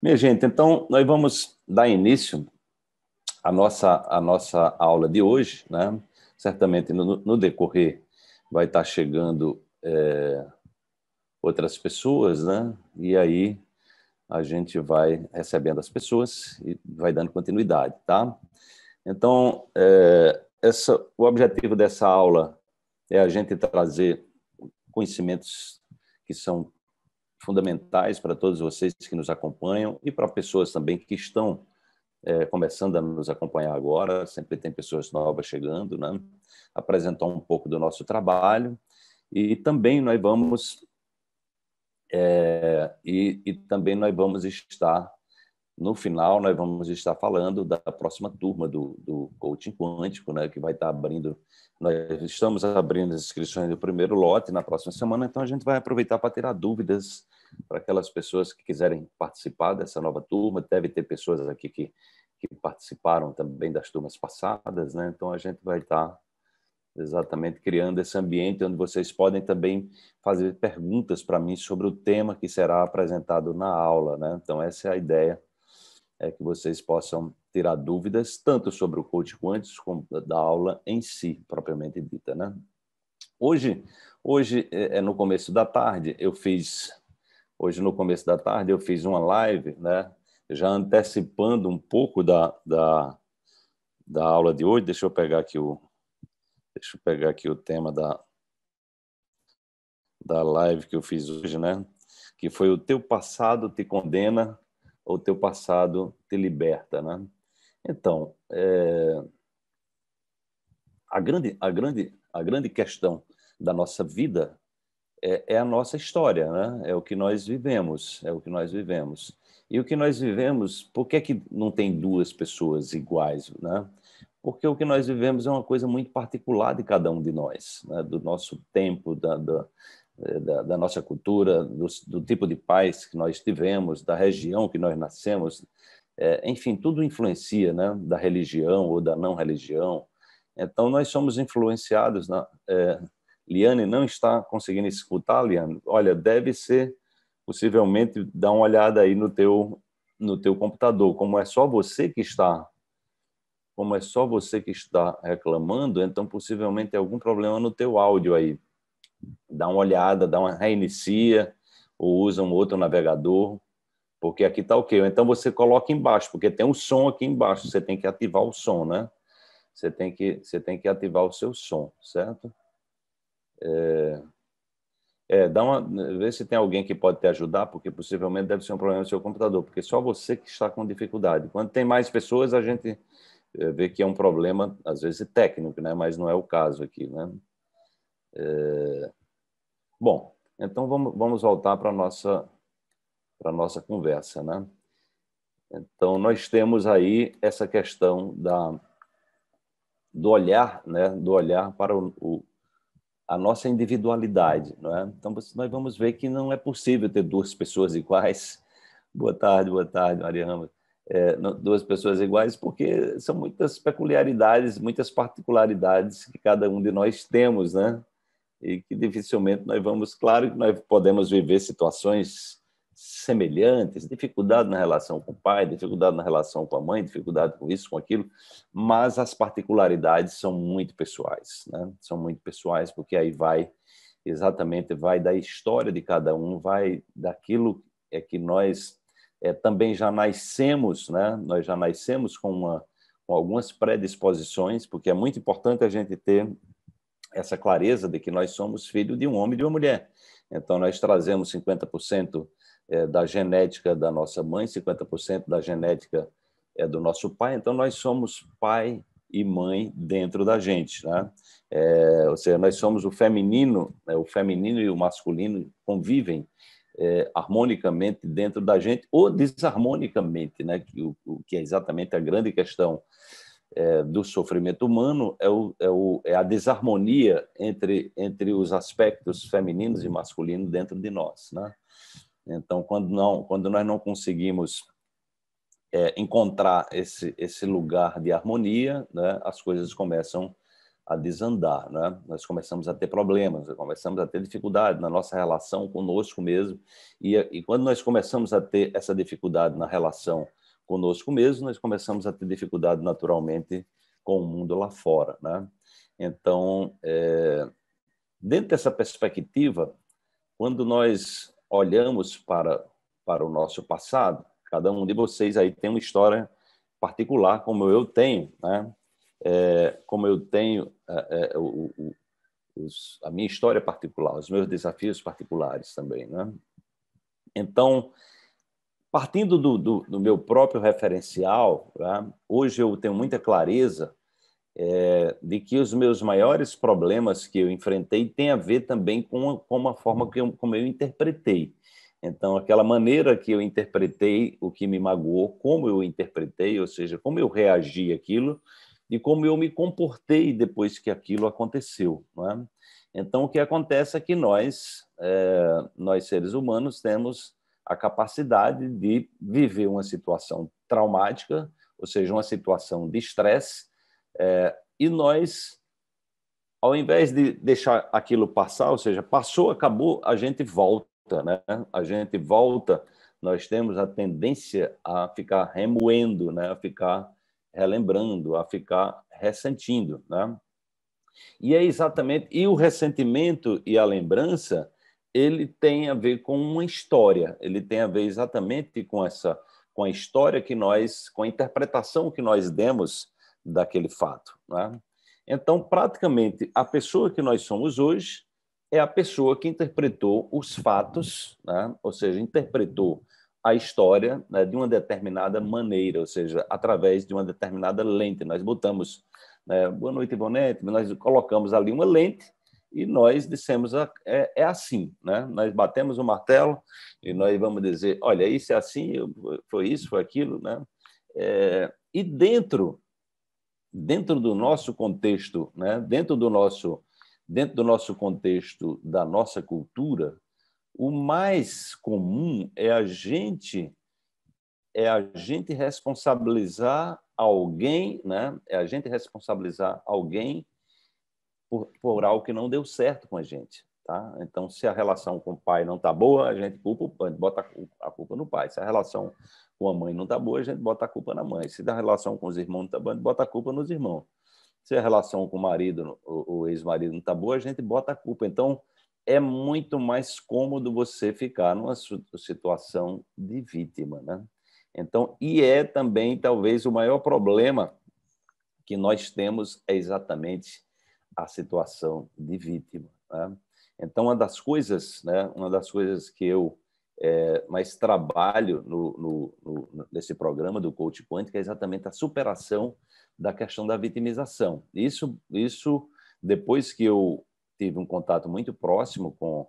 Minha gente, então nós vamos dar início à nossa, à nossa aula de hoje, né? Certamente no, no decorrer vai estar chegando é, outras pessoas, né? E aí a gente vai recebendo as pessoas e vai dando continuidade, tá? Então, é, essa, o objetivo dessa aula é a gente trazer conhecimentos que são fundamentais para todos vocês que nos acompanham e para pessoas também que estão é, começando a nos acompanhar agora. Sempre tem pessoas novas chegando, né? apresentar um pouco do nosso trabalho e também nós vamos é, e, e também nós vamos estar no final, nós vamos estar falando da próxima turma do, do Coaching Quântico, né, que vai estar abrindo. Nós estamos abrindo as inscrições do primeiro lote na próxima semana, então a gente vai aproveitar para tirar dúvidas para aquelas pessoas que quiserem participar dessa nova turma. Deve ter pessoas aqui que, que participaram também das turmas passadas, né? então a gente vai estar exatamente criando esse ambiente onde vocês podem também fazer perguntas para mim sobre o tema que será apresentado na aula. Né? Então, essa é a ideia é que vocês possam tirar dúvidas tanto sobre o coach quântico como da aula em si, propriamente dita, né? Hoje, hoje é, é no começo da tarde, eu fiz hoje no começo da tarde eu fiz uma live, né? Já antecipando um pouco da, da, da aula de hoje. Deixa eu pegar aqui o deixa eu pegar aqui o tema da da live que eu fiz hoje, né? Que foi o teu passado te condena o teu passado te liberta, né? Então, é... a grande, a grande, a grande questão da nossa vida é, é, a nossa história, né? É o que nós vivemos, é o que nós vivemos. E o que nós vivemos, por que é que não tem duas pessoas iguais, né? Porque o que nós vivemos é uma coisa muito particular de cada um de nós, né? do nosso tempo, da, da, eh, da, da nossa cultura, do, do, tipo de pais que nós tivemos, da região que nós nascemos, é, enfim, tudo influencia, né? Da religião ou da não religião. Então nós somos influenciados. Na, é, eh, Liane não está conseguindo escutar, Liane. Olha, deve ser possivelmente dar uma olhada aí no teu no teu computador, como é só você que está como é só você que está reclamando, então possivelmente tem algum problema no teu áudio aí dá uma olhada, dá uma reinicia, ou usa um outro navegador, porque aqui está o Então você coloca embaixo, porque tem um som aqui embaixo, você tem que ativar o som, né? Você tem que, você tem que ativar o seu som, certo? É, é, dá uma, vê se tem alguém que pode te ajudar, porque possivelmente deve ser um problema do seu computador, porque só você que está com dificuldade. Quando tem mais pessoas, a gente é, vê que é um problema, às vezes, técnico, né? mas não é o caso aqui. Né? É... Bom, então vamos, vamos voltar para a nossa, nossa conversa. Né? Então, nós temos aí essa questão da, do olhar, né? do olhar para o, o a nossa individualidade. Não é? Então, nós vamos ver que não é possível ter duas pessoas iguais. Boa tarde, boa tarde, Mariana. É, duas pessoas iguais, porque são muitas peculiaridades, muitas particularidades que cada um de nós temos, né? e que dificilmente nós vamos, claro que nós podemos viver situações semelhantes, dificuldade na relação com o pai, dificuldade na relação com a mãe, dificuldade com isso, com aquilo, mas as particularidades são muito pessoais, né? São muito pessoais porque aí vai exatamente vai da história de cada um, vai daquilo é que nós é, também já nascemos, né? Nós já nascemos com uma com algumas predisposições, porque é muito importante a gente ter essa clareza de que nós somos filho de um homem e de uma mulher. Então, nós trazemos 50% é, da genética da nossa mãe, 50% da genética é, do nosso pai, então nós somos pai e mãe dentro da gente, né? É, ou seja, nós somos o feminino, né? o feminino e o masculino convivem é, harmonicamente dentro da gente ou desarmonicamente, né? O, o que é exatamente a grande questão é, do sofrimento humano é, o, é, o, é a desarmonia entre, entre os aspectos femininos e masculinos dentro de nós. Né? Então, quando, não, quando nós não conseguimos é, encontrar esse, esse lugar de harmonia, né, as coisas começam a desandar. Né? Nós começamos a ter problemas, começamos a ter dificuldade na nossa relação conosco mesmo. E, e quando nós começamos a ter essa dificuldade na relação conosco mesmo, nós começamos a ter dificuldade naturalmente com o mundo lá fora. Né? Então, é, dentro dessa perspectiva, quando nós olhamos para, para o nosso passado, cada um de vocês aí tem uma história particular, como eu tenho, né? É, como eu tenho é, é o, o, os, a minha história particular, os meus desafios particulares também. Né? Então, partindo do, do, do meu próprio referencial, né? hoje eu tenho muita clareza é, de que os meus maiores problemas que eu enfrentei têm a ver também com, a, com a forma que eu, como eu interpretei. Então, aquela maneira que eu interpretei o que me magoou, como eu interpretei, ou seja, como eu reagi àquilo e como eu me comportei depois que aquilo aconteceu. É? Então, o que acontece é que nós, é, nós seres humanos, temos a capacidade de viver uma situação traumática, ou seja, uma situação de estresse, é, e nós, ao invés de deixar aquilo passar, ou seja, passou, acabou, a gente volta, né? A gente volta, nós temos a tendência a ficar remoendo, né? A ficar relembrando, a ficar ressentindo, né? E é exatamente e o ressentimento e a lembrança ele tem a ver com uma história, ele tem a ver exatamente com essa com a história que nós, com a interpretação que nós demos daquele fato. Né? Então, praticamente, a pessoa que nós somos hoje é a pessoa que interpretou os fatos, né? ou seja, interpretou a história né, de uma determinada maneira, ou seja, através de uma determinada lente. Nós botamos, né, boa noite, Ivonete, nós colocamos ali uma lente e nós dissemos ah, é, é, assim, né? Nós batemos o martelo e nós vamos dizer, olha isso é assim, foi isso, foi aquilo, né? É, e dentro dentro do nosso contexto, né? Dentro do nosso dentro do nosso contexto da nossa cultura, o mais comum é a gente é a gente responsabilizar alguém, né? É a gente responsabilizar alguém por, por algo que não deu certo com a gente. Tá? Então, se a relação com o pai não está boa, a gente culpa, a gente bota a culpa no pai. Se a relação com a mãe não está boa, a gente bota a culpa na mãe. Se a relação com os irmãos não está boa, a gente bota a culpa nos irmãos. Se a relação com o marido, o ex-marido não está boa, a gente bota a culpa. Então, é muito mais cômodo você ficar numa situação de vítima, né? Então, e é também talvez o maior problema que nós temos é exatamente a situação de vítima. Né? Então, uma das coisas, né, uma das coisas que eu é, mais trabalho no, no, no, nesse programa do coach Point é exatamente a superação da questão da vitimização. Isso, isso depois que eu tive um contato muito próximo com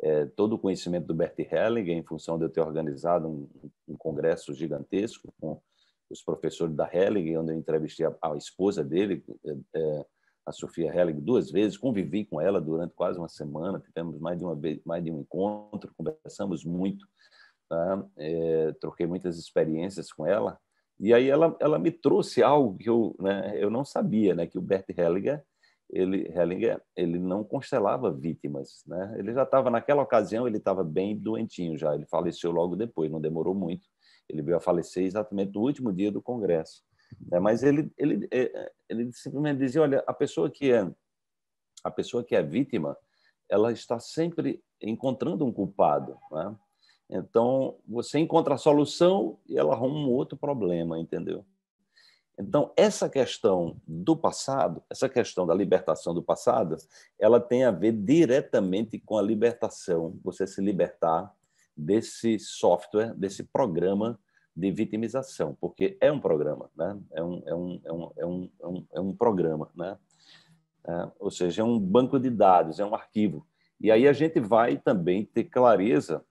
é, todo o conhecimento do Bert Hellinger, em função de eu ter organizado um, um congresso gigantesco com os professores da Hellinger, onde eu entrevistei a, a esposa dele, é, é a Sofia Helling, duas vezes, convivi com ela durante quase uma semana, tivemos mais de, uma vez, mais de um encontro, conversamos muito, tá? é, troquei muitas experiências com ela, e aí ela, ela me trouxe algo que eu, né, eu não sabia, né, que o Bert Hellinger, ele, Hellinger, ele não constelava vítimas. Né? Ele já estava, naquela ocasião, ele estava bem doentinho já, ele faleceu logo depois, não demorou muito, ele veio a falecer exatamente no último dia do Congresso. Né? Mas ele, ele, é, é, ele simplesmente dizia, olha, a pessoa que é a pessoa que é vítima, ela está sempre encontrando um culpado, né? Então, você encontra a solução e ela arruma um outro problema, entendeu? Então, essa questão do passado, essa questão da libertação do passado, ela tem a ver diretamente com a libertação, você se libertar desse software, desse programa de vitimização, porque é um programa, né? É, é, um, é, um, é, um, é, um, é, um, programa, né? É, ou seja, é um banco de dados, é um arquivo. E aí a gente vai também ter clareza,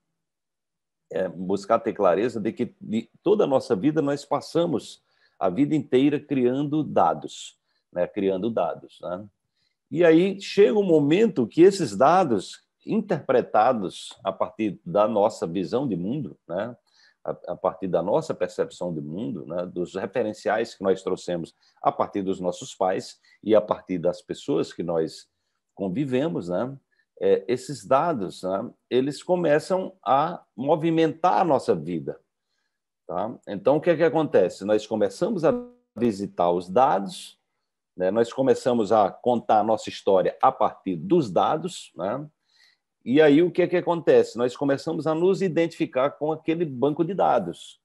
é, buscar ter clareza de que de toda a nossa vida nós passamos a vida inteira criando dados, né? criando dados. Né? E aí chega um momento que esses dados, interpretados a partir da nossa visão de mundo, né? a, partir da nossa percepção de mundo, né, dos referenciais que nós trouxemos a partir dos nossos pais e a partir das pessoas que nós convivemos, né, é, esses dados né, eles começam a movimentar a nossa vida. Tá? Então, o que, é que acontece? Nós começamos a visitar os dados, né, nós começamos a contar a nossa história a partir dos dados, né, e aí o que é que acontece? Nós começamos a nos identificar com aquele banco de dados.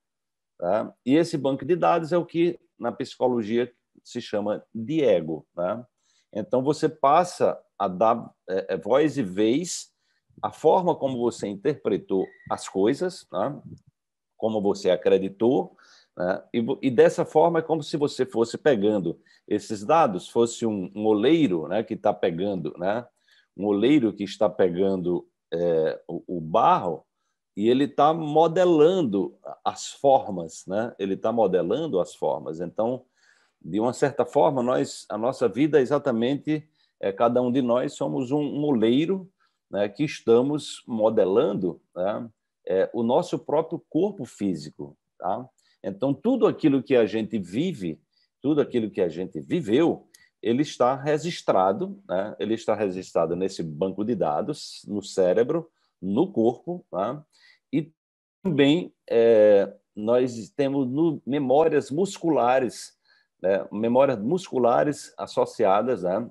Tá? E esse banco de dados é o que na psicologia se chama de ego. Tá? Então você passa a dar é, é voz e vez à forma como você interpretou as coisas, tá? como você acreditou, né? E, e, dessa forma é como se você fosse pegando esses dados, fosse um, um oleiro né? que está pegando né? um oleiro que está pegando é, o, o, barro e ele está modelando as formas, né? Ele está modelando as formas. Então, de uma certa forma, nós, a nossa vida é exatamente é, cada um de nós somos um, um oleiro né, que estamos modelando né, é, o nosso próprio corpo físico. Tá? Então, tudo aquilo que a gente vive, tudo aquilo que a gente viveu, ele está registrado, né? ele está registrado nesse banco de dados, no cérebro, no corpo, tá? e também é, nós temos no, memórias musculares, né? memórias musculares associadas, né?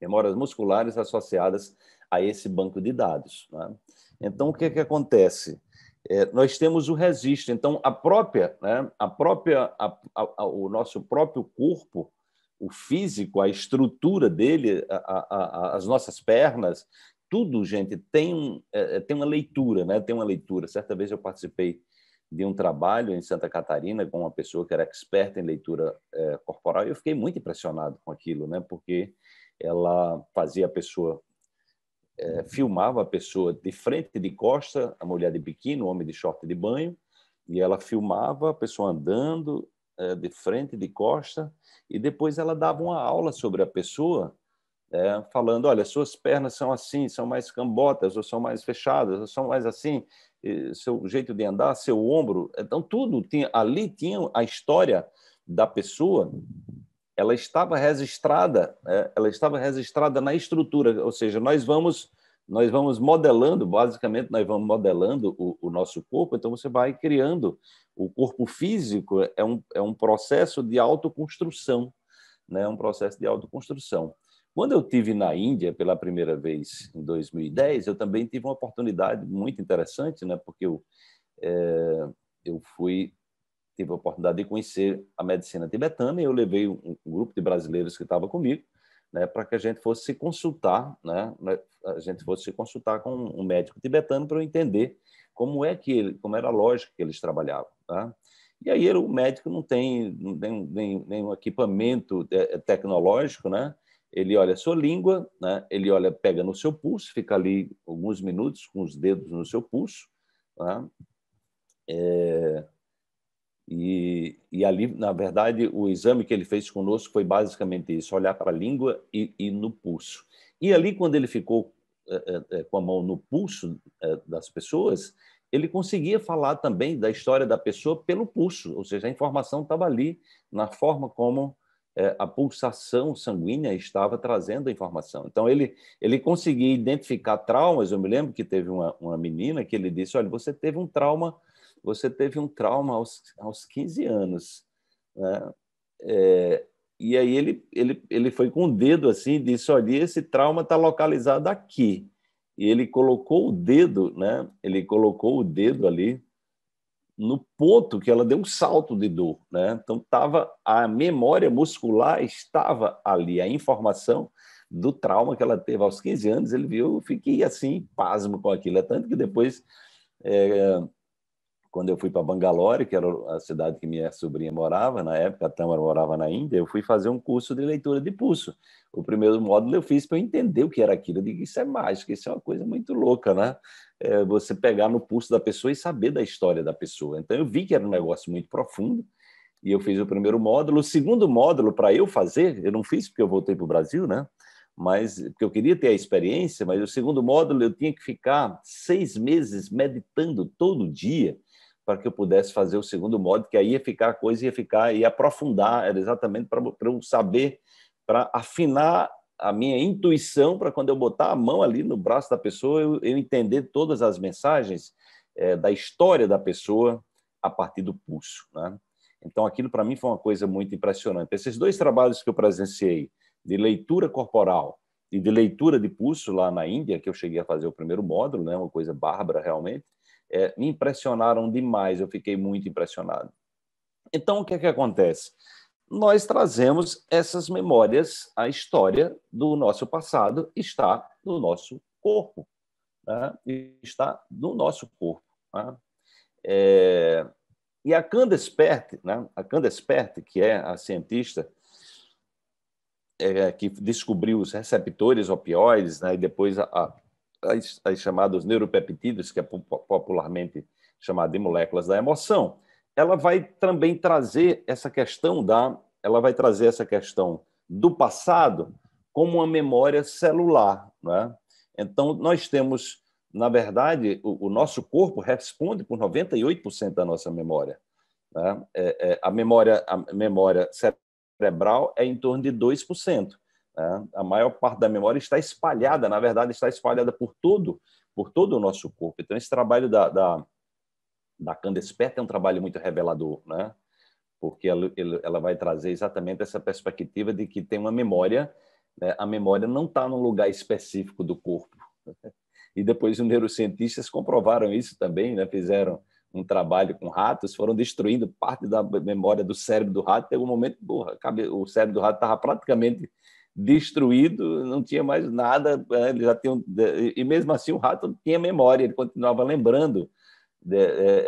memórias musculares associadas a esse banco de dados. Né? Então, o que, é que acontece? É, nós temos o registro. Então, a própria, né, a própria, a, a, o nosso próprio corpo o físico, a estrutura dele, a, a, a, as nossas pernas, tudo, gente, tem, é, é, tem uma leitura, né? Tem uma leitura. Certa vez eu participei de um trabalho em Santa Catarina com uma pessoa que era experta em leitura é, corporal e eu fiquei muito impressionado com aquilo, né? Porque ela fazia a pessoa é, filmava a pessoa de frente e de costa, a mulher de biquíni, o homem de short de banho, e ela filmava a pessoa andando eh, de frente, de costa, e depois ela dava uma aula sobre a pessoa, é, falando: olha, suas pernas são assim, são mais cambotas, ou são mais fechadas, ou são mais assim, seu jeito de andar, seu ombro. Então, tudo tinha, ali tinha a história da pessoa, ela estava registrada, é, ela estava registrada na estrutura, ou seja, nós vamos nós vamos modelando, basicamente, nós vamos modelando o, o, nosso corpo, então você vai criando. O corpo físico é um, é um processo de autoconstrução, né? um processo de autoconstrução. Quando eu tive na Índia pela primeira vez em 2010, eu também tive uma oportunidade muito interessante, né? porque eu, é, eu fui tive a oportunidade de conhecer a medicina tibetana e eu levei um, um grupo de brasileiros que estava comigo né, para que a gente fosse se consultar, né, né, a gente fosse se consultar com um médico tibetano para eu entender como é que ele, como era a lógica que eles trabalhavam. Tá? E aí o médico não tem nenhum, nenhum equipamento tecnológico, né? Ele olha a sua língua, né? ele olha, pega no seu pulso, fica ali alguns minutos com os dedos no seu pulso, né? é, e, e, ali, na verdade, o exame que ele fez conosco foi basicamente isso: olhar para a língua e, e no pulso. E ali, quando ele ficou eh, eh, eh, com a mão no pulso das pessoas, ele conseguia falar também da história da pessoa pelo pulso, ou seja, a informação estava ali na forma como a pulsação sanguínea estava trazendo a informação. Então, ele, ele conseguia identificar traumas. Eu me lembro que teve uma, uma menina que ele disse: Olha, você teve um trauma você teve um trauma aos, aos 15 anos. Né? É, e aí ele, ele, ele foi com o dedo assim e disse, olha, esse trauma está localizado aqui. E ele colocou o dedo, né? ele colocou o dedo ali no ponto que ela deu um salto de dor, né? Então tava a memória muscular estava ali a informação do trauma que ela teve aos 15 anos, ele viu, eu fiquei assim pasmo com aquilo, é tanto que depois é, quando eu fui para Bangalore, que era a cidade que minha sobrinha morava, na época a Tâmara morava na Índia, eu fui fazer um curso de leitura de pulso. O primeiro módulo eu fiz para entender o que era aquilo. Eu digo, isso é mágico, isso é uma coisa muito louca, né? É você pegar no pulso da pessoa e saber da história da pessoa. Então eu vi que era um negócio muito profundo e eu fiz o primeiro módulo. O segundo módulo, para eu fazer, eu não fiz porque eu voltei para o Brasil, né? Mas porque eu queria ter a experiência, mas o segundo módulo eu tinha que ficar seis meses meditando todo dia para que eu pudesse fazer o segundo modo, que aí ia ficar a coisa, ia ficar, ia aprofundar, era exatamente para eu saber, para afinar a minha intuição, para quando eu botar a mão ali no braço da pessoa, eu, eu entender todas as mensagens é, da história da pessoa a partir do pulso. Né? Então, aquilo para mim foi uma coisa muito impressionante. Esses dois trabalhos que eu presenciei, de leitura corporal e de leitura de pulso lá na Índia, que eu cheguei a fazer o primeiro módulo, né? uma coisa bárbara realmente, é, me impressionaram demais, eu fiquei muito impressionado. Então, o que é que acontece? Nós trazemos essas memórias, a história do nosso passado está no nosso corpo, né? está no nosso corpo. Né? É... E a Candace Pert, né? a Candace Pert, que é a cientista é, que descobriu os receptores opioides né? e depois a, a as, as chamadas neuropeptídeos, que é popularmente chamada de moléculas da emoção, ela vai também trazer essa questão da, ela vai trazer essa questão do passado como uma memória celular, é? Então nós temos, na verdade, o, o nosso corpo responde por 98% da nossa memória. Né? É, é, a memória, a memória cerebral é em torno de 2%. Né? A maior parte da memória está espalhada, na verdade, está espalhada por todo, por todo o nosso corpo. Então, esse trabalho da, da, da é um trabalho muito revelador, né? porque ela, ela vai trazer exatamente essa perspectiva de que tem uma memória, né? a memória não está num lugar específico do corpo. E depois os neurocientistas comprovaram isso também, né? fizeram um trabalho com ratos, foram destruindo parte da memória do cérebro do rato. Teve um momento, porra, o cérebro do rato estava praticamente destruído, não tinha mais nada, né, ele já tinha, e mesmo assim o rato tinha memória, ele continuava lembrando de, de, é,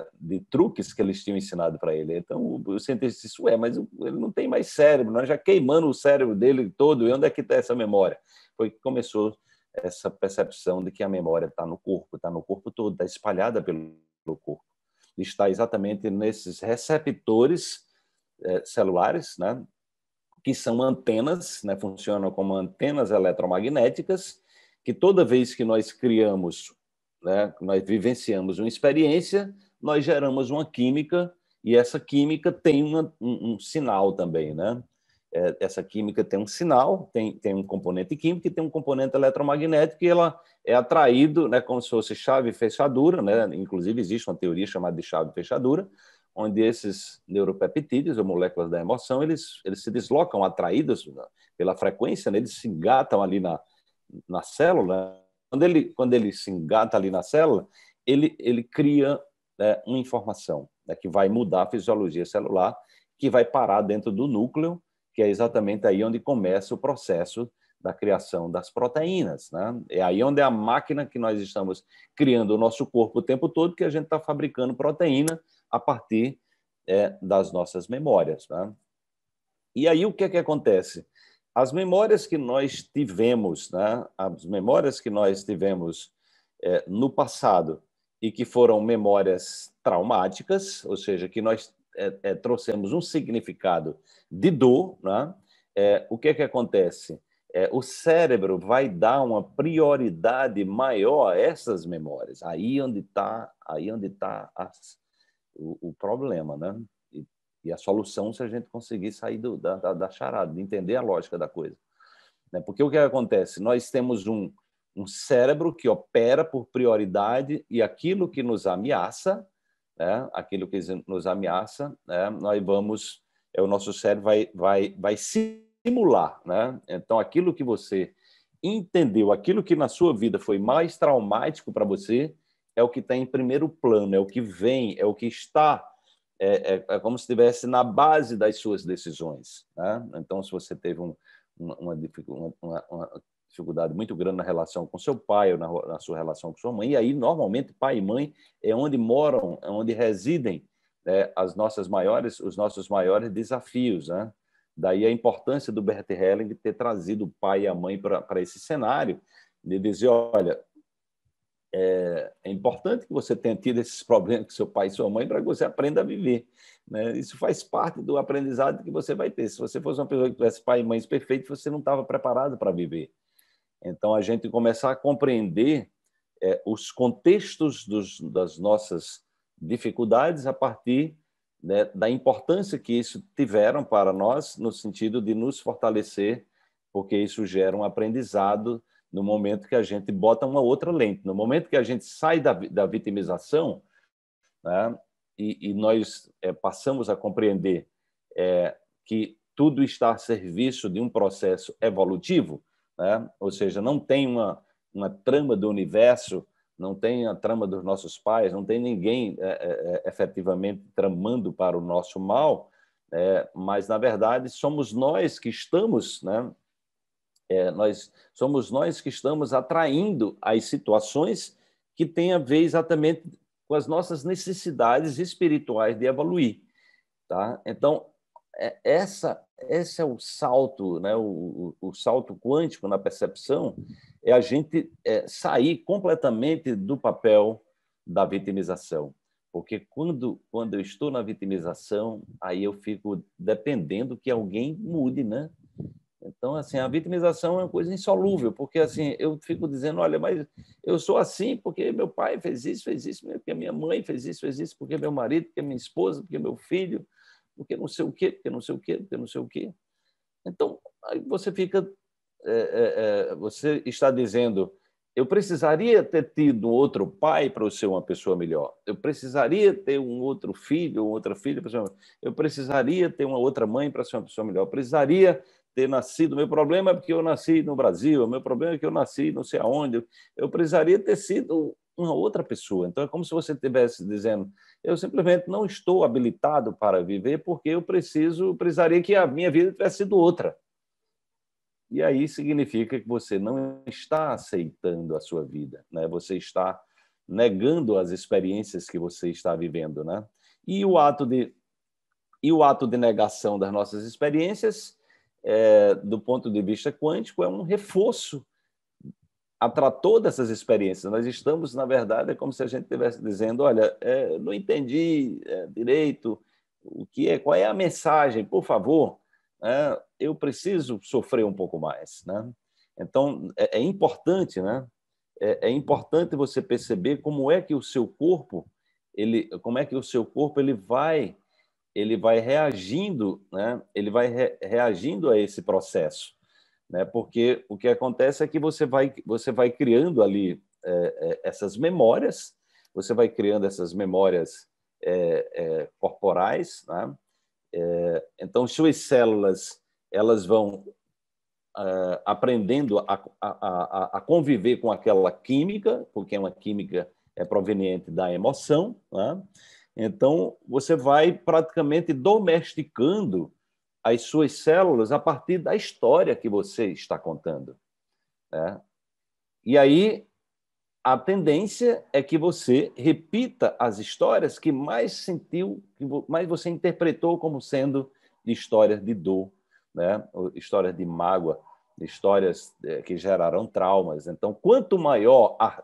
é, de truques que eles tinham ensinado para ele. Então o cientista disse, ué, mas ele não tem mais cérebro, nós já queimando o cérebro dele todo, e onde é que está essa memória? Foi que começou essa percepção de que a memória está no corpo, está no corpo todo, está espalhada pelo corpo. Está exatamente nesses receptores é, celulares, né? que são antenas, né, funcionam como antenas eletromagnéticas, que toda vez que nós criamos, né, nós vivenciamos uma experiência, nós geramos uma química e essa química tem uma, um, um, sinal também, né? É, essa química tem um sinal, tem, tem um componente químico e tem um componente eletromagnético e ela é atraído, né, como se fosse chave e fechadura, né? Inclusive existe uma teoria chamada de chave e fechadura, onde esses neuropeptídeos, ou moléculas da emoção, eles, eles se deslocam, atraídos pela frequência, né? eles se engatam ali na, na célula. Quando ele, quando ele se engata ali na célula, ele, ele cria né, uma informação né, que vai mudar a fisiologia celular, que vai parar dentro do núcleo, que é exatamente aí onde começa o processo da criação das proteínas. Né? É aí onde é a máquina que nós estamos criando o nosso corpo o tempo todo, que a gente está fabricando proteína a partir é, das nossas memórias. Né? E aí o que, é que acontece? As memórias que nós tivemos, né? as memórias que nós tivemos é, no passado e que foram memórias traumáticas, ou seja, que nós é, é trouxemos um significado de dor, né? É, o que é que acontece? É, o cérebro vai dar uma prioridade maior a essas memórias. Aí onde está, aí onde está as o, o problema, né? E, e, a solução se a gente conseguir sair do, da, da, da, charada, de entender a lógica da coisa. Né? Porque o que acontece? Nós temos um, um cérebro que opera por prioridade e aquilo que nos ameaça, né? aquilo que nos ameaça, né? nós vamos, é, o nosso cérebro vai, vai, vai simular. Né? Então, aquilo que você entendeu, aquilo que na sua vida foi mais traumático para você, é o que está em primeiro plano, é o que vem, é o que está, é, é, é como se estivesse na base das suas decisões. Né? Então, se você teve um, uma, uma, uma, dificuldade muito grande na relação com seu pai ou na, na, sua relação com sua mãe, e aí, normalmente, pai e mãe é onde moram, é onde residem né, as nossas maiores, os nossos maiores desafios. Né? Daí a importância do Bert Helling ter trazido o pai e a mãe para esse cenário, de dizer, olha, é, é, importante que você tenha tido esses problemas com seu pai e sua mãe para que você aprenda a viver. Né? Isso faz parte do aprendizado que você vai ter. Se você fosse uma pessoa que tivesse pai e mães perfeitos, você não estava preparado para viver. Então, a gente começar a compreender é, os contextos dos, das nossas dificuldades a partir né, da importância que isso tiveram para nós, no sentido de nos fortalecer, porque isso gera um aprendizado no momento que a gente bota uma outra lente, no momento que a gente sai da, da vitimização né, e, e, nós é, passamos a compreender é, que tudo está a serviço de um processo evolutivo, né, ou seja, não tem uma, uma trama do universo, não tem a trama dos nossos pais, não tem ninguém é, é, é efetivamente tramando para o nosso mal, né, mas na verdade somos nós que estamos né, é, nós somos nós que estamos atraindo as situações que têm a ver exatamente com as nossas necessidades espirituais de evoluir, tá? Então é, essa esse é o salto, né? O, o, o, salto quântico na percepção é a gente é, sair completamente do papel da vitimização, porque quando quando eu estou na vitimização aí eu fico dependendo que alguém mude, né? Então, assim, a vitimização é uma coisa insolúvel, porque assim, eu fico dizendo, olha, mas eu sou assim porque meu pai fez isso, fez isso, porque minha mãe fez isso, fez isso, porque meu marido, porque minha esposa, porque meu filho, porque não sei o quê, porque não sei o quê, porque não sei o quê. Então, aí você fica, é, é, é você está dizendo, eu precisaria ter tido outro pai para eu ser uma pessoa melhor. Eu precisaria ter um outro filho outra filha para ser uma... Eu precisaria ter uma outra mãe para ser uma pessoa melhor. Eu precisaria ter nascido. Meu problema é porque eu nasci no Brasil, meu problema é que eu nasci não sei aonde. Eu precisaria ter sido uma outra pessoa. Então é como se você estivesse dizendo: eu simplesmente não estou habilitado para viver porque eu preciso, precisaria que a minha vida tivesse sido outra. E aí significa que você não está aceitando a sua vida, né? Você está negando as experiências que você está vivendo, né? E o ato de e o ato de negação das nossas experiências é, do ponto de vista quântico, é um reforço para todas essas experiências. Nós estamos, na verdade, é como se a gente estivesse dizendo: olha, é, não entendi é, direito o que é, qual é a mensagem, por favor, é, eu preciso sofrer um pouco mais. Né? Então, é, é importante, né? É, é, importante você perceber como é que o seu corpo, ele, como é que o seu corpo ele vai ele vai reagindo, né? Ele vai re reagindo a esse processo, né? Porque o que acontece é que você vai você vai criando ali é, é, essas memórias, você vai criando essas memórias é, é corporais, né? É, então suas células elas vão é, aprendendo a, a, a, conviver com aquela química, porque é uma química é proveniente da emoção, né? Então, você vai praticamente domesticando as suas células a partir da história que você está contando. Né? E aí, a tendência é que você repita as histórias que mais sentiu, que mais você interpretou como sendo histórias de dor, né? histórias de mágoa, histórias é, que geraram traumas. Então, quanto maior a,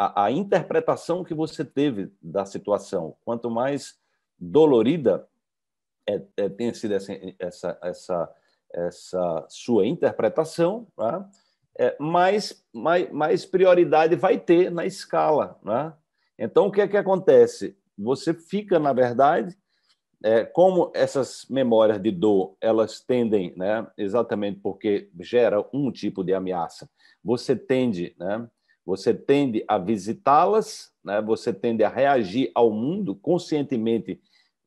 a, a interpretação que você teve da situação, quanto mais dolorida é, é, tenha sido essa, essa, essa, essa sua interpretação, né? é, mais, mais, mais prioridade vai ter na escala. Né? Então, o que é que acontece? Você fica, na verdade, é, como essas memórias de dor elas tendem, né, exatamente porque gera um tipo de ameaça, você tende né, você tende a visitá-las, né? você tende a reagir ao mundo conscientemente,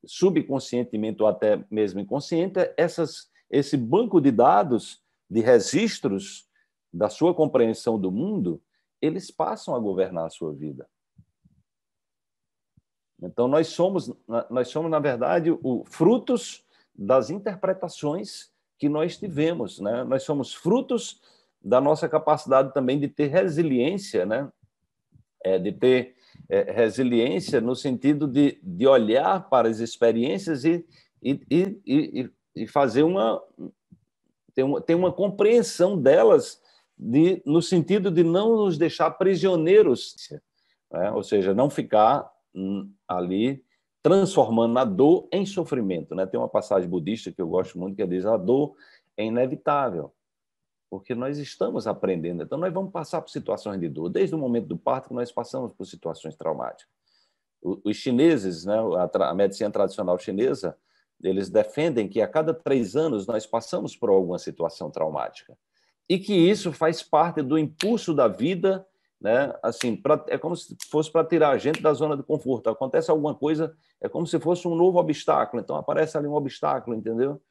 subconscientemente ou até mesmo inconsciente. Essas, esse banco de dados, de registros da sua compreensão do mundo, eles passam a governar a sua vida. Então nós somos nós somos na verdade o frutos das interpretações que nós tivemos, né? Nós somos frutos da nossa capacidade também de ter resiliência, né? É, de ter é, resiliência no sentido de, de olhar para as experiências e, e, e, e fazer uma ter, uma ter uma compreensão delas de, no sentido de não nos deixar prisioneiros, né? ou seja, não ficar hum, ali transformando a dor em sofrimento. Né? Tem uma passagem budista que eu gosto muito que diz a dor é inevitável, porque nós estamos aprendendo. Então, nós vamos passar por situações de dor. Desde o momento do parto, nós passamos por situações traumáticas. Os chineses, né, a, medicina tradicional chinesa, eles defendem que a cada três anos nós passamos por alguma situação traumática e que isso faz parte do impulso da vida, né? Assim, pra, é como se fosse para tirar a gente da zona de conforto. Acontece alguma coisa, é como se fosse um novo obstáculo. Então aparece ali um obstáculo, entendeu?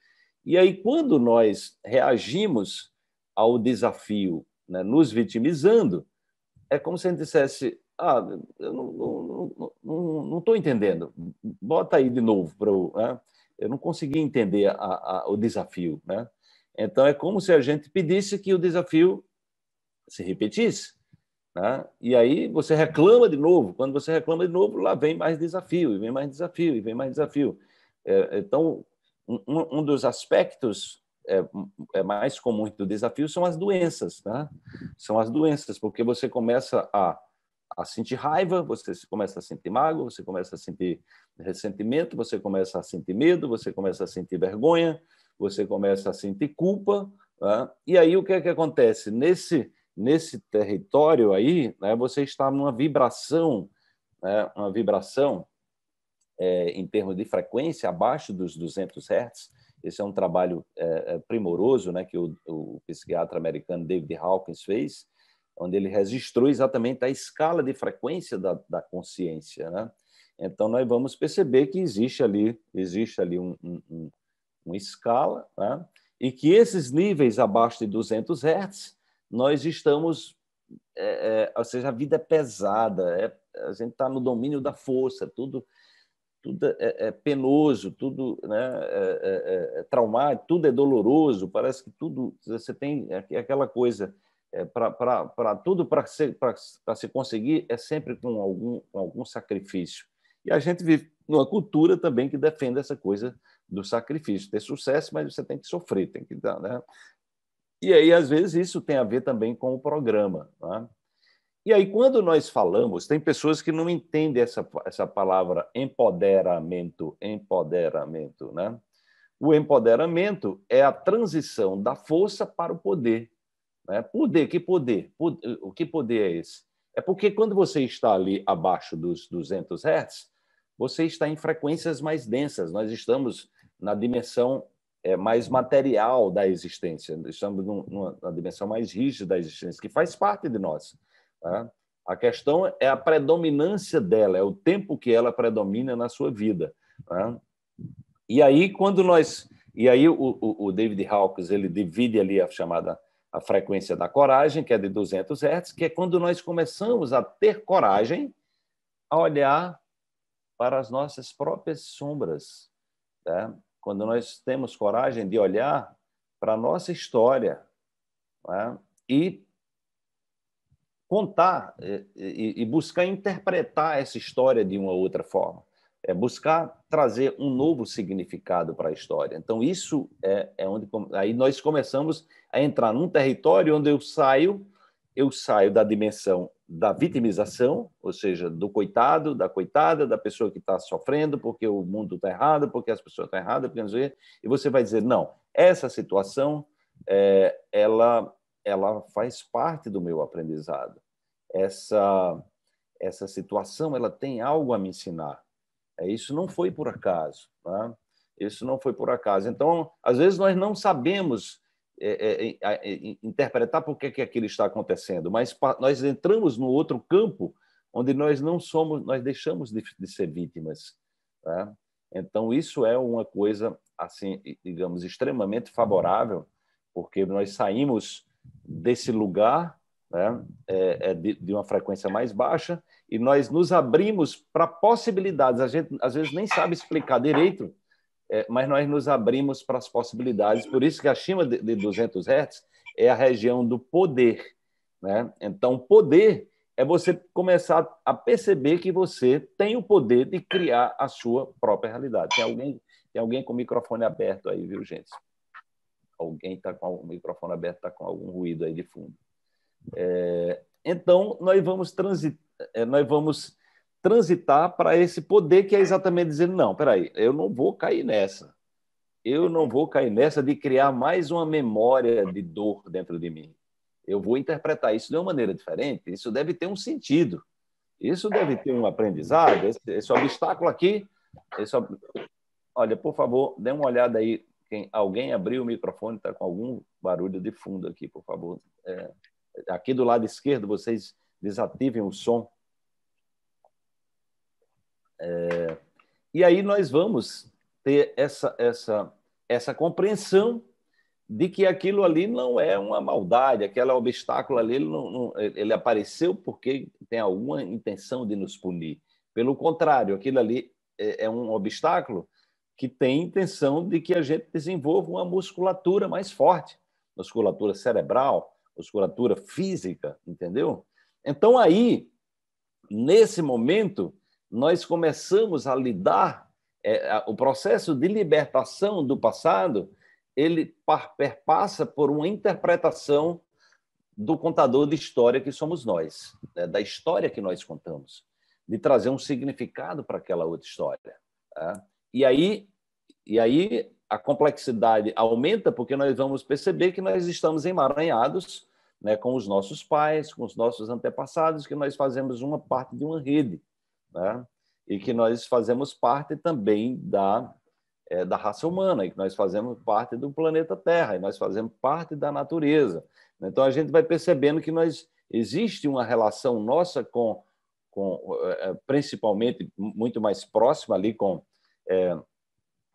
E aí quando nós reagimos ao desafio, né, nos vitimizando, é como se a gente dissesse: ah, eu não estou entendendo, bota aí de novo para eu. Né? Eu não consegui entender a, a, o desafio. Né? Então, é como se a gente pedisse que o desafio se repetisse. Né? E aí você reclama de novo. Quando você reclama de novo, lá vem mais desafio, e vem mais desafio, e vem mais desafio. É, então, um, um dos aspectos é, é mais comum do desafio são as doenças, né? São as doenças, porque você começa a, a sentir raiva, você começa a sentir mágoa, você começa a sentir ressentimento, você começa a sentir medo, você começa a sentir vergonha, você começa a sentir culpa, né? E aí o que é que acontece nesse nesse território aí? Né, você está numa vibração, né, uma vibração é, em termos de frequência abaixo dos 200 Hz, esse é um trabalho é, é, primoroso né, que o, o, psiquiatra americano David Hawkins fez, onde ele registrou exatamente a escala de frequência da, da consciência. Né? Então, nós vamos perceber que existe ali, existe ali um, um, um uma escala, né? e que esses níveis abaixo de 200 Hz, nós estamos. É, é, ou seja, a vida é pesada, é, a gente está no domínio da força, tudo tudo é, é, é penoso, tudo né, é é, é, é, traumático, tudo é doloroso, parece que tudo. Você tem aquela coisa. É, para tudo para se, se conseguir é sempre com algum, com algum sacrifício. E a gente vive numa cultura também que defende essa coisa do sacrifício. Ter sucesso, mas você tem que sofrer, tem que dar. Né? E aí, às vezes, isso tem a ver também com o programa. Né? E aí, quando nós falamos, tem pessoas que não entendem essa, essa palavra empoderamento, empoderamento, né? O empoderamento é a transição da força para o poder. Né? Poder, que poder? poder o que poder é esse? É porque quando você está ali abaixo dos 200 Hz, você está em frequências mais densas. Nós estamos na dimensão é, mais material da existência, estamos numa, numa dimensão mais rígida da existência, que faz parte de nós Tá? A questão é a predominância dela, é o tempo que ela predomina na sua vida. Tá? E aí, quando nós. E aí, o, o, o David Hawkins ele divide ali a chamada a frequência da coragem, que é de 200 Hz, que é quando nós começamos a ter coragem a olhar para as nossas próprias sombras. Tá? Quando nós temos coragem de olhar para a nossa história tá? e contar é, e, buscar interpretar essa história de uma outra forma, é buscar trazer um novo significado para a história. Então isso é, é onde aí nós começamos a entrar num território onde eu saio, eu saio da dimensão da vitimização, ou seja, do coitado, da coitada, da pessoa que está sofrendo porque o mundo está errado, porque as pessoas estão erradas, porque não sei, e você vai dizer não, essa situação é, ela ela faz parte do meu aprendizado essa essa situação ela tem algo a me ensinar. É isso não foi por acaso, né? Isso não foi por acaso. Então, às vezes nós não sabemos é, é, é, é interpretar por que que aquilo está acontecendo, mas nós entramos no outro campo onde nós não somos, nós deixamos de, de ser vítimas. Né? Então, isso é uma coisa, assim, digamos, extremamente favorável, porque nós saímos desse lugar né? é, é de, de, uma frequência mais baixa, e nós nos abrimos para possibilidades. A gente, às vezes, nem sabe explicar direito, é, mas nós nos abrimos para as possibilidades. Por isso que acima de, de 200 Hz é a região do poder. Né? Então, poder é você começar a perceber que você tem o poder de criar a sua própria realidade. Tem alguém, tem alguém com o microfone aberto aí, viu, gente? Alguém está com o microfone aberto, está com algum ruído aí de fundo. É, então, nós vamos, transit, é, nós vamos transitar para esse poder que é exatamente dizer não, peraí, eu não vou cair nessa. Eu não vou cair nessa de criar mais uma memória de dor dentro de mim. Eu vou interpretar isso de uma maneira diferente. Isso deve ter um sentido. Isso deve ter um aprendizado. Esse, esse obstáculo aqui. Esse, olha, por favor, dê uma olhada aí. Quem, alguém abriu o microfone, está com algum barulho de fundo aqui, por favor. É, Aqui do lado esquerdo, vocês desativem o som. É, e aí nós vamos ter essa, essa, essa compreensão de que aquilo ali não é uma maldade, aquele obstáculo ali ele, não, não, ele apareceu porque tem alguma intenção de nos punir. Pelo contrário, aquilo ali é, é um obstáculo que tem intenção de que a gente desenvolva uma musculatura mais forte, musculatura cerebral, musculatura física, entendeu? Então aí, nesse momento, nós começamos a lidar é, o processo de libertação do passado, ele perpassa por uma interpretação do contador de história que somos nós, né? da história que nós contamos, de trazer um significado para aquela outra história. Tá? E aí, e aí a complexidade aumenta porque nós vamos perceber que nós estamos emaranhados né, com os nossos pais, com os nossos antepassados, que nós fazemos uma parte de uma rede, né? e que nós fazemos parte também da, é, da raça humana, e que nós fazemos parte do planeta Terra, e nós fazemos parte da natureza. Então, a gente vai percebendo que nós existe uma relação nossa com, com é, é, principalmente, muito mais próxima ali com... É,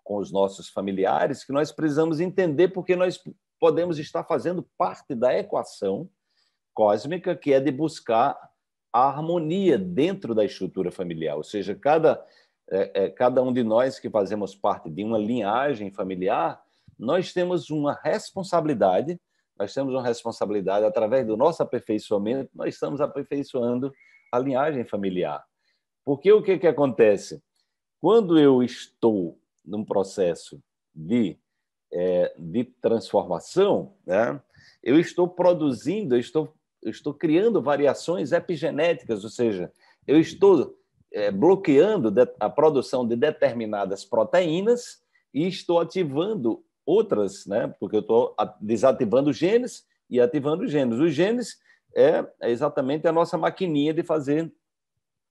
com os nossos familiares que nós precisamos entender porque nós podemos estar fazendo parte da equação cósmica, que é de buscar a harmonia dentro da estrutura familiar. Ou seja, cada, é, é, cada um de nós que fazemos parte de uma linhagem familiar, nós temos uma responsabilidade, nós temos uma responsabilidade através do nosso aperfeiçoamento, nós estamos aperfeiçoando a linhagem familiar. Porque o que, que acontece? Quando eu estou num processo de, é, de transformação, né? eu estou produzindo, eu estou, eu estou criando variações epigenéticas, ou seja, eu estou é, bloqueando a produção de determinadas proteínas e estou ativando outras, né? porque eu estou desativando genes e ativando genes. Os genes é, é, exatamente a nossa maquininha de fazer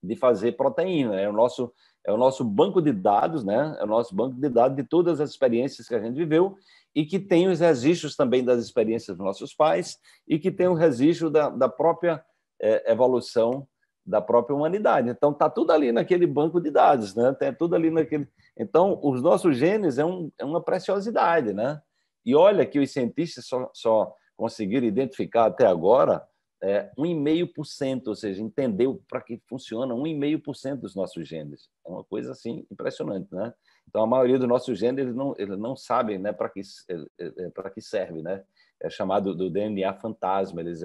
de fazer proteína, é o nosso é o nosso banco de dados, né? É o nosso banco de dados de todas as experiências que a gente viveu e que tem os registros também das experiências dos nossos pais e que tem o registro da, da própria é, evolução da própria humanidade. Então tá tudo ali naquele banco de dados, né? Tem tudo ali naquele. Então os nossos genes é, um, é uma preciosidade, né? E olha que os cientistas só, só conseguiram identificar até agora é, 1,5%, ou seja, entendeu para que funciona 1,5% dos nossos genes. É uma coisa assim impressionante, né? Então a maioria dos nossos genes eles não eles não sabem, né, para que é, é, é, para que serve, né? É chamado do DNA fantasma, eles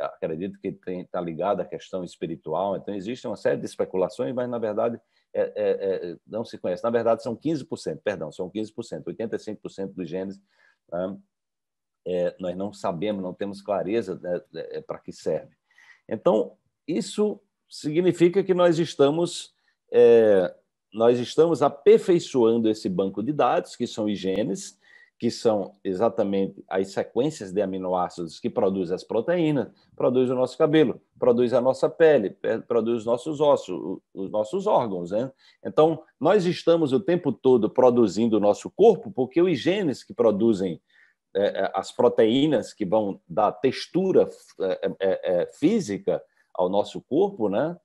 acredito que está ligado à questão espiritual. Então existe uma série de especulações, mas na verdade é, é, não se conhece. Na verdade são 15%, perdão, são 15%, 85% dos genes né? é, nós não sabemos, não temos clareza né, para que serve. Então, isso significa que nós estamos, é, nós estamos aperfeiçoando esse banco de dados, que são higienes, que são exatamente as sequências de aminoácidos que produzem as proteínas, produz o nosso cabelo, produz a nossa pele, produz os nossos ossos, os nossos órgãos. Né? Então, nós estamos o tempo todo produzindo o nosso corpo, porque os genes que produzem é, é, as proteínas que vão dar textura é, física ao nosso corpo, né?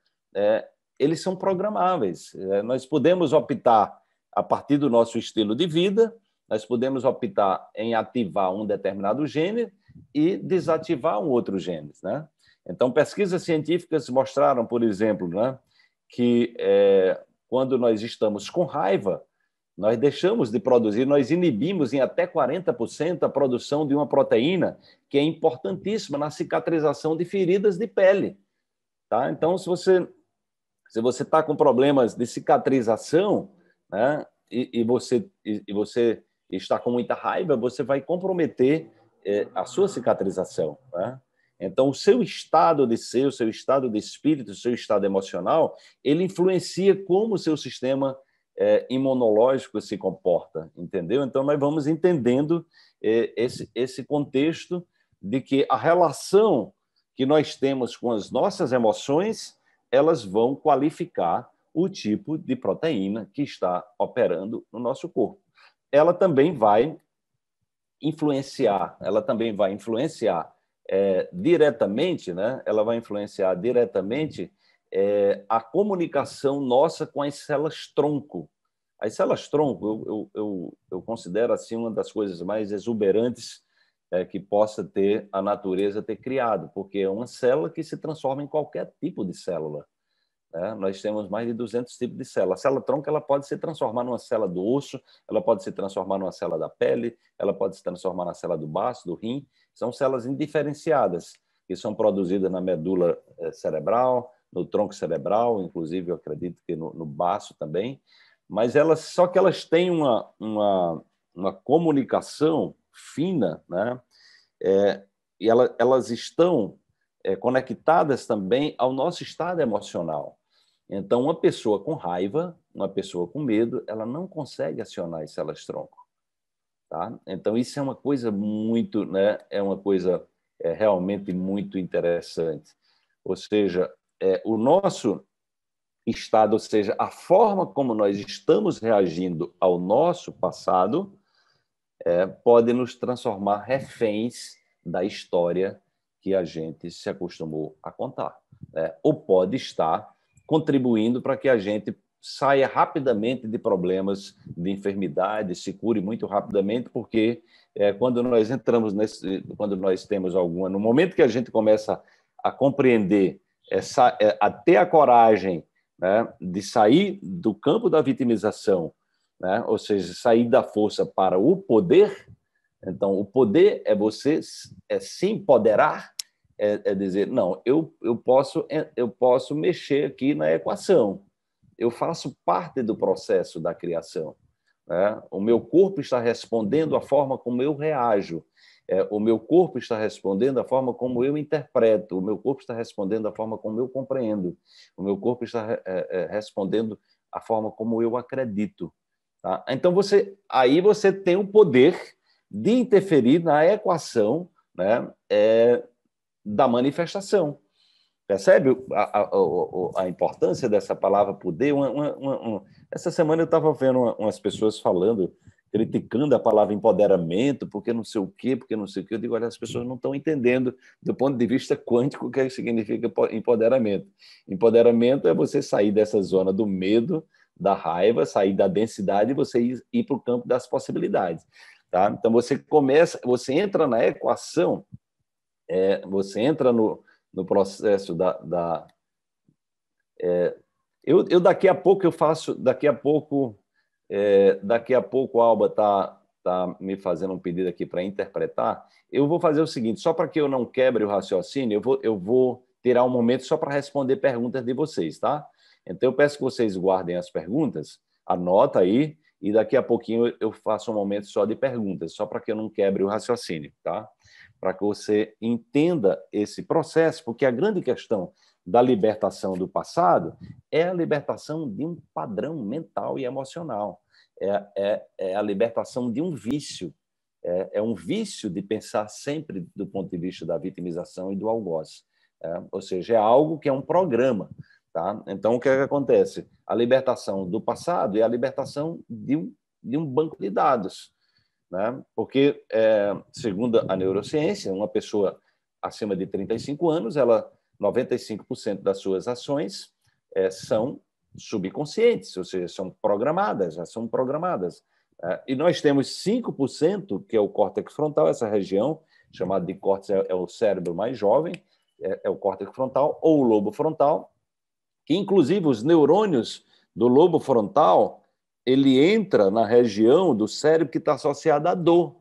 eles são programáveis. nós podemos optar, a partir do nosso estilo de vida, nós podemos optar em ativar um determinado gene e desativar um outro gene. Né? Então, pesquisas científicas mostraram, por exemplo, né, que é, quando nós estamos com raiva, nós deixamos de produzir, nós inibimos em até 40% a produção de uma proteína que é importantíssima na cicatrização de feridas de pele. Tá? Então, se você se você está com problemas de cicatrização, né, e, e você e, e, você está com muita raiva, você vai comprometer é, a sua cicatrização. Né? Então, o seu estado de ser, o seu estado de espírito, o seu estado emocional, ele influencia como o seu sistema é, imunológico se comporta, entendeu? Então, nós vamos entendendo é, esse, esse contexto de que a relação que nós temos com as nossas emoções, elas vão qualificar o tipo de proteína que está operando no nosso corpo. Ela também vai influenciar, ela também vai influenciar é, diretamente, né? Ela vai influenciar diretamente é, a comunicação nossa com as células tronco. As células tronco, eu, eu, eu, eu considero assim uma das coisas mais exuberantes é, que possa ter a natureza ter criado, porque é uma célula que se transforma em qualquer tipo de célula. É, nós temos mais de 200 tipos de célula. A célula tronco ela pode se transformar numa célula do osso, ela pode se transformar numa célula da pele, ela pode se transformar na célula do baço, do rim. São células indiferenciadas que são produzidas na medula é, cerebral, no tronco cerebral, inclusive eu acredito que no, no baço também, mas elas só que elas têm uma, uma, uma comunicação fina, né? É, e ela, elas estão é, conectadas também ao nosso estado emocional. Então, uma pessoa com raiva, uma pessoa com medo, ela não consegue acionar esse elastronco. tronco Tá? Então, isso é uma coisa muito, né? É uma coisa é, realmente muito interessante. Ou seja, é, o nosso estado, ou seja, a forma como nós estamos reagindo ao nosso passado, é, pode nos transformar reféns da história que a gente se acostumou a contar. Né? Ou pode estar contribuindo para que a gente saia rapidamente de problemas de enfermidade, se cure muito rapidamente, porque é, quando nós entramos nesse, quando nós temos alguma, no momento que a gente começa a compreender essa, até a coragem né, de sair do campo da vitimização, né, ou seja, sair da força para o poder. Então, o poder é você é se empoderar, é, é dizer, não, eu, eu, posso, é, eu posso mexer aqui na equação, eu faço parte do processo da criação. Né? O meu corpo está respondendo à forma como eu reajo. É, o meu corpo está respondendo à forma como eu interpreto, o meu corpo está respondendo à forma como eu compreendo, o meu corpo está é, é, respondendo à forma como eu acredito. Tá? Então, você, aí você tem o poder de interferir na equação né, é, da manifestação. Percebe a, a, a, importância dessa palavra poder? Uma, uma, uma, essa semana eu estava vendo umas pessoas falando criticando a palavra empoderamento, porque não sei o quê, porque não sei o quê. Eu digo, olha, as pessoas não estão entendendo do ponto de vista quântico o que é significa empoderamento. Empoderamento é você sair dessa zona do medo, da raiva, sair da densidade e você ir, para o campo das possibilidades. Tá? Então você começa, você entra na equação, é, você entra no, no processo da. da é, eu, eu daqui a pouco eu faço, daqui a pouco é, daqui a pouco a Alba está tá me fazendo um pedido aqui para interpretar. Eu vou fazer o seguinte, só para que eu não quebre o raciocínio, eu vou, eu vou tirar um momento só para responder perguntas de vocês, tá? Então eu peço que vocês guardem as perguntas, anota aí e daqui a pouquinho eu faço um momento só de perguntas, só para que eu não quebre o raciocínio, tá? Para que você entenda esse processo, porque a grande questão da libertação do passado é a libertação de um padrão mental e emocional, é, é, é a libertação de um vício, é, é, um vício de pensar sempre do ponto de vista da vitimização e do algoz. É, ou seja, é algo que é um programa. Tá? Então, o que, é que acontece? A libertação do passado é a libertação de um, de um banco de dados. Né? Porque, é, segundo a neurociência, uma pessoa acima de 35 anos, ela 95% das suas ações é, são subconscientes, ou seja, são programadas, já são programadas. Eh, e nós temos 5%, que é o córtex frontal, essa região chamada de córtex, é, é o cérebro mais jovem, é, é o córtex frontal ou o lobo frontal, que inclusive os neurônios do lobo frontal, ele entra na região do cérebro que está associada à dor.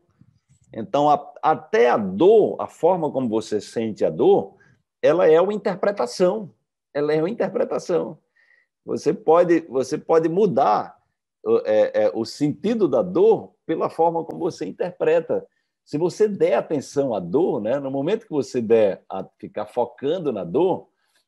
Então, a, até a dor, a forma como você sente a dor, ela é uma interpretação. Ela é uma interpretação. Você pode, você pode mudar é, é, o sentido da dor pela forma como você interpreta. Se você der atenção à dor, né, no momento que você der a ficar focando na dor,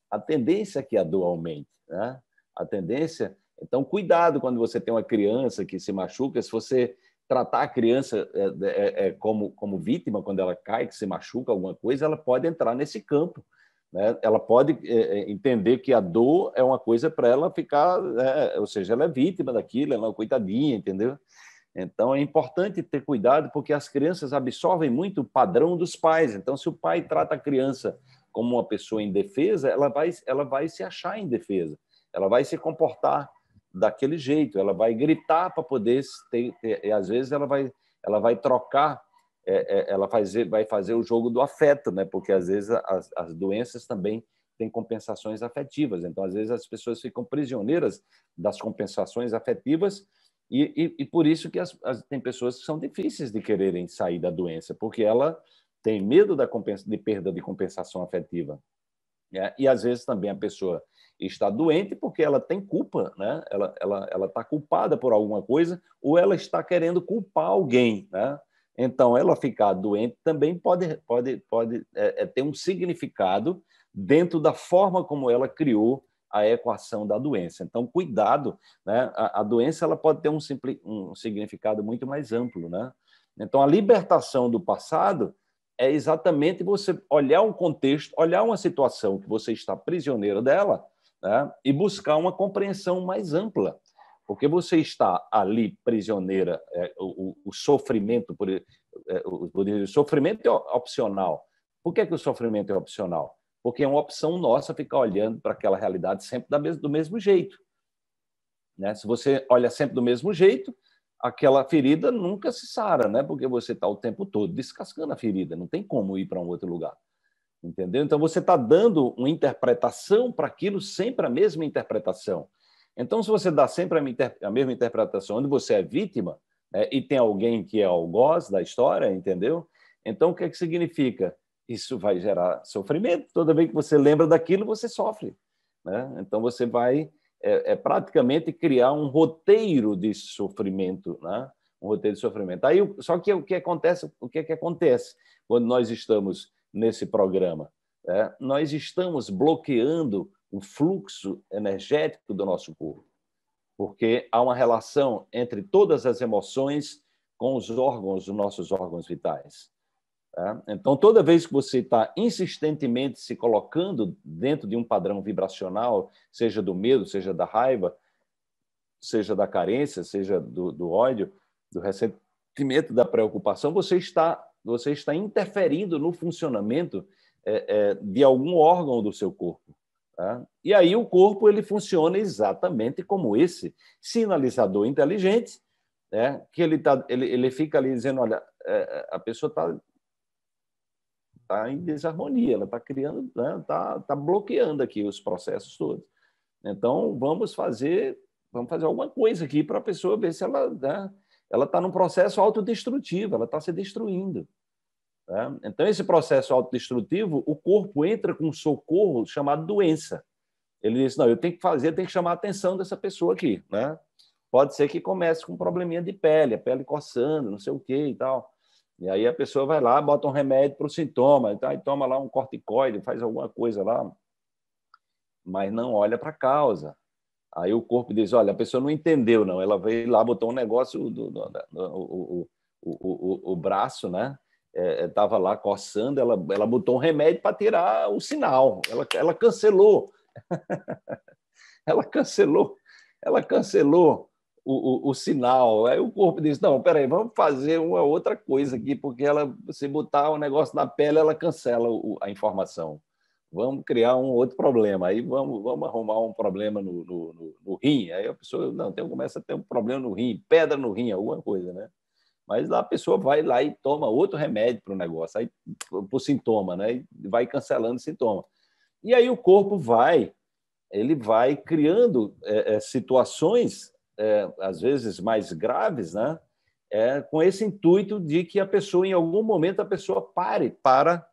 a tendência é que a dor aumente. Né? A tendência. Então, cuidado quando você tem uma criança que se machuca, se você tratar a criança é, é, é como, como vítima, quando ela cai, que se machuca alguma coisa, ela pode entrar nesse campo né? Ela pode é, é, entender que a dor é uma coisa para ela ficar, é, ou seja, ela é vítima daquilo, ela é uma coitadinha, entendeu? Então é importante ter cuidado porque as crianças absorvem muito o padrão dos pais. Então, se o pai trata a criança como uma pessoa indefesa, ela vai, ela vai se achar indefesa, ela vai se comportar daquele jeito, ela vai gritar para poder ter, ter, e às vezes ela vai, ela vai trocar é, é, ela fazer, vai fazer o jogo do afeto, né? porque às vezes as, as doenças também têm compensações afetivas. Então, às vezes, as pessoas ficam prisioneiras das compensações afetivas e, e, e por isso que as, as, tem pessoas que são difíceis de quererem sair da doença, porque ela tem medo da de perda de compensação afetiva. É, e, às vezes, também a pessoa está doente porque ela tem culpa, né? ela está ela, ela tá culpada por alguma coisa ou ela está querendo culpar alguém, né? Então, ela ficar doente também pode, pode, pode é, é, ter um significado dentro da forma como ela criou a equação da doença. Então, cuidado, né? a, a doença ela pode ter um, simpli, um significado muito mais amplo. Né? Então, a libertação do passado é exatamente você olhar um contexto, olhar uma situação que você está prisioneiro dela né? e buscar uma compreensão mais ampla porque você está ali prisioneira, é, o, o, sofrimento, por, é, o, o, sofrimento é opcional. Por que, que o sofrimento é opcional? Porque é uma opção nossa ficar olhando para aquela realidade sempre da mes do mesmo jeito. Né? Se você olha sempre do mesmo jeito, aquela ferida nunca se sara, né? Porque você está o tempo todo descascando a ferida, não tem como ir para um outro lugar. Entendeu? Então você está dando uma interpretação para aquilo sempre a mesma interpretação. Então, se você dá sempre a, mesma interpretação, onde você é vítima né, e tem alguém que é algoz da história, entendeu? Então, o que, é que significa? Isso vai gerar sofrimento. Toda vez que você lembra daquilo, você sofre. Né? Então, você vai é, é praticamente criar um roteiro de sofrimento, né? um roteiro de sofrimento. Aí, só que o que acontece, o que é que acontece quando nós estamos nesse programa? É, nós estamos bloqueando o fluxo energético do nosso corpo, porque há uma relação entre todas as emoções com os órgãos, os nossos órgãos vitais. Tá? Então, toda vez que você está insistentemente se colocando dentro de um padrão vibracional, seja do medo, seja da raiva, seja da carência, seja do, do ódio, do ressentimento, da preocupação, você está você está interferindo no funcionamento é, é, de algum órgão do seu corpo. Tá? E aí o corpo ele funciona exatamente como esse sinalizador inteligente, né? que ele, tá, ele, ele fica ali dizendo, olha, é, é, a pessoa está tá em desarmonia, ela está criando, está né? Tá, tá bloqueando aqui os processos todos. Então vamos fazer, vamos fazer alguma coisa aqui para a pessoa ver se ela, né? ela está num processo autodestrutivo, ela está se destruindo. Tá? Então, esse processo autodestrutivo, o corpo entra com um socorro chamado doença. Ele diz: não, eu tenho que fazer, eu tenho que chamar a atenção dessa pessoa aqui. Né? Pode ser que comece com um probleminha de pele, a pele coçando, não sei o quê e tal. E aí a pessoa vai lá, bota um remédio para o sintoma, tá? Então e toma lá um corticoide, faz alguma coisa lá, mas não olha para a causa. Aí o corpo diz: olha, a pessoa não entendeu, não. Ela veio lá, botou um negócio, do, do, do, o, o, o, o braço, né? estava é, é lá coçando, ela, ela botou um remédio para tirar o sinal, ela, ela cancelou. ela cancelou, ela cancelou o, o, o, sinal. Aí o corpo diz: não, peraí, vamos fazer uma outra coisa aqui, porque ela, se botar o um negócio na pele, ela cancela o, a informação. Vamos criar um outro problema. Aí vamos, vamos arrumar um problema no, no, no, no rim. Aí a pessoa, não, tem, começa a ter um problema no rim, pedra no rim, alguma coisa, né? Mas lá a pessoa vai lá e toma outro remédio para o negócio, aí, por sintoma, né? E vai cancelando o sintoma. E aí o corpo vai, ele vai criando é, é, situações, é, às vezes mais graves, né? É, com esse intuito de que a pessoa, em algum momento, a pessoa pare para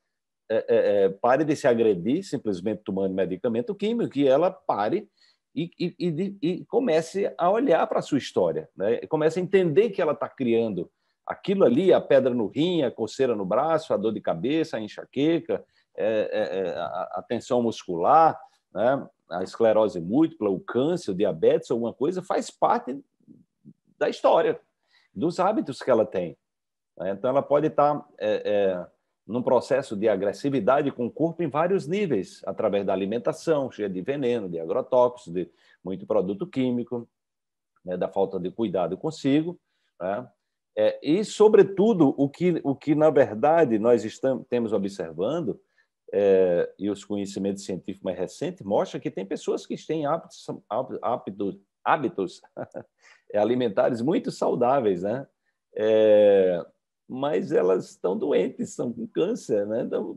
é, é, pare de se agredir simplesmente tomando medicamento químico, que ela pare e, e, e, e comece a olhar para a sua história, né? comece a entender que ela está criando Aquilo ali, a pedra no rim, a coceira no braço, a dor de cabeça, a enxaqueca, é, é, é a tensão muscular, né? a esclerose múltipla, o câncer, o diabetes, alguma coisa, faz parte da história, dos hábitos que ela tem. Né. Então, ela pode estar tá, é, é, num processo de agressividade com o corpo em vários níveis, através da alimentação, cheia de veneno, de agrotóxicos, de muito produto químico, né, da falta de cuidado consigo, né, é, e, sobretudo, o que, o que, na verdade, nós estamos, temos observando, é, e os conhecimentos científicos mais recentes mostram que tem pessoas que têm hábitos, hábitos, hábitos alimentares muito saudáveis, né? É, mas elas estão doentes, estão com câncer, né? Então,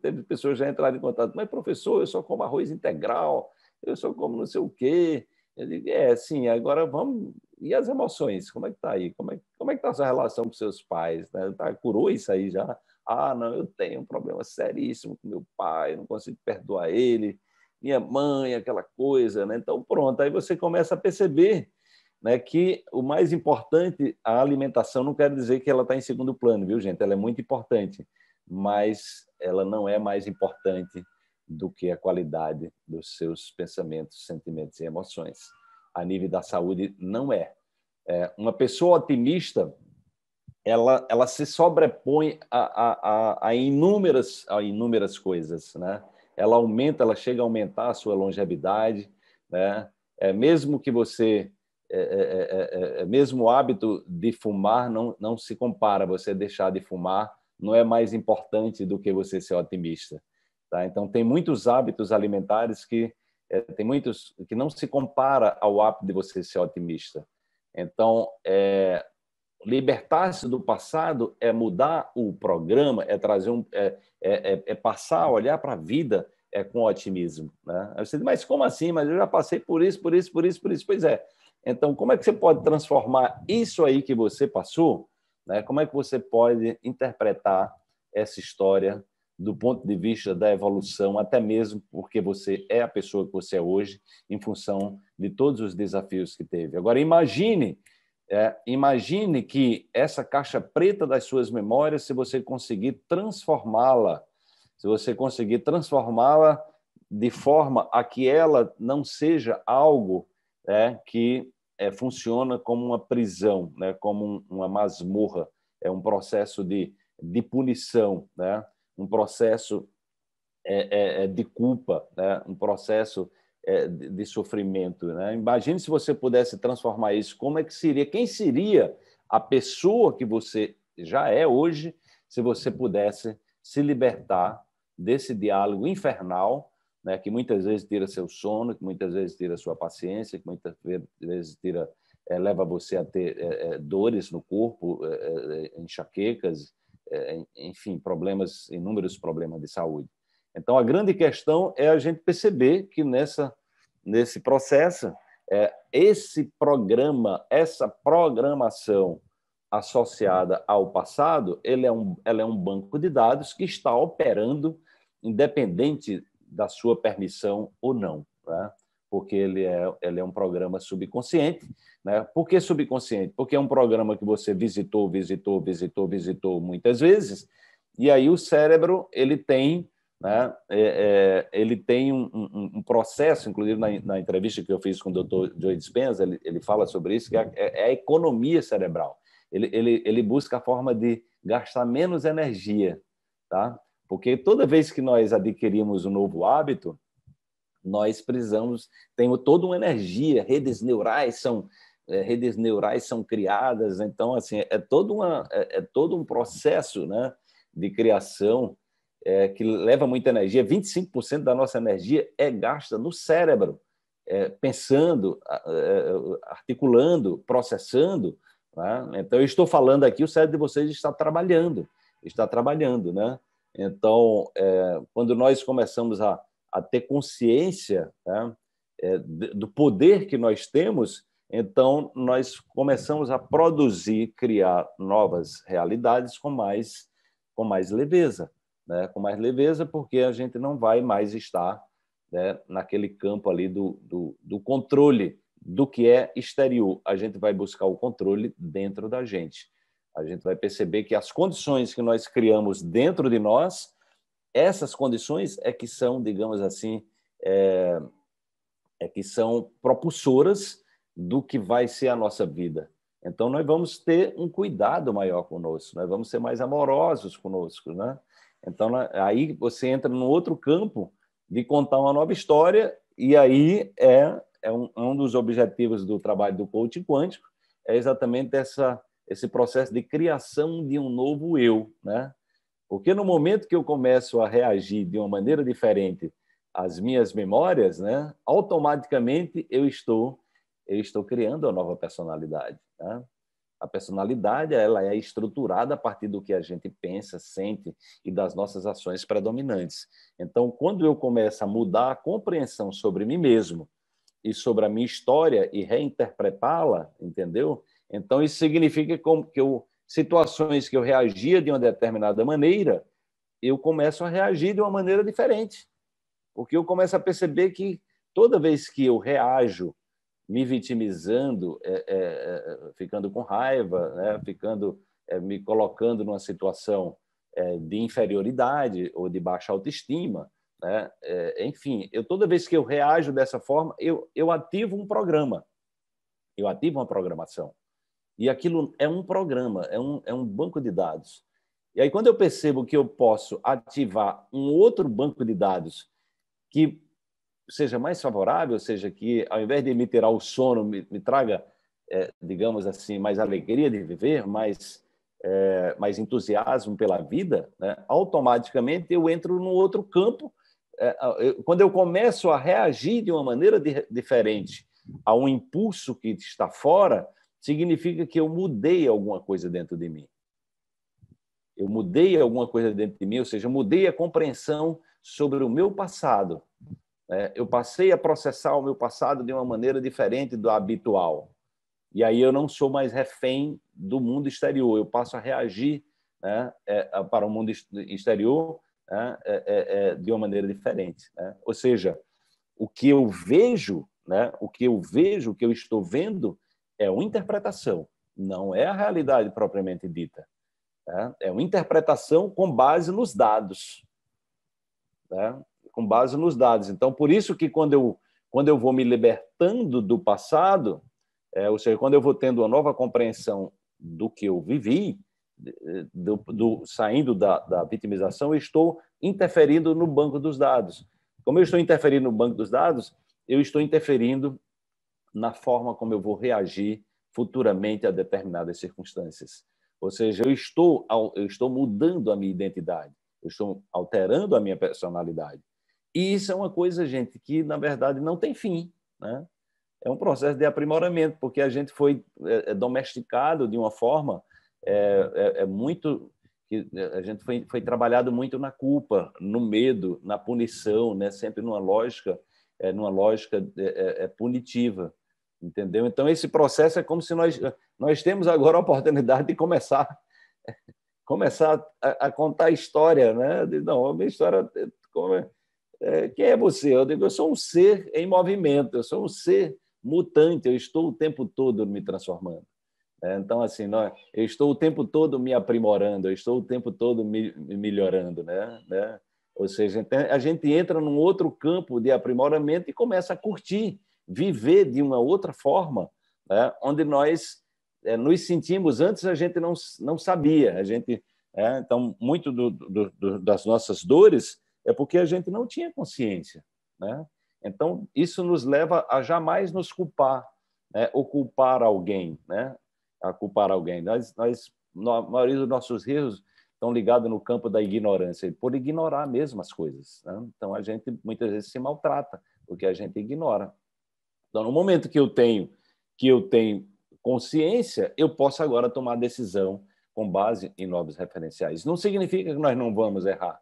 teve pessoas já entraram em contato, mas professor, eu só como arroz integral, eu só como não sei o quê. Eu digo, é, sim, agora vamos e as emoções, como é que está aí? Como é, como é que está a sua relação com seus pais? Né? Tá, curou isso aí já? Ah, não, eu tenho um problema seríssimo com meu pai, não consigo perdoar ele, minha mãe, aquela coisa. Né? Então, pronto, aí você começa a perceber né, que o mais importante, a alimentação, não quero dizer que ela está em segundo plano, viu, gente? Ela é muito importante, mas ela não é mais importante do que a qualidade dos seus pensamentos, sentimentos e emoções a nível da saúde não é. é uma pessoa otimista, ela, ela se sobrepõe a, a, a, inúmeras, a inúmeras coisas, né? Ela aumenta, ela chega a aumentar a sua longevidade, né? É, mesmo que você é é é, é, é, é, mesmo o hábito de fumar não, não se compara. Você deixar de fumar não é mais importante do que você ser otimista. Tá? Então, tem muitos hábitos alimentares que é, tem muitos que não se compara ao hábito de você ser otimista. Então, é, libertar-se do passado é mudar o programa, é trazer um, é, é, é, é passar a olhar para a vida é com otimismo, né? você diz, mas como assim? Mas eu já passei por isso, por isso, por isso, por isso. Pois é. Então, como é que você pode transformar isso aí que você passou? Né? Como é que você pode interpretar essa história do ponto de vista da evolução, até mesmo porque você é a pessoa que você é hoje, em função de todos os desafios que teve. Agora, imagine, é, imagine que essa caixa preta das suas memórias, se você conseguir transformá-la, se você conseguir transformá-la de forma a que ela não seja algo é, que é, funciona como uma prisão, né, como um, uma masmorra, é um processo de, de punição, né? um processo é, é, é, de culpa, né? um processo é, de, de, sofrimento. Né? Imagine se você pudesse transformar isso, como é que seria? Quem seria a pessoa que você já é hoje se você pudesse se libertar desse diálogo infernal né, que muitas vezes tira seu sono, que muitas vezes tira sua paciência, que muitas vezes tira é, leva você a ter é, é dores no corpo, é, enxaquecas, eh, enfim, problemas, inúmeros problemas de saúde. Então, a grande questão é a gente perceber que nessa, nesse processo, é, esse programa, essa programação associada ao passado, ele é um, ela é um banco de dados que está operando independente da sua permissão ou não. Né? porque ele é, ele é um programa subconsciente. Né? Por que subconsciente? Porque é um programa que você visitou, visitou, visitou, visitou muitas vezes, e aí o cérebro ele tem né? É, é, ele tem um, um, um processo, inclusive na, na, entrevista que eu fiz com o Dr. Joe Dispenza, ele, ele fala sobre isso, que é, é, é a economia cerebral. Ele, ele, ele busca a forma de gastar menos energia, tá? Porque toda vez que nós adquirimos um novo hábito, nós precisamos, tem toda uma energia, redes neurais são é, redes neurais são criadas, então assim é todo uma é, é, todo um processo, né, de criação é, que leva muita energia. 25% da nossa energia é gasta no cérebro, é, pensando, é, articulando, processando. Né? Então, eu estou falando aqui, o cérebro de vocês está trabalhando, está trabalhando, né? Então, é, quando nós começamos a a ter consciência tá? é, do poder que nós temos, então nós começamos a produzir, criar novas realidades com mais, com mais leveza. Né? Com mais leveza, porque a gente não vai mais estar né, naquele campo ali do, do, do controle do que é exterior. A gente vai buscar o controle dentro da gente. A gente vai perceber que as condições que nós criamos dentro de nós essas condições é que são, digamos assim, é, é que são propulsoras do que vai ser a nossa vida. Então, nós vamos ter um cuidado maior conosco, nós vamos ser mais amorosos conosco, né? Então, aí você entra num outro campo de contar uma nova história, e aí é, é um, um dos objetivos do trabalho do coaching quântico, é exatamente essa, esse processo de criação de um novo eu, né? Porque no momento que eu começo a reagir de uma maneira diferente às minhas memórias, né, automaticamente eu estou eu estou criando a nova personalidade. Né? A personalidade ela é estruturada a partir do que a gente pensa, sente e das nossas ações predominantes. Então, quando eu começo a mudar a compreensão sobre mim mesmo e sobre a minha história e reinterpretá-la, entendeu? Então, isso significa que eu situações que eu reagia de uma determinada maneira, eu começo a reagir de uma maneira diferente. Porque eu começo a perceber que toda vez que eu reajo me vitimizando, é, é, é ficando com raiva, né? ficando é, me colocando numa situação é, de inferioridade ou de baixa autoestima, né? É, enfim, eu toda vez que eu reajo dessa forma, eu, eu ativo um programa, eu ativo uma programação. E aquilo é um programa, é um, é um banco de dados. E aí, quando eu percebo que eu posso ativar um outro banco de dados que seja mais favorável, ou seja, que ao invés de me tirar o sono, me, me traga, é, digamos assim, mais alegria de viver, mais, é, mais entusiasmo pela vida, né? automaticamente eu entro num outro campo. É, eu, quando eu começo a reagir de uma maneira de, diferente a um impulso que está fora, significa que eu mudei alguma coisa dentro de mim. Eu mudei alguma coisa dentro de mim, ou seja, mudei a compreensão sobre o meu passado. Né? Eu passei a processar o meu passado de uma maneira diferente do habitual. E aí eu não sou mais refém do mundo exterior, eu passo a reagir né, é, para o mundo exterior né, é, é, de uma maneira diferente. Né? Ou seja, o que eu vejo, né, o que eu vejo, o que eu estou vendo, é uma interpretação, não é a realidade propriamente dita. Tá? É uma interpretação com base nos dados. Tá? Com base nos dados. Então, por isso que quando eu, quando eu vou me libertando do passado, é, ou seja, quando eu vou tendo uma nova compreensão do que eu vivi, do, do, saindo da, da vitimização, eu estou interferindo no banco dos dados. Como eu estou interferindo no banco dos dados, eu estou interferindo na forma como eu vou reagir futuramente a determinadas circunstâncias. Ou seja, eu estou, eu estou mudando a minha identidade, eu estou alterando a minha personalidade. E isso é uma coisa, gente, que na verdade não tem fim. Né? É um processo de aprimoramento, porque a gente foi é, é domesticado de uma forma é, é, é muito. É, a gente foi, foi trabalhado muito na culpa, no medo, na punição, né? sempre numa lógica, é, numa lógica é, punitiva. Entendeu? Então, esse processo é como se nós, nós temos agora a oportunidade de começar, começar a, a contar a história. Né? De, não, a minha história. É como é? É, quem é você? Eu digo, eu sou um ser em movimento, eu sou um ser mutante, eu estou o tempo todo me transformando. É, então, assim, é, eu estou o tempo todo me aprimorando, eu estou o tempo todo me, me melhorando. Né? né? Ou seja, então, a gente entra num outro campo de aprimoramento e começa a curtir viver de uma outra forma, né? onde nós é, nos sentimos, antes a gente não, não sabia, a gente, é, então, muito do, do, do, das nossas dores é porque a gente não tinha consciência. Né? Então, isso nos leva a jamais nos culpar, né? ou culpar alguém, né? a culpar alguém. Nós, nós, a maioria dos nossos erros estão ligados no campo da ignorância, por ignorar mesmo as coisas. Né? Então, a gente muitas vezes se maltrata, porque a gente ignora. Então, no momento que eu tenho que eu tenho consciência, eu posso agora tomar decisão com base em novos referenciais. Não significa que nós não vamos errar,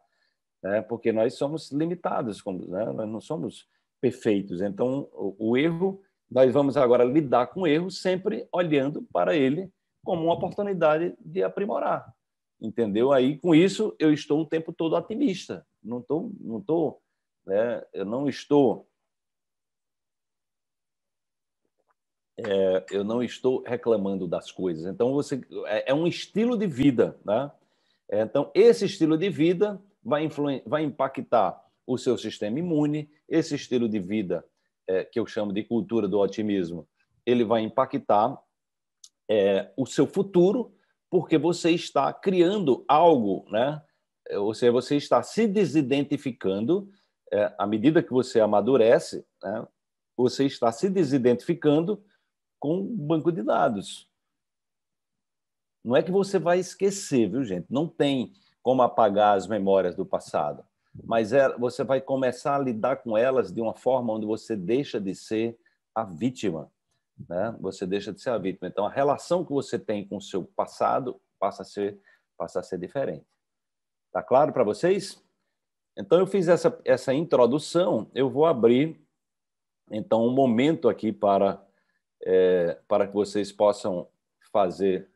né? porque nós somos limitados, né? nós não somos perfeitos. Então, o, erro, nós vamos agora lidar com o erro sempre olhando para ele como uma oportunidade de aprimorar. Entendeu? Aí, com isso, eu estou o tempo todo otimista. Não estou, não tô, né? eu não estou é, eu não estou reclamando das coisas. Então, você é, é um estilo de vida. Né? É, então, esse estilo de vida vai, vai impactar o seu sistema imune, esse estilo de vida é, que eu chamo de cultura do otimismo, ele vai impactar é, o seu futuro, porque você está criando algo, né? É, ou seja, você está se desidentificando à medida que você amadurece, né? você está se desidentificando com um banco de dados. Não é que você vai esquecer, viu, gente? Não tem como apagar as memórias do passado, mas é, você vai começar a lidar com elas de uma forma onde você deixa de ser a vítima, né? Você deixa de ser a vítima. Então, a relação que você tem com o seu passado passa a ser passa a ser diferente. Tá claro para vocês? Então, eu fiz essa essa introdução. Eu vou abrir então um momento aqui para é, para que vocês possam fazer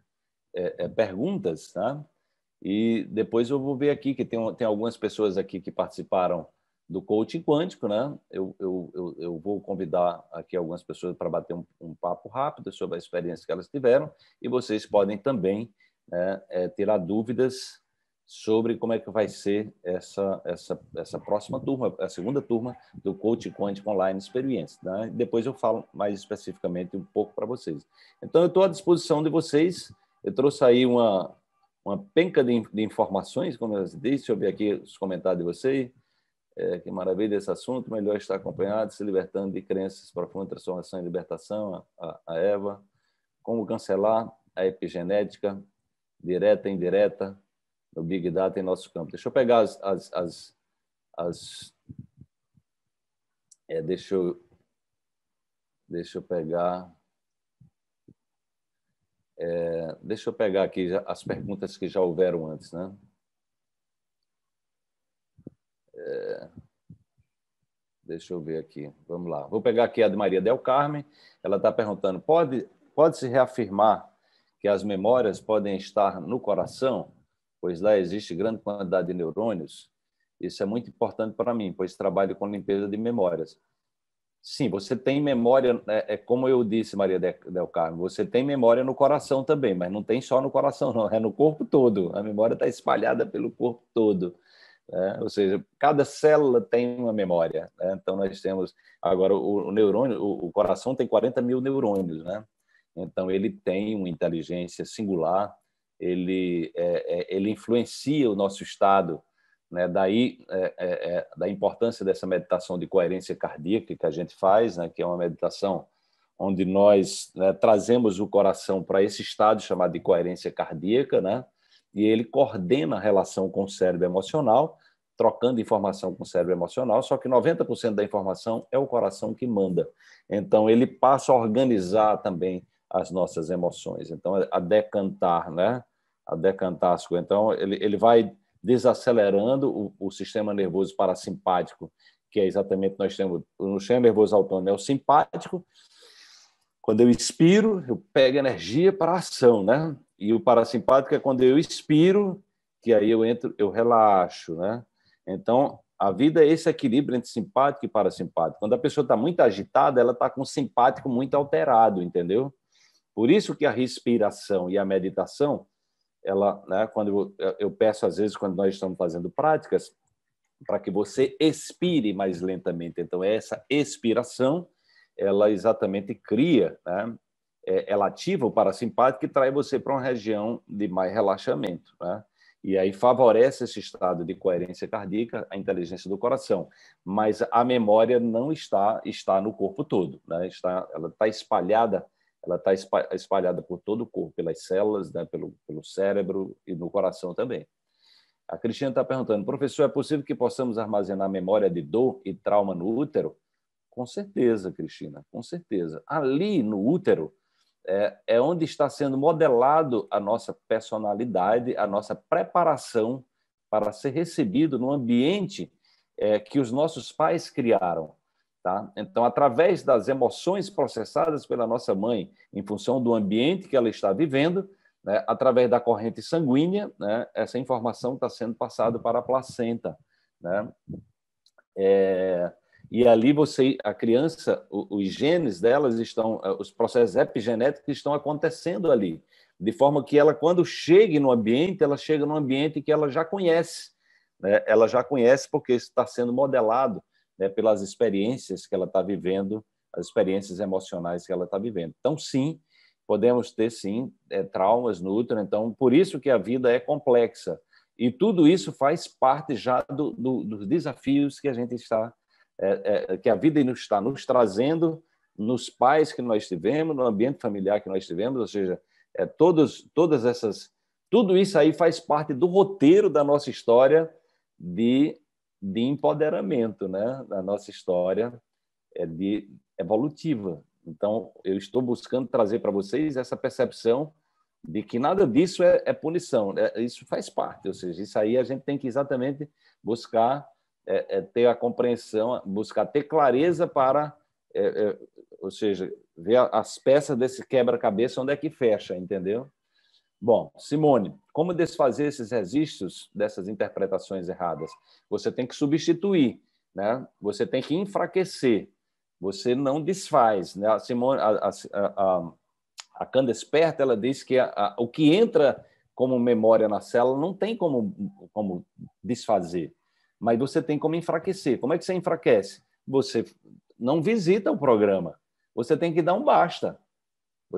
é, é, perguntas, tá? E depois eu vou ver aqui, que tem, tem algumas pessoas aqui que participaram do coaching quântico, né? Eu, eu, eu, eu vou convidar aqui algumas pessoas para bater um, um, papo rápido sobre a experiência que elas tiveram e vocês podem também né, é, tirar dúvidas sobre como é que vai ser essa, essa, essa próxima turma, a segunda turma do Coach Quântico Online Experience. Né? Depois eu falo mais especificamente um pouco para vocês. Então, eu estou à disposição de vocês. Eu trouxe aí uma, uma penca de, de informações, como eu disse. Deixa eu ver aqui os comentários de vocês. É, que maravilha esse assunto. Melhor estar acompanhado, se libertando de crenças profundas, transformação e libertação. A, a Eva. Como cancelar a epigenética direta e indireta no Big Data em nosso campo. Deixa eu pegar as. as, as, as é, deixa, eu, deixa eu pegar. É, deixa eu pegar aqui as perguntas que já houveram antes, né? É, deixa eu ver aqui. Vamos lá. Vou pegar aqui a de Maria Del Carmen. Ela está perguntando: pode, pode se reafirmar que as memórias podem estar no coração? pois lá existe grande quantidade de neurônios. Isso é muito importante para mim, pois trabalho com limpeza de memórias. Sim, você tem memória, é, é como eu disse, Maria Del Carmo, você tem memória no coração também, mas não tem só no coração, não, é no corpo todo. A memória está espalhada pelo corpo todo. Né? ou seja, cada célula tem uma memória. Né? Então, nós temos. Agora, o, o neurônio, o, o, coração tem 40 mil neurônios, né? Então, ele tem uma inteligência singular, ele, é, é, ele influencia o nosso estado. Né? Daí é, é, é, da importância dessa meditação de coerência cardíaca que a gente faz, né? que é uma meditação onde nós né, trazemos o coração para esse estado chamado de coerência cardíaca, né? e ele coordena a relação com o cérebro emocional, trocando informação com o cérebro emocional, só que 90% da informação é o coração que manda. Então, ele passa a organizar também as nossas emoções. Então, é a decantar, né? A decantar as coisas. Então, ele, ele vai desacelerando o, o sistema nervoso parasimpático, que é exatamente nós temos no sistema nervoso autônomo, é o simpático. Quando eu expiro, eu pego energia para a ação, né? E o parasimpático é quando eu expiro, que aí eu entro, eu relaxo, né? Então, a vida é esse equilíbrio entre simpático e parasimpático. Quando a pessoa está muito agitada, ela está com o simpático muito alterado, entendeu? Por isso que a respiração e a meditação, ela, né, quando eu, eu peço às vezes quando nós estamos fazendo práticas, para que você expire mais lentamente. Então essa expiração, ela exatamente cria, né, é, ela ativa o parasimpático e traz você para uma região de mais relaxamento, né? E aí favorece esse estado de coerência cardíaca, a inteligência do coração. Mas a memória não está está no corpo todo, né? Está, ela está espalhada ela está espalhada por todo o corpo, pelas células, né, pelo, pelo cérebro e no coração também. A Cristina está perguntando, professor, é possível que possamos armazenar memória de dor e trauma no útero? Com certeza, Cristina, com certeza. Ali no útero é, é onde está sendo modelado a nossa personalidade, a nossa preparação para ser recebido no ambiente é, que os nossos pais criaram. Tá? Então, através das emoções processadas pela nossa mãe, em função do ambiente que ela está vivendo, né, através da corrente sanguínea, né, essa informação está sendo passada para a placenta. Né? É, e ali você, a criança, os genes delas estão, eh, os processos epigenéticos estão acontecendo ali, de forma que ela, quando chega no ambiente, ela chega no ambiente que ela já conhece. Né? Ela já conhece porque está sendo modelado né, pelas experiências que ela está vivendo, as experiências emocionais que ela está vivendo. Então, sim, podemos ter, sim, é, traumas no útero. Então, por isso que a vida é complexa. E tudo isso faz parte já do, do, dos desafios que a gente está, é, é, que a vida está nos trazendo, nos pais que nós tivemos, no ambiente familiar que nós tivemos, ou seja, é, todos, todas essas, tudo isso aí faz parte do roteiro da nossa história de de empoderamento né, na nossa história é de evolutiva. Então, eu estou buscando trazer para vocês essa percepção de que nada disso é, é punição, é, isso faz parte, ou seja, isso aí a gente tem que exatamente buscar é, é ter a compreensão, buscar ter clareza para, é, é, ou seja, ver as peças desse quebra-cabeça onde é que fecha, entendeu? Bom, Simone, como desfazer esses registros dessas interpretações erradas? Você tem que substituir, né? Você tem que enfraquecer. Você não desfaz, né? A Simone, a, a, a Canda Esperta, ela diz que a, a, o que entra como memória na célula não tem como, como desfazer, mas você tem como enfraquecer. Como é que você enfraquece? Você não visita o programa. Você tem que dar um basta.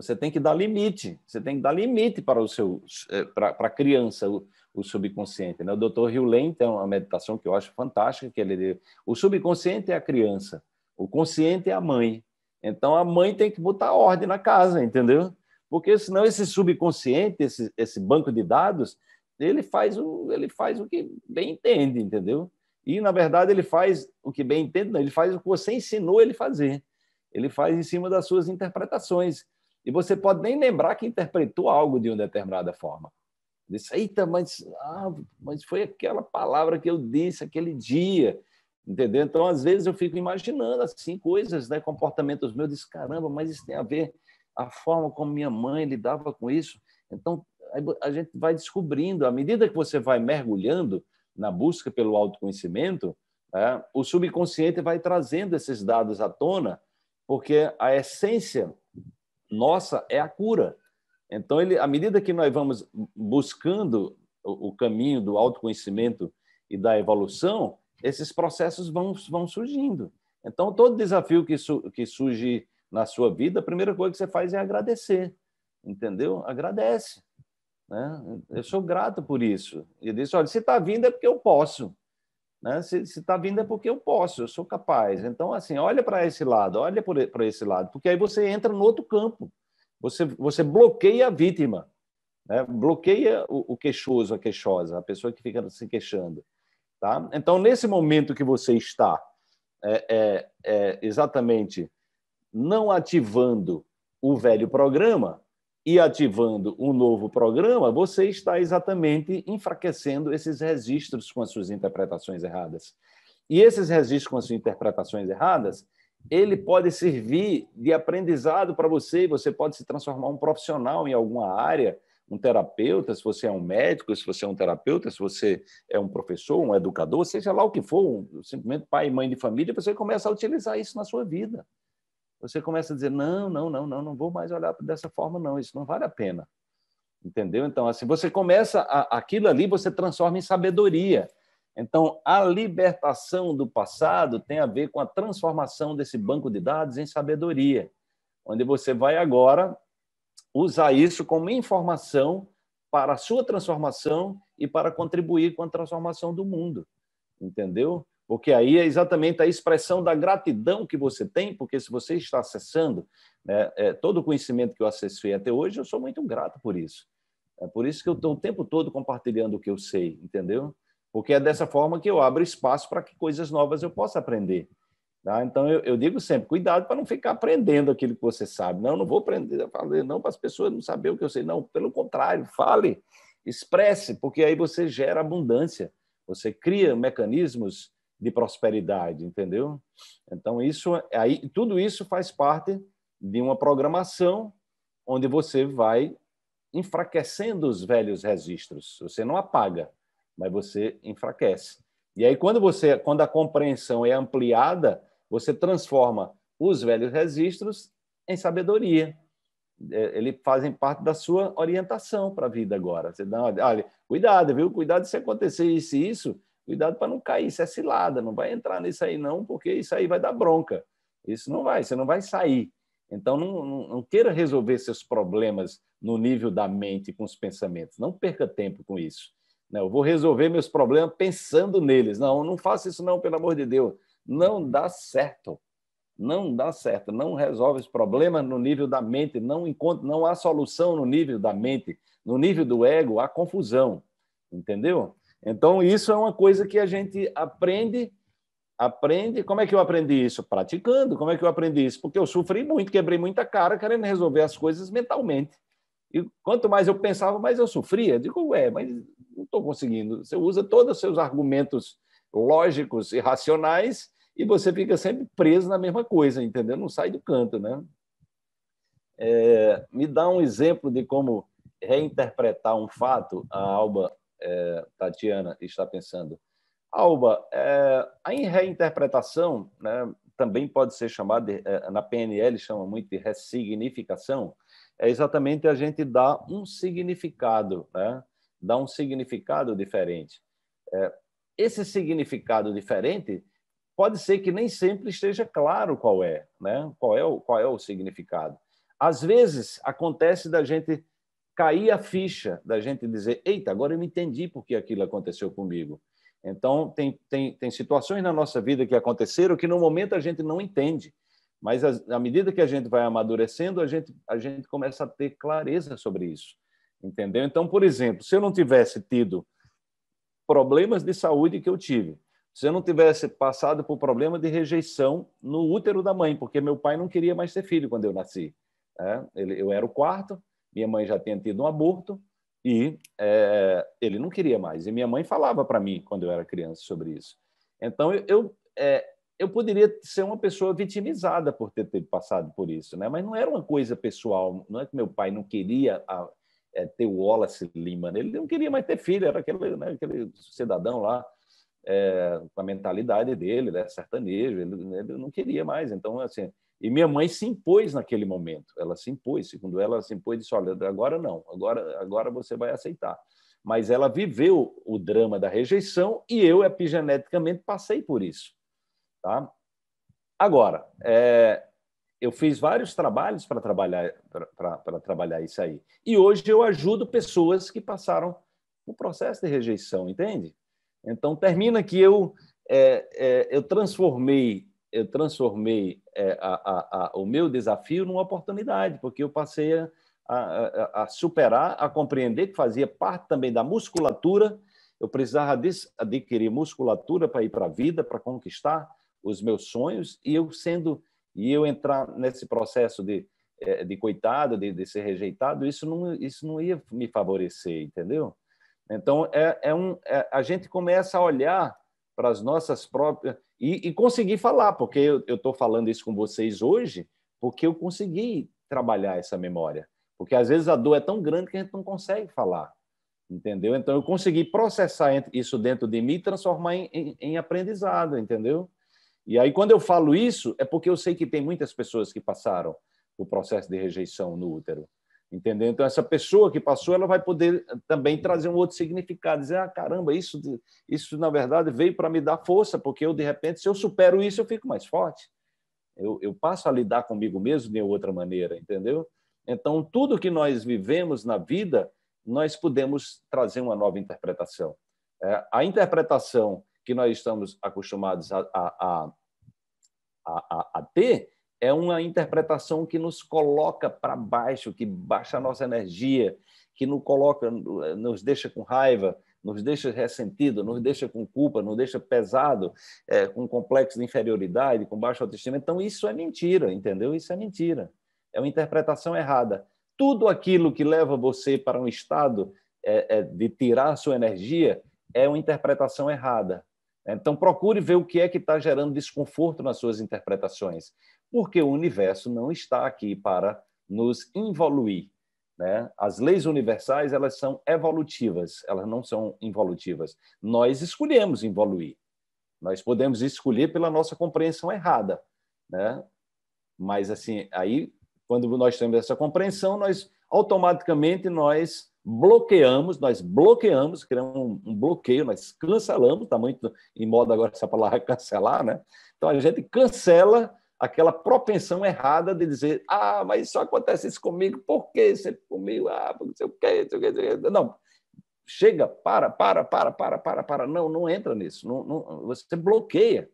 Você tem que dar limite, você tem que dar limite para o seu é, para a criança o, o, subconsciente. Né? O Dr. Hewlett tem uma meditação que eu acho fantástica que ele deu. O subconsciente é a criança, o consciente é a mãe. Então a mãe tem que botar ordem na casa, entendeu? Porque senão esse subconsciente, esse, esse banco de dados, ele faz o ele faz o que bem entende, entendeu? E na verdade ele faz o que bem entende, não, ele faz o que você ensinou ele fazer. Ele faz em cima das suas interpretações. E você pode nem lembrar que interpretou algo de uma determinada forma. Disse, eita, mas, ah, mas foi aquela palavra que eu disse aquele dia. Entendeu? Então, às vezes, eu fico imaginando assim coisas, né? comportamentos meus, disse caramba, mas isso tem a ver a forma como minha mãe lidava com isso. Então, a gente vai descobrindo, à medida que você vai mergulhando na busca pelo autoconhecimento, é, o subconsciente vai trazendo esses dados à tona, porque a essência nossa é a cura. Então, ele, à medida que nós vamos buscando o, caminho do autoconhecimento e da evolução, esses processos vão, vão surgindo. Então, todo desafio que, su, que surge na sua vida, a primeira coisa que você faz é agradecer, entendeu? Agradece. Né? Eu sou grato por isso. E disse: olha, se está vindo é porque eu posso. Né? Se está vindo é porque eu posso, eu sou capaz. Então, assim, olha para esse lado, olha para esse lado, porque aí você entra no outro campo. Você, você bloqueia a vítima, né? bloqueia o, o queixoso, a queixosa, a pessoa que fica se queixando. Tá? Então, nesse momento que você está é, é, é exatamente não ativando o velho programa, e ativando um novo programa, você está exatamente enfraquecendo esses registros com as suas interpretações erradas. E esses registros com as suas interpretações erradas, ele pode servir de aprendizado para você, você pode se transformar um profissional em alguma área, um terapeuta, se você é um médico, se você é um terapeuta, se você é um professor, um educador, seja lá o que for, um, simplesmente pai e mãe de família, você começa a utilizar isso na sua vida você começa a dizer: não, não, não, não, não vou mais olhar dessa forma, não, isso não vale a pena. Entendeu? Então, assim, você começa, a, aquilo ali você transforma em sabedoria. Então, a libertação do passado tem a ver com a transformação desse banco de dados em sabedoria, onde você vai agora usar isso como informação para a sua transformação e para contribuir com a transformação do mundo. Entendeu? porque aí é exatamente a expressão da gratidão que você tem, porque se você está acessando né, é, todo o conhecimento que eu acessei até hoje, eu sou muito grato por isso. É por isso que eu estou o tempo todo compartilhando o que eu sei, entendeu? Porque é dessa forma que eu abro espaço para que coisas novas eu possa aprender. Tá? Então, eu, eu, digo sempre, cuidado para não ficar aprendendo aquilo que você sabe. Não, não vou aprender a falar, não para as pessoas não saberem o que eu sei. Não, pelo contrário, fale, expresse, porque aí você gera abundância. Você cria mecanismos de prosperidade, entendeu? Então isso é, aí tudo isso faz parte de uma programação onde você vai enfraquecendo os velhos registros. Você não apaga, mas você enfraquece. E aí quando você quando a compreensão é ampliada, você transforma os velhos registros em sabedoria. É, Eles fazem parte da sua orientação para a vida agora. Você dá, uma, olha, cuidado, viu? Cuidado se acontecer isso isso, Cuidado para não cair, isso é cilada, não vai entrar nisso aí não, porque isso aí vai dar bronca. Isso não vai, você não vai sair. Então, não, não, não, queira resolver seus problemas no nível da mente com os pensamentos. Não perca tempo com isso. Não, né, eu vou resolver meus problemas pensando neles. Não, não faça isso não, pelo amor de Deus. Não dá certo. Não dá certo. Não resolve os problemas no nível da mente. Não encontra, não há solução no nível da mente. No nível do ego, há confusão. Entendeu? Então, isso é uma coisa que a gente aprende aprende. Como é que eu aprendi isso? Praticando. Como é que eu aprendi isso? Porque eu sofri muito, quebrei muita cara querendo resolver as coisas mentalmente. E quanto mais eu pensava, mais eu sofria. Digo, ué, mas não estou conseguindo. Você usa todos os seus argumentos lógicos e racionais e você fica sempre preso na mesma coisa, entendeu? Não sai do canto, né? É, me dá um exemplo de como reinterpretar um fato, a Alba é, Tatiana está pensando. Alba, é, a reinterpretação né, também pode ser chamada, de, é, na PNL chama muito de ressignificação, é exatamente a gente dar um significado, né, dar um significado diferente. É, esse significado diferente pode ser que nem sempre esteja claro qual é, né, qual é o, qual é o significado. Às vezes acontece da gente cair a ficha da gente dizer: eita, agora eu entendi por que aquilo aconteceu comigo. Então, tem, tem, tem situações na nossa vida que aconteceram que no momento a gente não entende, mas a, à medida que a gente vai amadurecendo, a gente, a gente começa a ter clareza sobre isso. Entendeu? Então, por exemplo, se eu não tivesse tido problemas de saúde que eu tive, se eu não tivesse passado por problema de rejeição no útero da mãe, porque meu pai não queria mais ter filho quando eu nasci. É, ele, eu era o quarto, minha mãe já tinha tido um aborto e é, ele não queria mais. E minha mãe falava para mim quando eu era criança sobre isso. Então eu eu, é, eu poderia ser uma pessoa vitimizada por ter, ter, passado por isso, né? Mas não era uma coisa pessoal. Não é que meu pai não queria a, é, ter o Wallace Lima, né? ele não queria mais ter filho. Era aquele, né, aquele cidadão lá é, com a mentalidade dele, né, sertanejo, ele, ele, não queria mais. Então, assim, e minha mãe se impôs naquele momento. Ela se impôs, segundo ela, ela se impôs e disse: olha, agora não, agora, agora você vai aceitar. Mas ela viveu o drama da rejeição e eu, epigeneticamente, passei por isso. Tá? Agora, é, eu fiz vários trabalhos para trabalhar, trabalhar isso aí. E hoje eu ajudo pessoas que passaram o processo de rejeição, entende? Então, termina que eu, é, é, eu transformei eu transformei é, a, a, a, o meu desafio numa oportunidade, porque eu passei a, superar, a compreender que fazia parte também da musculatura. Eu precisava adquirir musculatura para ir para a vida, para conquistar os meus sonhos, e eu sendo e eu entrar nesse processo de, é, de coitado, de, de ser rejeitado, isso não, isso não ia me favorecer, entendeu? Então, é, é um, é, a gente começa a olhar para as nossas próprias e, e consegui falar, porque eu estou falando isso com vocês hoje, porque eu consegui trabalhar essa memória. Porque às vezes a dor é tão grande que a gente não consegue falar, entendeu? Então eu consegui processar isso dentro de mim e transformar em, em, em aprendizado, entendeu? E aí quando eu falo isso, é porque eu sei que tem muitas pessoas que passaram o processo de rejeição no útero. Entendeu? Então, essa pessoa que passou, ela vai poder eh, também trazer um outro significado, dizer, ah, caramba, isso, isso na verdade veio para me dar força, porque eu, de repente, se eu supero isso, eu fico mais forte. Eu, eu passo a lidar comigo mesmo de outra maneira, entendeu? Então, tudo que nós vivemos na vida, nós podemos trazer uma nova interpretação. É, a interpretação que nós estamos acostumados a, a, a, a, a ter é uma interpretação que nos coloca para baixo, que baixa a nossa energia, que nos coloca, nos deixa com raiva, nos deixa ressentido, nos deixa com culpa, nos deixa pesado, é, com complexo de inferioridade, com baixa autoestima. Então isso é mentira, entendeu? Isso é mentira. É uma interpretação errada. Tudo aquilo que leva você para um estado é, é, de tirar sua energia é uma interpretação errada. Então, procure ver o que é que está gerando desconforto nas suas interpretações porque o universo não está aqui para nos involuir. Né? As leis universais elas são evolutivas, elas não são involutivas. Nós escolhemos evoluir. Nós podemos escolher pela nossa compreensão errada, né? Mas assim, aí quando nós temos essa compreensão, nós automaticamente nós bloqueamos, nós bloqueamos, criamos um, um bloqueio, nós cancelamos, está muito em moda agora essa palavra é cancelar, né? Então a gente cancela aquela propensão errada de dizer: ah, mas só acontece isso comigo, por que sempre comigo? Ah, não sei o quê, não sei o quê. Não. Chega, para, para, para, para, para, para. Não, não entra nisso. Não, não, você bloqueia.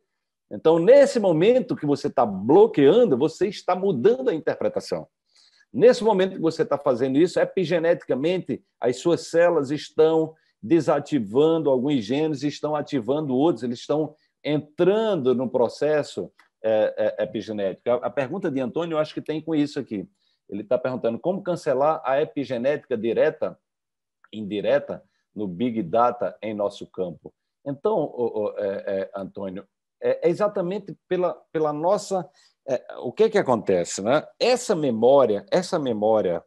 Então, nesse momento que você está bloqueando, você está mudando a interpretação. Nesse momento que você está fazendo isso, epigeneticamente, as suas células estão desativando alguns genes, estão ativando outros, eles estão entrando no processo é, é, epigenética. A pergunta de Antônio, eu acho que tem com isso aqui. Ele está perguntando como cancelar a epigenética direta, indireta, no Big Data em nosso campo. Então, é, é, Antônio, é, é exatamente pela, pela nossa. É, o que que acontece, né? Essa memória, essa memória,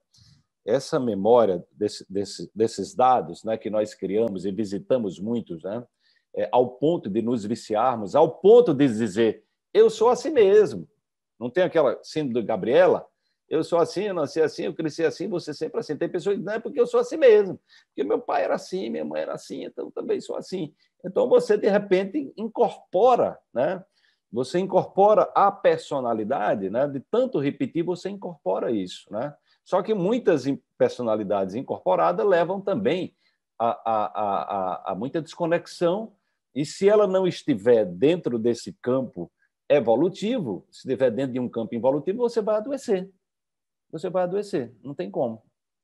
essa memória desse, desse, desses dados, né, que nós criamos e visitamos muitos, né, ao ponto de nos viciarmos, ao ponto de dizer eu sou assim mesmo. Não tem aquela síndrome de Gabriela? Eu sou assim, eu nasci assim, eu cresci assim, você sempre assim. Tem pessoas que dizem, não, é porque eu sou assim mesmo. Porque meu pai era assim, minha mãe era assim, então também sou assim. Então você, de repente, incorpora, né? Você incorpora a personalidade, né? De tanto repetir, você incorpora isso, né? Só que muitas personalidades incorporadas levam também a, a, a, a muita desconexão. E se ela não estiver dentro desse campo evolutivo, se estiver dentro de um campo involutivo, você vai adoecer. Você vai adoecer, não tem como.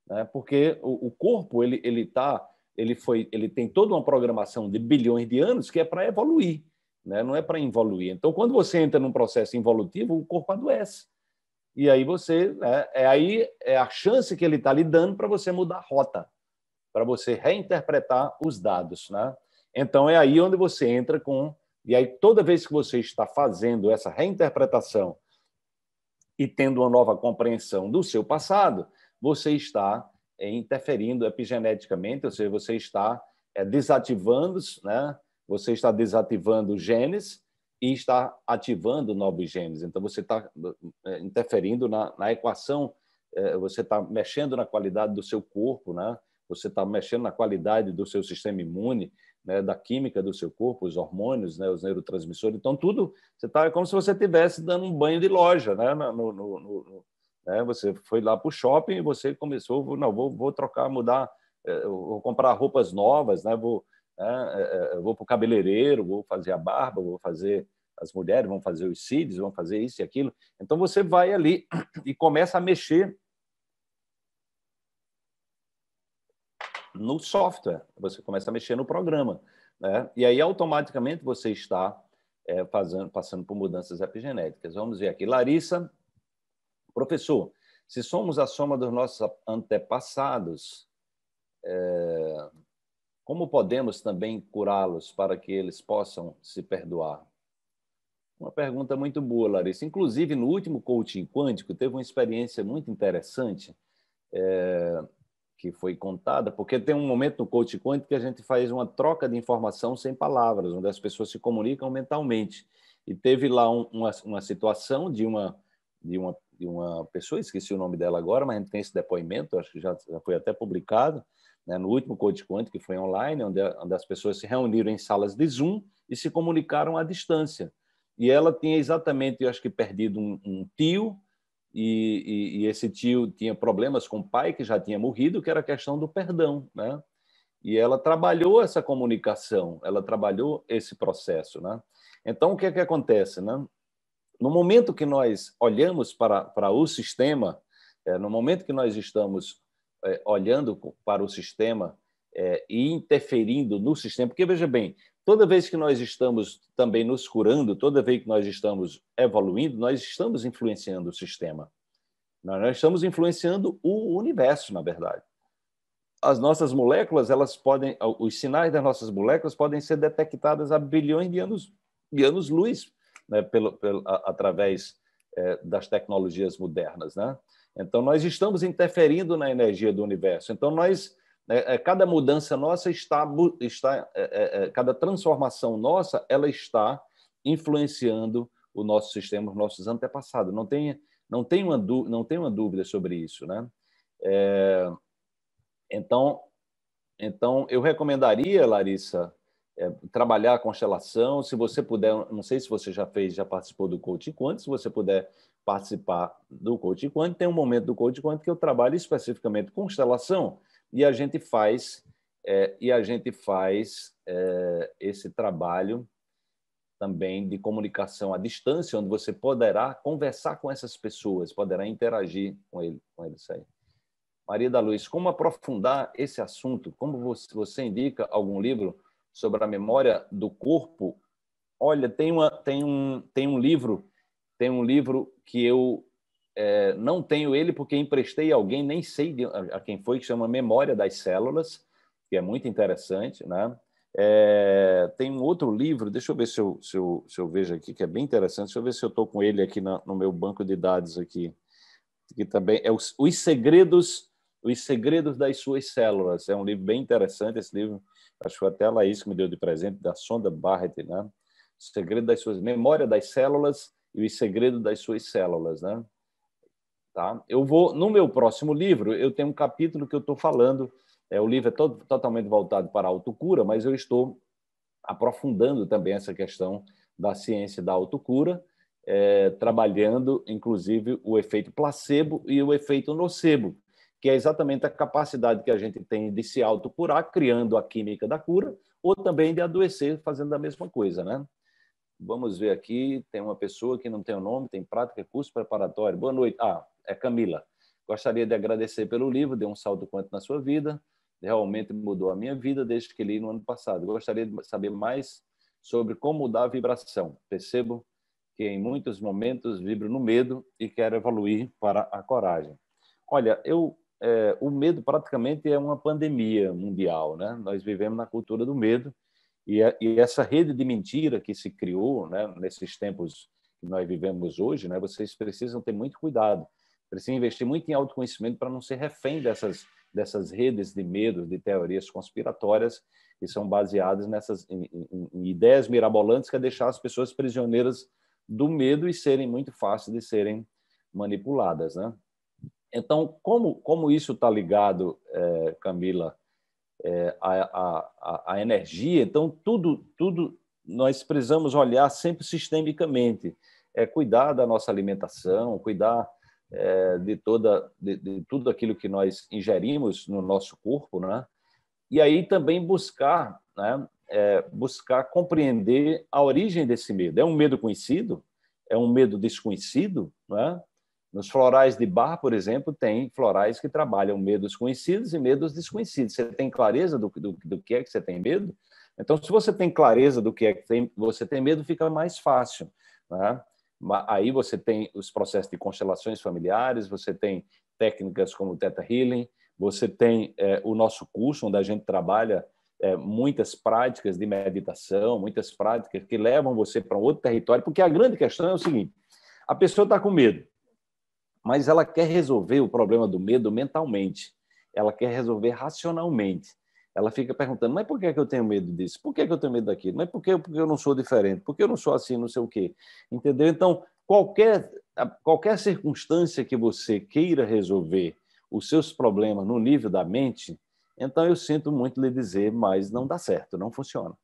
Né? Porque o, o corpo, ele, ele tá, ele foi, ele tem toda uma programação de bilhões de anos que é para evoluir, né? Não é para involuir. Então, quando você entra num processo involutivo, o corpo adoece. E aí você, né? é aí é a chance que ele está lhe dando para você mudar a rota, para você reinterpretar os dados, né? Então é aí onde você entra com e aí, toda vez que você está fazendo essa reinterpretação e tendo uma nova compreensão do seu passado, você está é, interferindo epigeneticamente, ou seja, você está é, desativando, né? Você está desativando genes e está ativando novos genes. Então você está é, interferindo na, na equação, você está mexendo na qualidade do seu corpo, né? Você está mexendo na qualidade do seu sistema imune, né, da química do seu corpo, os hormônios, né, os neurotransmissores. Então, tudo, você tá, é como se você estivesse dando um banho de loja. Né, no, no, no, né, você foi lá para o shopping e você começou, não, vou, vou trocar, mudar, eh, vou comprar roupas novas, né, vou, né, eh, eh, vou para o cabeleireiro, vou fazer a barba, vou fazer as mulheres, vão fazer os cílios, vão fazer isso e aquilo. Então, você vai ali e começa a mexer no software, você começa a mexer no programa. Né? E aí, automaticamente, você está é, fazendo, passando por mudanças epigenéticas. Vamos ver aqui. Larissa, professor, se somos a soma dos nossos antepassados, é, como podemos também curá-los para que eles possam se perdoar? Uma pergunta muito boa, Larissa. Inclusive, no último coaching quântico, teve uma experiência muito interessante. É, que foi contada, porque tem um momento no coach quântico que a gente faz uma troca de informação sem palavras, onde as pessoas se comunicam mentalmente. E teve lá um, uma, uma situação de uma, de, uma, de uma pessoa, esqueci o nome dela agora, mas a gente tem esse depoimento, acho que já, já foi até publicado, né, no último coach quântico que foi online, onde, a, onde as pessoas se reuniram em salas de Zoom e se comunicaram à distância. E ela tinha exatamente, eu acho que perdido um, um tio, e, e, e, esse tio tinha problemas com o pai que já tinha morrido, que era a questão do perdão, né? E ela trabalhou essa comunicação, ela trabalhou esse processo, né? Então o que é que acontece, né? No momento que nós olhamos para, para o sistema, é, no momento que nós estamos é, olhando para o sistema é, e interferindo no sistema, porque veja bem, toda vez que nós estamos também nos curando, toda vez que nós estamos evoluindo, nós estamos influenciando o sistema. Nós estamos influenciando o universo, na verdade. As nossas moléculas, elas podem, os sinais das nossas moléculas podem ser detectadas a bilhões de anos, de anos luz, né? pelo, pelo a, através é, das tecnologias modernas, né? Então nós estamos interferindo na energia do universo. Então nós né? É, cada mudança nossa está, está é, é, cada transformação nossa, ela está influenciando o nosso sistema, os nossos antepassados. Não tem, não tem, uma, não tem uma dúvida sobre isso, né? É, então, então eu recomendaria, Larissa, é, trabalhar a constelação. Se você puder, não sei se você já fez, já participou do coaching quanto, se você puder participar do coaching quântico, tem um momento do coaching quântico que eu trabalho especificamente constelação e a gente faz é, e a gente faz é, esse trabalho também de comunicação à distância, onde você poderá conversar com essas pessoas, poderá interagir com ele, com eles aí. Maria da Luz, como aprofundar esse assunto? Como você, você indica algum livro sobre a memória do corpo? Olha, tem, uma, tem, um, tem um livro, tem um livro que eu é, não tenho ele porque emprestei a alguém, nem sei de, a, a, quem foi, que chama Memória das Células, que é muito interessante. Né? É, tem um outro livro, deixa eu ver se eu, se, eu, se eu vejo aqui, que é bem interessante, deixa eu ver se eu estou com ele aqui na, no meu banco de dados aqui, que também é os, os Segredos os Segredos das Suas Células. É um livro bem interessante, esse livro, acho que foi até a Laís que me deu de presente, da Sonda Barrett, né? O segredo das suas memória das células e os segredos das suas células, né? Tá? Eu vou no meu próximo livro, eu tenho um capítulo que eu estou falando. É, o livro é todo, totalmente voltado para a autocura, mas eu estou aprofundando também essa questão da ciência da autocura, é, trabalhando inclusive o efeito placebo e o efeito nocebo, que é exatamente a capacidade que a gente tem de se autocurar, criando a química da cura, ou também de adoecer fazendo a mesma coisa, né? Vamos ver aqui, tem uma pessoa que não tem o nome, tem prática, curso preparatório. Boa noite. Ah, é Camila. Gostaria de agradecer pelo livro, deu um salto quanto na sua vida, realmente mudou a minha vida desde que li no ano passado. Gostaria de saber mais sobre como mudar a vibração. Percebo que em muitos momentos vibro no medo e quero evoluir para a coragem. Olha, eu é, o medo praticamente é uma pandemia mundial, né? Nós vivemos na cultura do medo e, a, é, e essa rede de mentira que se criou, né, nesses tempos que nós vivemos hoje, né? Vocês precisam ter muito cuidado Precisa investir muito em autoconhecimento para não ser refém dessas, dessas redes de medos, de teorias conspiratórias que são baseadas nessas em, em, em ideias mirabolantes que é deixar as pessoas prisioneiras do medo e serem muito fáceis de serem manipuladas, né? Então, como, como isso está ligado, é, Camila, eh, é, à, energia? Então, tudo, tudo nós precisamos olhar sempre sistemicamente. É cuidar da nossa alimentação, cuidar é, de, toda, de, de, tudo aquilo que nós ingerimos no nosso corpo, né? e aí também buscar, né? É, buscar compreender a origem desse medo. É um medo conhecido? É um medo desconhecido? Né? Nos florais de bar, por exemplo, tem florais que trabalham medos conhecidos e medos desconhecidos. Você tem clareza do, do, do que é que você tem medo? Então, se você tem clareza do que é que tem, você tem medo, fica mais fácil. Né? Aí você tem os processos de constelações familiares, você tem técnicas como o Theta Healing, você tem é, o nosso curso, onde a gente trabalha é, muitas práticas de meditação, muitas práticas que levam você para um outro território, porque a grande questão é o seguinte: a pessoa está com medo, mas ela quer resolver o problema do medo mentalmente, ela quer resolver racionalmente ela fica perguntando, mas por que, é que eu tenho medo disso? Por que, é que eu tenho medo daquilo? Mas por que, porque eu não sou diferente? Por que eu não sou assim, não sei o quê? Entendeu? Então, qualquer, qualquer circunstância que você queira resolver os seus problemas no nível da mente, então eu sinto muito lhe dizer, mas não dá certo, não funciona.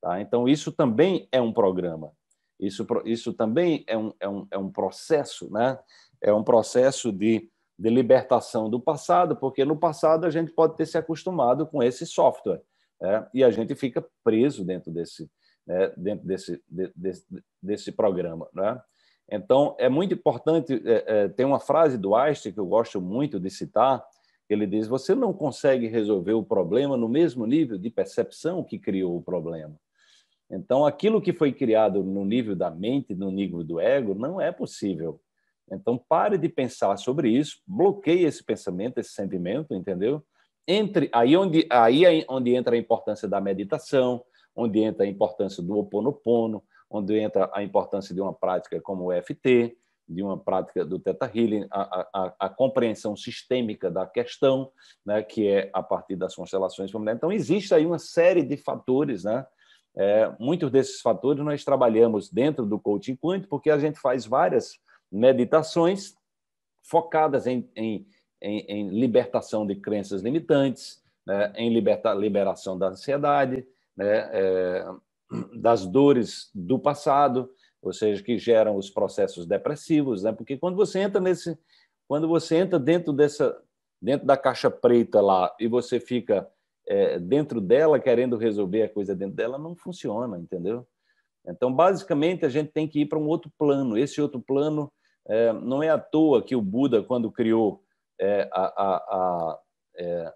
Tá? Então, isso também é um programa. Isso, isso também é um, é, um, é um processo, né? É um processo de de libertação do passado, porque no passado a gente pode ter se acostumado com esse software é, e a gente fica preso dentro desse, né, dentro desse, de, desse, desse programa. Né? Então, é muito importante. É, é, tem uma frase do Einstein que eu gosto muito de citar. Ele diz: Você não consegue resolver o problema no mesmo nível de percepção que criou o problema. Então, aquilo que foi criado no nível da mente, no nível do ego, não é possível então, pare de pensar sobre isso, bloqueie esse pensamento, esse sentimento, entendeu? Entre aí onde aí é onde entra a importância da meditação, onde entra a importância do oponopono, onde entra a importância de uma prática como o EFT, de uma prática do Theta Healing, a, a, a compreensão sistêmica da questão, né, que é a partir das constelações familiares. Então, existe aí uma série de fatores, né? É, muitos desses fatores nós trabalhamos dentro do coaching quântico, porque a gente faz várias meditações focadas em, em, em, em libertação de crenças limitantes, né, em liberta, liberação da ansiedade, né, é, das dores do passado, ou seja, que geram os processos depressivos, né? Porque quando você entra nesse, quando você entra dentro dessa, dentro da caixa preta lá e você fica é, dentro dela querendo resolver a coisa dentro dela, não funciona, entendeu? Então, basicamente, a gente tem que ir para um outro plano. Esse outro plano é, não é à toa que o Buda, quando criou é, a, a, a, é,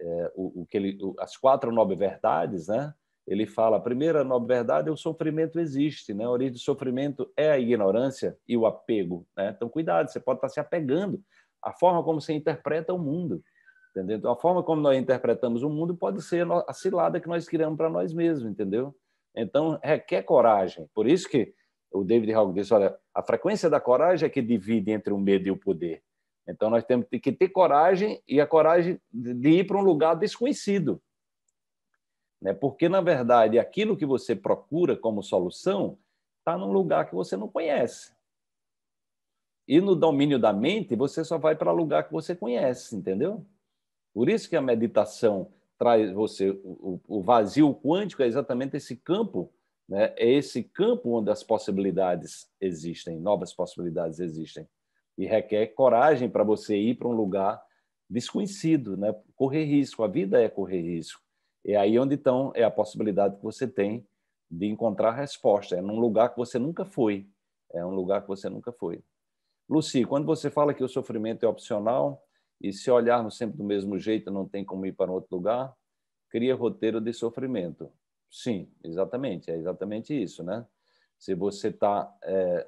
é o, o, que ele, o, as quatro nobres verdades, né? ele fala: a primeira nobre verdade é o sofrimento existe, né? a origem do sofrimento é a ignorância e o apego. Né? Então, cuidado, você pode estar se apegando à forma como você interpreta o mundo. Entendeu? Então, a forma como nós interpretamos o mundo pode ser a cilada que nós criamos para nós mesmos, entendeu? Então, requer coragem. Por isso que o David Hogg disse, olha, a frequência da coragem é que divide entre o medo e o poder. Então, nós temos que ter coragem e a coragem de ir para um lugar desconhecido. Né? Porque, na verdade, aquilo que você procura como solução está num lugar que você não conhece. E no domínio da mente, você só vai para lugar que você conhece, entendeu? Por isso que a meditação traz você o, vazio quântico é exatamente esse campo né? É esse campo onde as possibilidades existem, novas possibilidades existem. E requer coragem para você ir para um lugar desconhecido, né? correr risco. A vida é correr risco. É aí onde então é a possibilidade que você tem de encontrar resposta. É num lugar que você nunca foi. É um lugar que você nunca foi. Luci, quando você fala que o sofrimento é opcional e se olharmos sempre do mesmo jeito não tem como ir para outro lugar, cria roteiro de sofrimento. Sim, exatamente, é exatamente isso, né? Se você está é,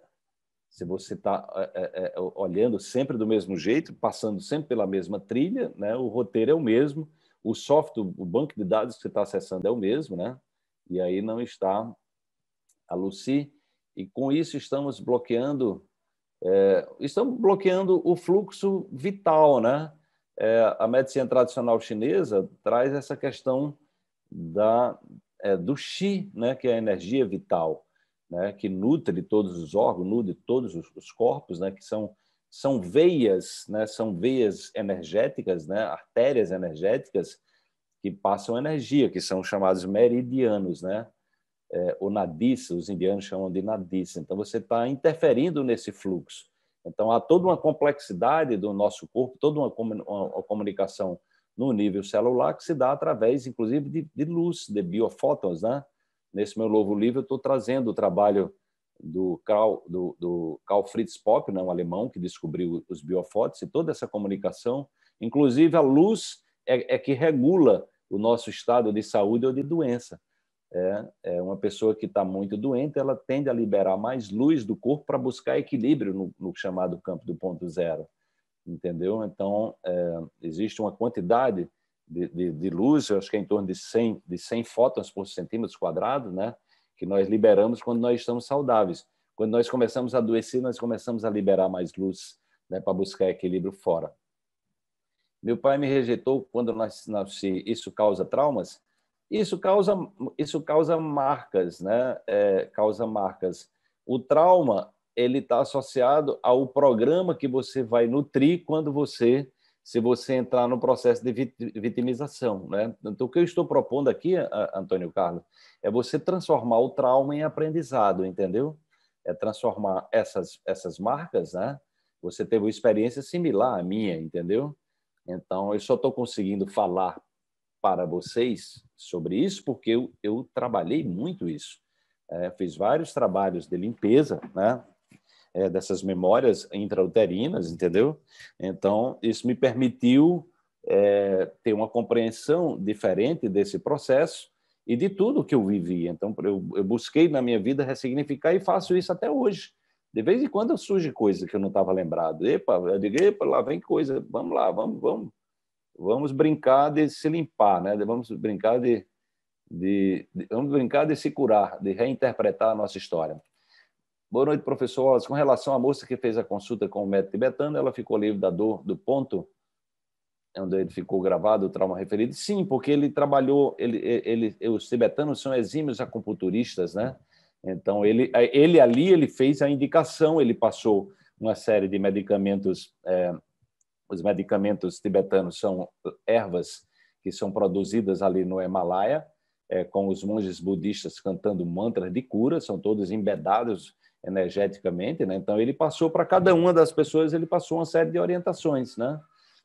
se você tá, é, é, é olhando sempre do mesmo jeito, passando sempre pela mesma trilha, né? O roteiro é o mesmo, o software, o banco de dados que você está acessando é o mesmo, né? E aí não está a Lucy e com isso estamos bloqueando é, estamos bloqueando o fluxo vital, né? É, a medicina tradicional chinesa traz essa questão da é, do chi, né, que é a energia vital, né, que nutre todos os órgãos, nutre todos os, os corpos, né, que são são veias, né, são veias energéticas, né, artérias energéticas que passam energia, que são chamados meridianos, né, é, o nadis, os indianos chamam de nadis. Então você está interferindo nesse fluxo. Então há toda uma complexidade do nosso corpo, toda uma, uma, uma comunicação no nível celular, que se dá através, inclusive, de, de luz, de biofótons. Né? Nesse meu novo livro, eu estou trazendo o trabalho do Karl, do, do Karl Fritz Popp, né, um alemão que descobriu os biofótons, e toda essa comunicação, inclusive a luz é, é que regula o nosso estado de saúde ou de doença. É, é, uma pessoa que está muito doente, ela tende a liberar mais luz do corpo para buscar equilíbrio no, no, chamado campo do ponto zero entendeu? Então, é, existe uma quantidade de, de, de luz, eu acho que é em torno de 100, de 100 fótons por centímetro quadrado, né? que nós liberamos quando nós estamos saudáveis. Quando nós começamos a adoecer, nós começamos a liberar mais luz né, para buscar equilíbrio fora. Meu pai me rejeitou quando nós nasci. Isso causa traumas? Isso causa, isso causa marcas, né? É, causa marcas. O trauma ele está associado ao programa que você vai nutrir quando você se você entrar no processo de vitimização. Né? Então, o que eu estou propondo aqui, Antônio Carlos, é você transformar o trauma em aprendizado, entendeu? É transformar essas, essas marcas, né? Você teve uma experiência similar à minha, entendeu? Então, eu só estou conseguindo falar para vocês sobre isso porque eu, eu trabalhei muito isso. É, fiz vários trabalhos de limpeza, né? é, dessas memórias intrauterinas, entendeu? Então, isso me permitiu é, ter uma compreensão diferente desse processo e de tudo que eu vivi. Então, eu, eu busquei na minha vida ressignificar e faço isso até hoje. De vez em quando surge coisa que eu não estava lembrado. Epa, eu digo, epa, lá vem coisa, vamos lá, vamos, vamos, vamos brincar de se limpar, né? Vamos brincar de, de, de vamos brincar de se curar, de reinterpretar a nossa história. Boa noite, professor Wallace. Com relação à moça que fez a consulta com o médico tibetano, ela ficou livre da dor do ponto é onde ele ficou gravado o trauma referido? Sim, porque ele trabalhou, ele, ele, os tibetanos são exímios acupunturistas, né? Então, ele, é, ele ali ele fez a indicação, ele passou uma série de medicamentos, é, os medicamentos tibetanos são ervas que são produzidas ali no Himalaia, é, com os monges budistas cantando mantras de cura, são todos embedados energeticamente, né? Então ele passou para cada uma das pessoas, ele passou uma série de orientações, né?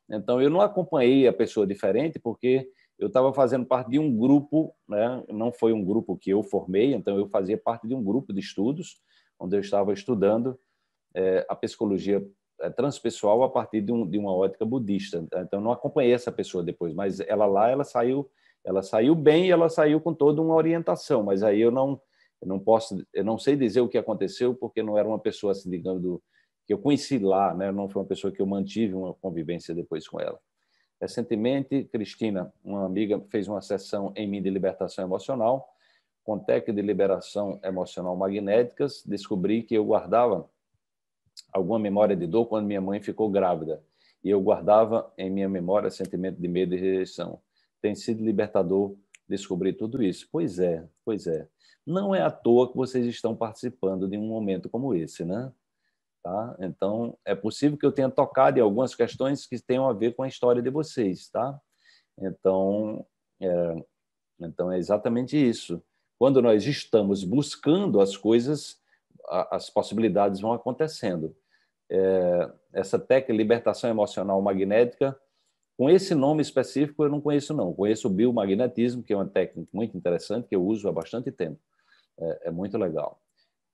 Então eu não acompanhei a pessoa diferente porque eu estava fazendo parte de um grupo, né? Não foi um grupo que eu formei, então eu fazia parte de um grupo de estudos onde eu estava estudando é, a psicologia é, transpessoal a partir de, um, de uma ótica budista. Então eu não acompanhei essa pessoa depois, mas ela lá ela saiu, ela saiu bem, e ela saiu com toda uma orientação, mas aí eu não eu não posso, eu não sei dizer o que aconteceu porque não era uma pessoa assim, digamos, que eu conheci lá, né? Não foi uma pessoa que eu mantive uma convivência depois com ela. Recentemente, Cristina, uma amiga, fez uma sessão em mim de libertação emocional, com técnica de liberação emocional magnéticas, descobri que eu guardava alguma memória de dor quando minha mãe ficou grávida, e eu guardava em minha memória sentimento de medo e rejeição. Tem sido libertador descobrir tudo isso. Pois é, pois é. Não é à toa que vocês estão participando de um momento como esse, né? Tá? Então, é possível que eu tenha tocado em algumas questões que tenham a ver com a história de vocês, tá? Então, é, então é exatamente isso. Quando nós estamos buscando as coisas, a, as possibilidades vão acontecendo. É, essa técnica libertação emocional magnética, com esse nome específico eu não conheço não. Conheço o biomagnetismo, que é uma técnica muito interessante que eu uso há bastante tempo é, é muito legal.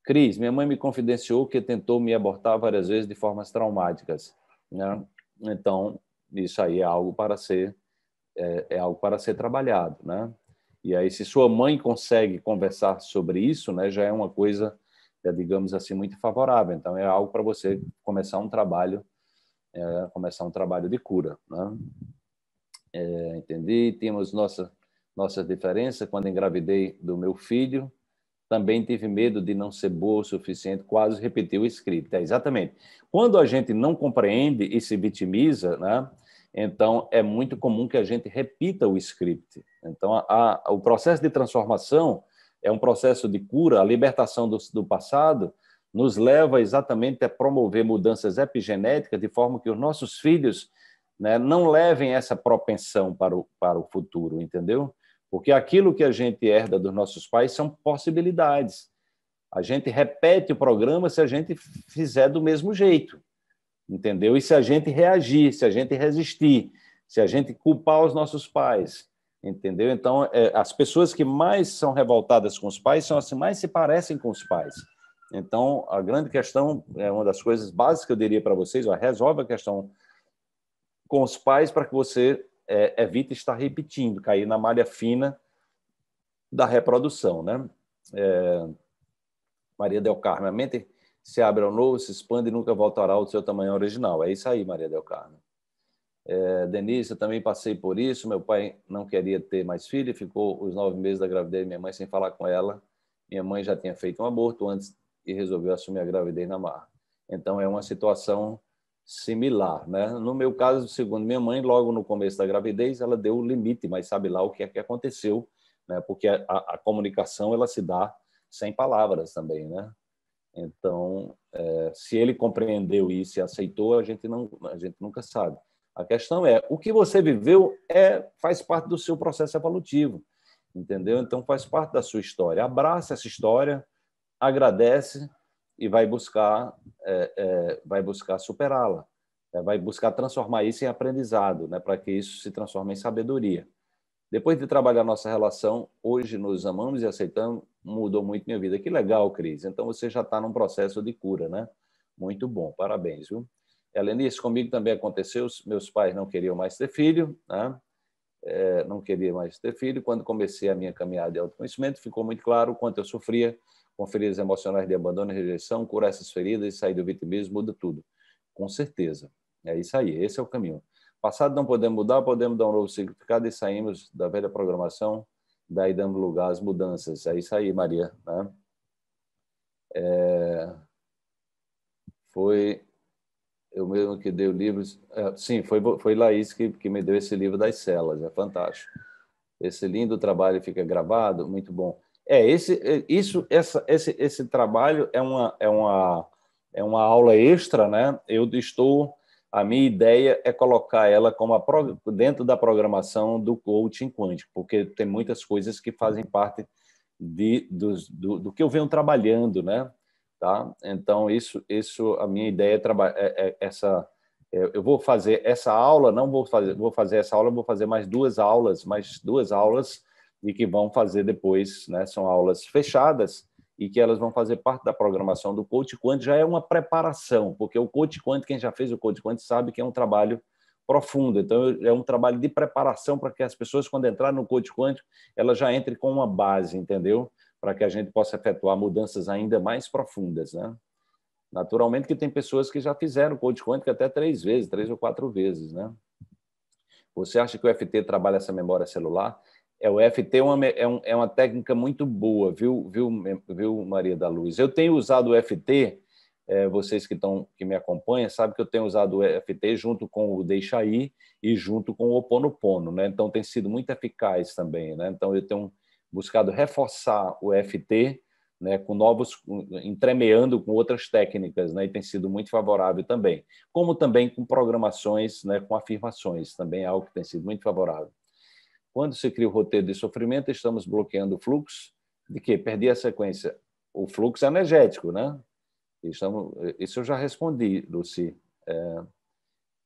Cris, minha mãe me confidenciou que tentou me abortar várias vezes de formas traumáticas. Né? Então, isso aí é algo para ser é, é, algo para ser trabalhado, né? E aí, se sua mãe consegue conversar sobre isso, né, já é uma coisa, é, digamos assim, muito favorável. Então, é algo para você começar um trabalho, é, começar um trabalho de cura, né? É, entendi. Temos nossa nossa diferença quando engravidei do meu filho também tive medo de não ser boa o suficiente, quase repetiu o script. É, exatamente. Quando a gente não compreende e se vitimiza, né, então é muito comum que a gente repita o script. Então, a, a, o processo de transformação é um processo de cura, a libertação do, do passado nos leva exatamente a promover mudanças epigenéticas de forma que os nossos filhos né, não levem essa propensão para o, para o futuro, entendeu? Porque aquilo que a gente herda dos nossos pais são possibilidades. A gente repete o programa se a gente fizer do mesmo jeito, entendeu? E se a gente reagir, se a gente resistir, se a gente culpar os nossos pais, entendeu? Então, é, as pessoas que mais são revoltadas com os pais são as que mais se parecem com os pais. Então, a grande questão, é uma das coisas básicas que eu diria para vocês, ó, resolve a questão com os pais para que você é, evita estar repetindo, cair na malha fina da reprodução. Né? É, Maria Del Carmen, a mente se abre ao novo, se expande e nunca voltará ao seu tamanho original. É isso aí, Maria Del Carmen. É, Denise, eu também passei por isso. Meu pai não queria ter mais filho, ficou os nove meses da gravidez minha mãe sem falar com ela. Minha mãe já tinha feito um aborto antes e resolveu assumir a gravidez na mar. Então, é uma situação similar, né? No meu caso, segundo minha mãe, logo no começo da gravidez, ela deu o limite, mas sabe lá o que é que aconteceu, né? Porque a, a comunicação ela se dá sem palavras também, né? Então, é, se ele compreendeu isso e aceitou, a gente não, a gente nunca sabe. A questão é, o que você viveu é faz parte do seu processo evolutivo, entendeu? Então faz parte da sua história. Abraça essa história, agradece e vai buscar, é, é, vai buscar superá-la, né? vai buscar transformar isso em aprendizado, né? para que isso se transforme em sabedoria. Depois de trabalhar nossa relação, hoje nos amamos e aceitamos, mudou muito minha vida. Que legal, Cris. Então você já está num processo de cura, né? Muito bom, parabéns, viu? além isso comigo também aconteceu. Meus pais não queriam mais ter filho, né? É, não queria mais ter filho. Quando comecei a minha caminhada de autoconhecimento, ficou muito claro o quanto eu sofria com feridas emocionais de abandono e rejeição, curar essas feridas e sair do vitimismo muda tudo. Com certeza. É isso aí, esse é o caminho. Passado não podemos mudar, podemos dar um novo significado e saímos da velha programação, daí dando lugar às mudanças. É isso aí, Maria. Né? É... Foi eu mesmo que dei o livro. É, sim, foi, foi Laís que, que me deu esse livro das celas, é fantástico. Esse lindo trabalho fica gravado, muito bom. É, esse, é, isso, essa, esse, esse trabalho é uma, é, uma, é uma aula extra, né? Eu estou. A minha ideia é colocar ela como a, dentro da programação do coaching quântico, porque tem muitas coisas que fazem parte de, do, do, do que eu venho trabalhando, né? Tá? Então isso, isso a minha ideia é, traba- é, é essa é, eu vou fazer essa aula, não vou fazer, vou fazer essa aula, vou fazer mais duas aulas, mais duas aulas e que vão fazer depois, né, são aulas fechadas e que elas vão fazer parte da programação do Coach Quant, já é uma preparação, porque o Coach Quant, quem já fez o Coach Quant sabe que é um trabalho profundo, então é um trabalho de preparação para que as pessoas, quando entrarem no Coach Quant, elas já entrem com uma base, entendeu? Para que a gente possa efetuar mudanças ainda mais profundas, né? Naturalmente que tem pessoas que já fizeram coach Quant até três vezes, três ou quatro vezes, né? Você acha que o FT trabalha essa memória celular? É, o FT é uma, é, um, é uma técnica muito boa, viu, viu, viu, Maria da Luz? Eu tenho usado o FT, é, vocês que, estão que me acompanham sabem que eu tenho usado o FT junto com o Deixa Aí e junto com o opono Oponopono, né? Então tem sido muito eficaz também, né? Então eu tenho buscado reforçar o FT, né, com novos, entremeando com outras técnicas, né, e tem sido muito favorável também. Como também com programações, né, com afirmações, também é algo que tem sido muito favorável. Quando se cria o roteiro de sofrimento, estamos bloqueando o fluxo de que perdi a sequência. O fluxo energético, né? Estamos, eh, isso eu já respondi, Luci. É,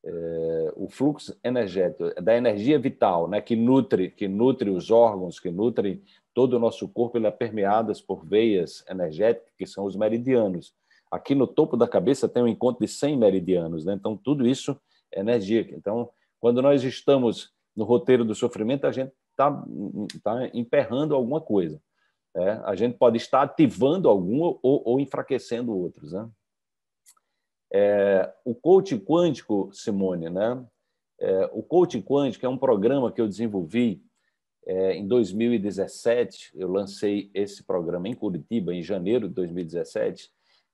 é, o fluxo energético da energia vital, né? Que nutre, que nutre os órgãos, que nutre todo o nosso corpo, ele é permeado por veias energéticas que são os meridianos. Aqui no topo da cabeça tem um encontro de 100 meridianos, né? Então tudo isso é energia. Então, quando nós estamos no roteiro do sofrimento, a gente está tá emperrando alguma coisa. Né? a gente pode estar ativando alguma ou, ou enfraquecendo outros. Né? É, o coaching quântico, Simone, né? É, o coaching quântico é um programa que eu desenvolvi é, em 2017. Eu lancei esse programa em Curitiba em janeiro de 2017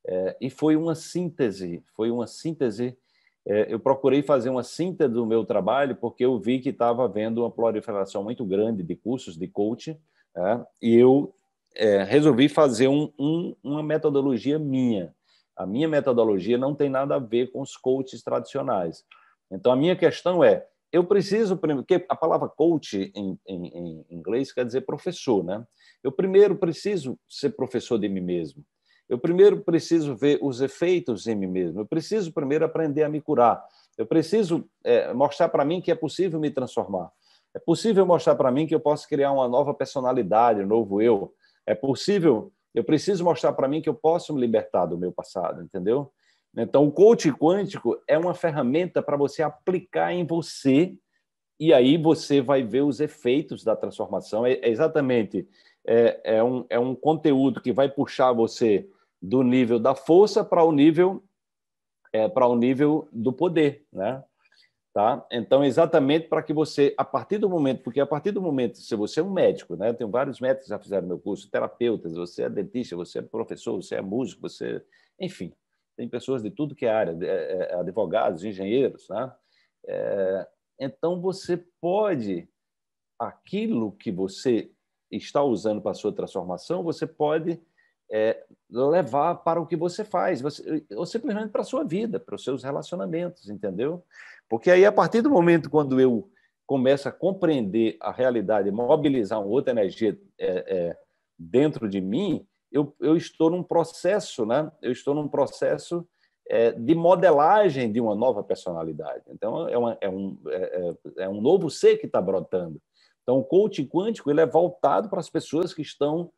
é, e foi uma síntese, foi uma síntese é, eu procurei fazer uma síntese do meu trabalho, porque eu vi que estava havendo uma proliferação muito grande de cursos de coaching, é, e eu é, resolvi fazer um, um, uma metodologia minha. A minha metodologia não tem nada a ver com os coaches tradicionais. Então, a minha questão é: eu preciso, porque a palavra coach em, em, em inglês quer dizer professor, né? Eu primeiro preciso ser professor de mim mesmo. Eu primeiro preciso ver os efeitos em mim mesmo. Eu preciso primeiro aprender a me curar. Eu preciso é, mostrar para mim que é possível me transformar. É possível mostrar para mim que eu posso criar uma nova personalidade, um novo eu. É possível. Eu preciso mostrar para mim que eu posso me libertar do meu passado, entendeu? Então, o coach quântico é uma ferramenta para você aplicar em você e aí você vai ver os efeitos da transformação. É, é exatamente é, é, um, é um conteúdo que vai puxar você do nível da força para o nível é, para o nível do poder, né? Tá? Então, exatamente para que você, a partir do momento, porque a partir do momento, se você é um médico, né? Eu tenho vários médicos que já fizeram meu curso, terapeutas, você é dentista, você é professor, você é músico, você, enfim, tem pessoas de tudo que é área, é, é, advogados, engenheiros, né? É, então, você pode, aquilo que você está usando para a sua transformação, você pode é, levar para o que você faz, você, ou simplesmente para a sua vida, para os seus relacionamentos, entendeu? Porque aí, a partir do momento quando eu começo a compreender a realidade, mobilizar uma outra energia é, é, dentro de mim, eu, eu, estou num processo, né? Eu estou num processo é, de modelagem de uma nova personalidade. Então, é, uma, é um, é, é um novo ser que está brotando. Então, o coaching quântico ele é voltado para as pessoas que estão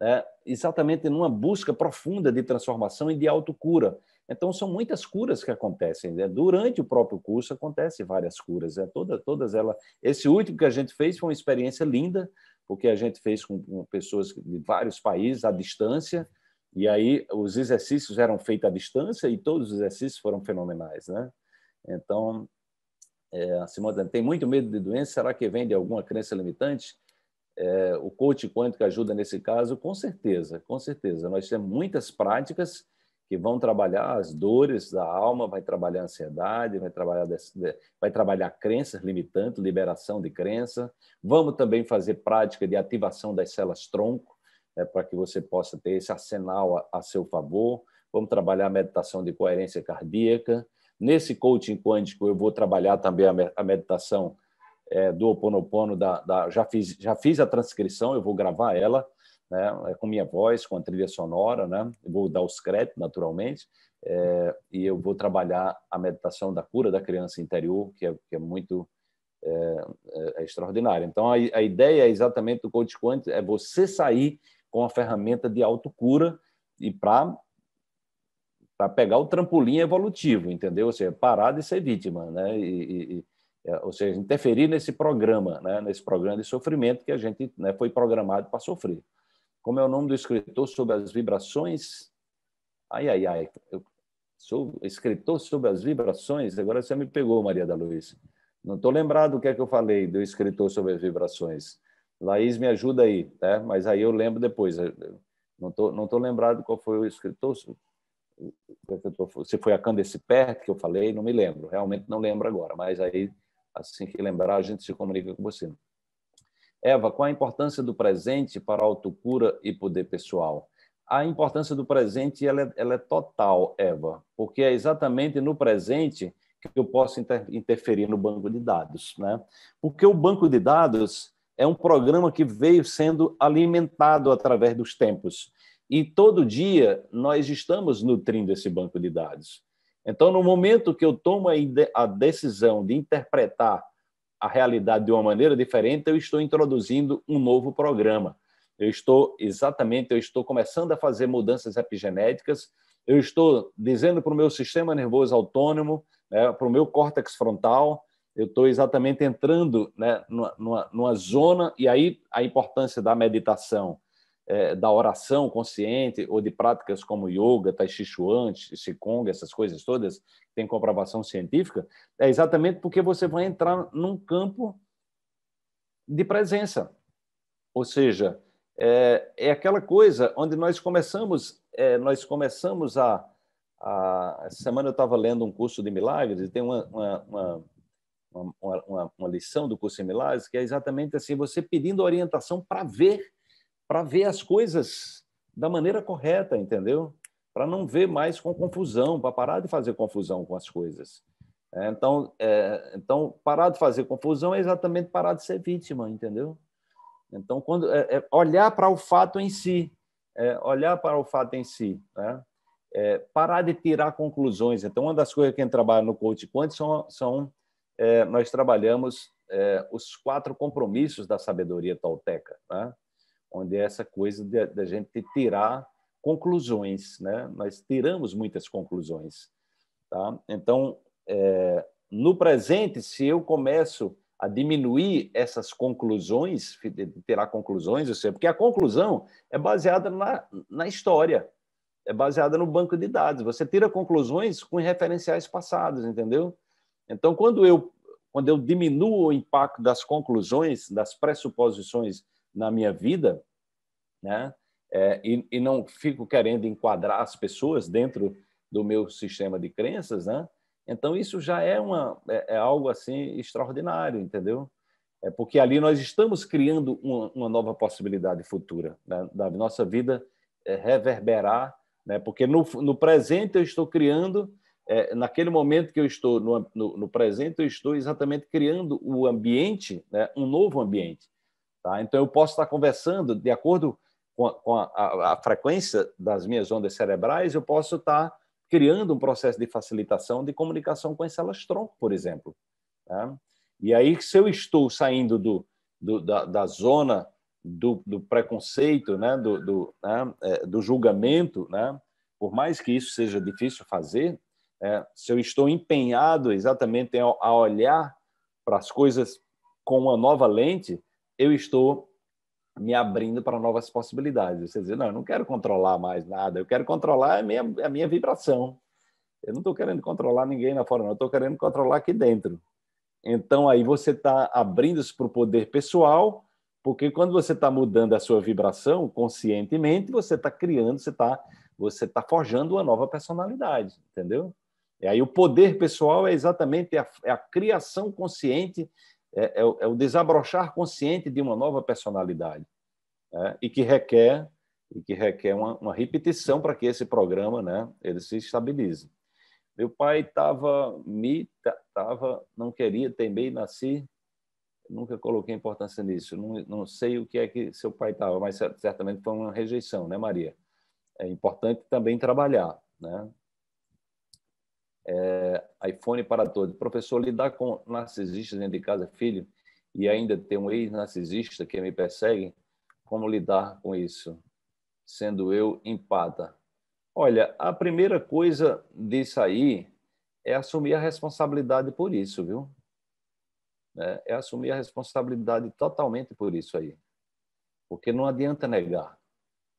né, exatamente numa busca profunda de transformação e de autocura. Então, são muitas curas que acontecem. Né? Durante o próprio curso, acontecem várias curas. Né? Toda, todas elas. Esse último que a gente fez foi uma experiência linda, porque a gente fez com, com pessoas de vários países, à distância, e aí os exercícios eram feitos à distância e todos os exercícios foram fenomenais. Né? Então, é, a Simone tem muito medo de doença, será que vem de alguma crença limitante? É, o coach quântico ajuda nesse caso, com certeza, com certeza. Nós temos muitas práticas que vão trabalhar as dores da alma, vai trabalhar a ansiedade, vai trabalhar, vai trabalhar crenças limitantes, liberação de crença. Vamos também fazer prática de ativação das células-tronco, é, para que você possa ter esse arsenal a, a seu favor. Vamos trabalhar a meditação de coerência cardíaca. Nesse coaching quântico, eu vou trabalhar também a meditação é, do Ho Oponopono, da, da, já, fiz, já fiz a transcrição, eu vou gravar ela, né, é com minha voz, com a trilha sonora, né, vou dar os créditos, naturalmente, é, e eu vou trabalhar a meditação da cura da criança interior, que é, que é muito é, é, é extraordinária. Então, a, a ideia é exatamente do coach quântico é você sair com a ferramenta de autocura e para para pegar o trampolim evolutivo, entendeu? Ou seja, parar de ser vítima, né? E, e, é, ou seja, interferir nesse programa, né, nesse programa de sofrimento que a gente né, foi programado para sofrer. Como é o nome do escritor sobre as vibrações? Ai, ai, ai, eu sou escritor sobre as vibrações? Agora você me pegou, Maria da Luz. Não estou lembrado o que é que eu falei do escritor sobre as vibrações. Laís, me ajuda aí, né? mas aí eu lembro depois. Não estou não tô lembrado qual foi o escritor. Se é foi a Candace Pert que eu falei, não me lembro. Realmente não lembro agora, mas aí Assim que lembrar, a gente se comunica com você. Eva, qual a importância do presente para a autocura e poder pessoal? A importância do presente ela é, ela é total, Eva, porque é exatamente no presente que eu posso inter, interferir no banco de dados. Né? Porque o banco de dados é um programa que veio sendo alimentado através dos tempos. E todo dia nós estamos nutrindo esse banco de dados. Então, no momento que eu tomo a decisão de interpretar a realidade de uma maneira diferente, eu estou introduzindo um novo programa. Eu estou exatamente, eu estou começando a fazer mudanças epigenéticas, eu estou dizendo para o meu sistema nervoso autônomo, né, para o meu córtex frontal, eu estou exatamente entrando né, numa, numa, numa zona, e aí a importância da meditação, é, da oração consciente ou de práticas como yoga, tai chi chuan, qigong, essas coisas todas, tem comprovação científica, é exatamente porque você vai entrar num campo de presença. Ou seja, é, é aquela coisa onde nós começamos, é, nós começamos a, a essa semana eu estava lendo um curso de milagres e tem uma, uma, uma uma, uma, uma, lição do curso de milagres, que é exatamente assim, você pedindo orientação para ver para ver as coisas da maneira correta, entendeu? Para não ver mais com confusão, para parar de fazer confusão com as coisas. É, então, é, então, parar de fazer confusão é exatamente parar de ser vítima, entendeu? Então, quando é, é olhar para o fato em si, é, olhar para o fato em si, né? É, parar de tirar conclusões. Então, uma das coisas que a gente trabalha no coach quanto são, são nós trabalhamos os quatro compromissos da sabedoria tolteca. Né? onde é essa coisa da gente tirar conclusões, né? Nós tiramos muitas conclusões, tá? Então, é, no presente, se eu começo a diminuir essas conclusões, tirar conclusões, eu sei, porque a conclusão é baseada na, na história, é baseada no banco de dados. Você tira conclusões com referenciais passados, entendeu? Então, quando eu quando eu diminuo o impacto das conclusões, das pressuposições na minha vida, né? É, e, e, não fico querendo enquadrar as pessoas dentro do meu sistema de crenças, né? Então isso já é uma é, é algo assim extraordinário, entendeu? É porque ali nós estamos criando uma, uma nova possibilidade futura né? da nossa vida é, reverberar, né? Porque no, no presente eu estou criando é, naquele momento que eu estou no, no, no, presente, eu estou exatamente criando o ambiente, né, um novo ambiente. Tá? Então, eu posso estar conversando de acordo com, a, com a, a, a, frequência das minhas ondas cerebrais, eu posso estar criando um processo de facilitação de comunicação com as células-tronco, por exemplo. Tá? E aí, se eu estou saindo do, do da, da, zona do, do preconceito, né? Do, do, né? É, do julgamento, né? por mais que isso seja difícil fazer, é, se eu estou empenhado exatamente a olhar para as coisas com uma nova lente, eu estou me abrindo para novas possibilidades. Você diz, não, eu não quero controlar mais nada, eu quero controlar a minha, a minha vibração. Eu não estou querendo controlar ninguém lá fora, não, eu estou querendo controlar aqui dentro. Então, aí você está abrindo-se para o poder pessoal, porque quando você está mudando a sua vibração conscientemente, você está criando, você está você tá forjando uma nova personalidade, entendeu? E aí o poder pessoal é exatamente a, é a criação consciente é, é, é o desabrochar consciente de uma nova personalidade né? e que requer e que requer uma, uma repetição para que esse programa né, ele se estabilize. Meu pai estava me tava, não queria também nasci nunca coloquei importância nisso. Não, não sei o que é que seu pai estava, mas certamente foi uma rejeição, né, Maria? É importante também trabalhar, né? é, iPhone para todos. Professor, lidar com narcisistas dentro de casa, filho, e ainda ter um ex-narcisista que me persegue, como lidar com isso? Sendo eu empata. Olha, a primeira coisa disso aí é assumir a responsabilidade por isso, viu? É, é assumir a responsabilidade totalmente por isso aí. Porque não adianta negar.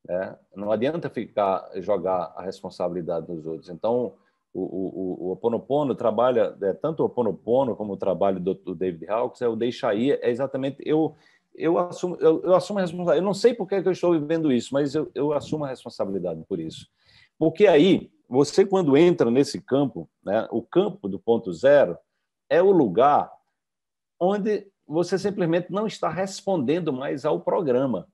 Né? Não adianta ficar jogar a responsabilidade nos outros. Então, o, o, o, o Oponopono trabalha, é, tanto o Oponopono como o trabalho do, do David Hawkes, é o deixar ir, é exatamente. Eu, eu, assumo, eu, eu assumo a responsabilidade. Eu não sei por que, que eu estou vivendo isso, mas eu, eu assumo a responsabilidade por isso. Porque aí, você, quando entra nesse campo, né, o campo do ponto zero é o lugar onde você simplesmente não está respondendo mais ao programa.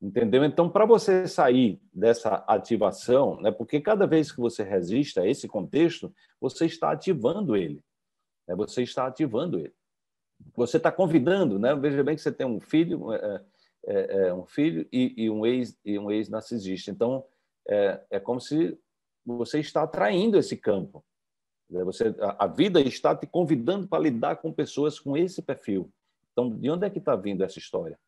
Entendeu? Então, para você sair dessa ativação, né, porque cada vez que você resiste a esse contexto, você está ativando ele. Né, você está ativando ele. Você está convidando, né? Veja bem que você tem um filho, é, é, é, é um filho e, e, um ex e um ex narcisista. Então, é, é como se você está atraindo esse campo. Né? Você, a, a vida está te convidando para lidar com pessoas com esse perfil. Então, de onde é que está vindo essa história?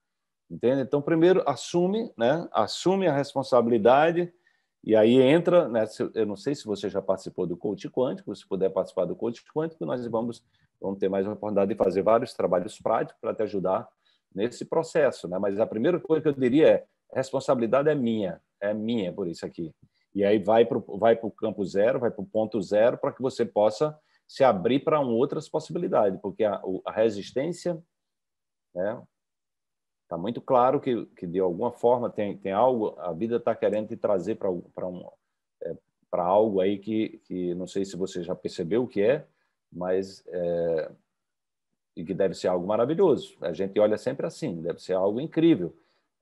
Entende? Então, primeiro assume, né? Assume a responsabilidade e aí entra, né? Eu não sei se você já participou do coach quântico, se puder participar do coach quântico, nós vamos vamos ter mais uma oportunidade de fazer vários trabalhos práticos para te ajudar nesse processo, né? Mas a primeira coisa que eu diria é responsabilidade é minha, é minha por isso aqui. E aí vai para vai o campo zero, vai para o ponto zero, para que você possa se abrir para um outras possibilidades, porque a, a resistência, né? Está muito claro que, que, de alguma forma, tem, tem algo, a vida está querendo te trazer para um, é, algo aí que, que não sei se você já percebeu o que é, mas é, e que deve ser algo maravilhoso. A gente olha sempre assim, deve ser algo incrível,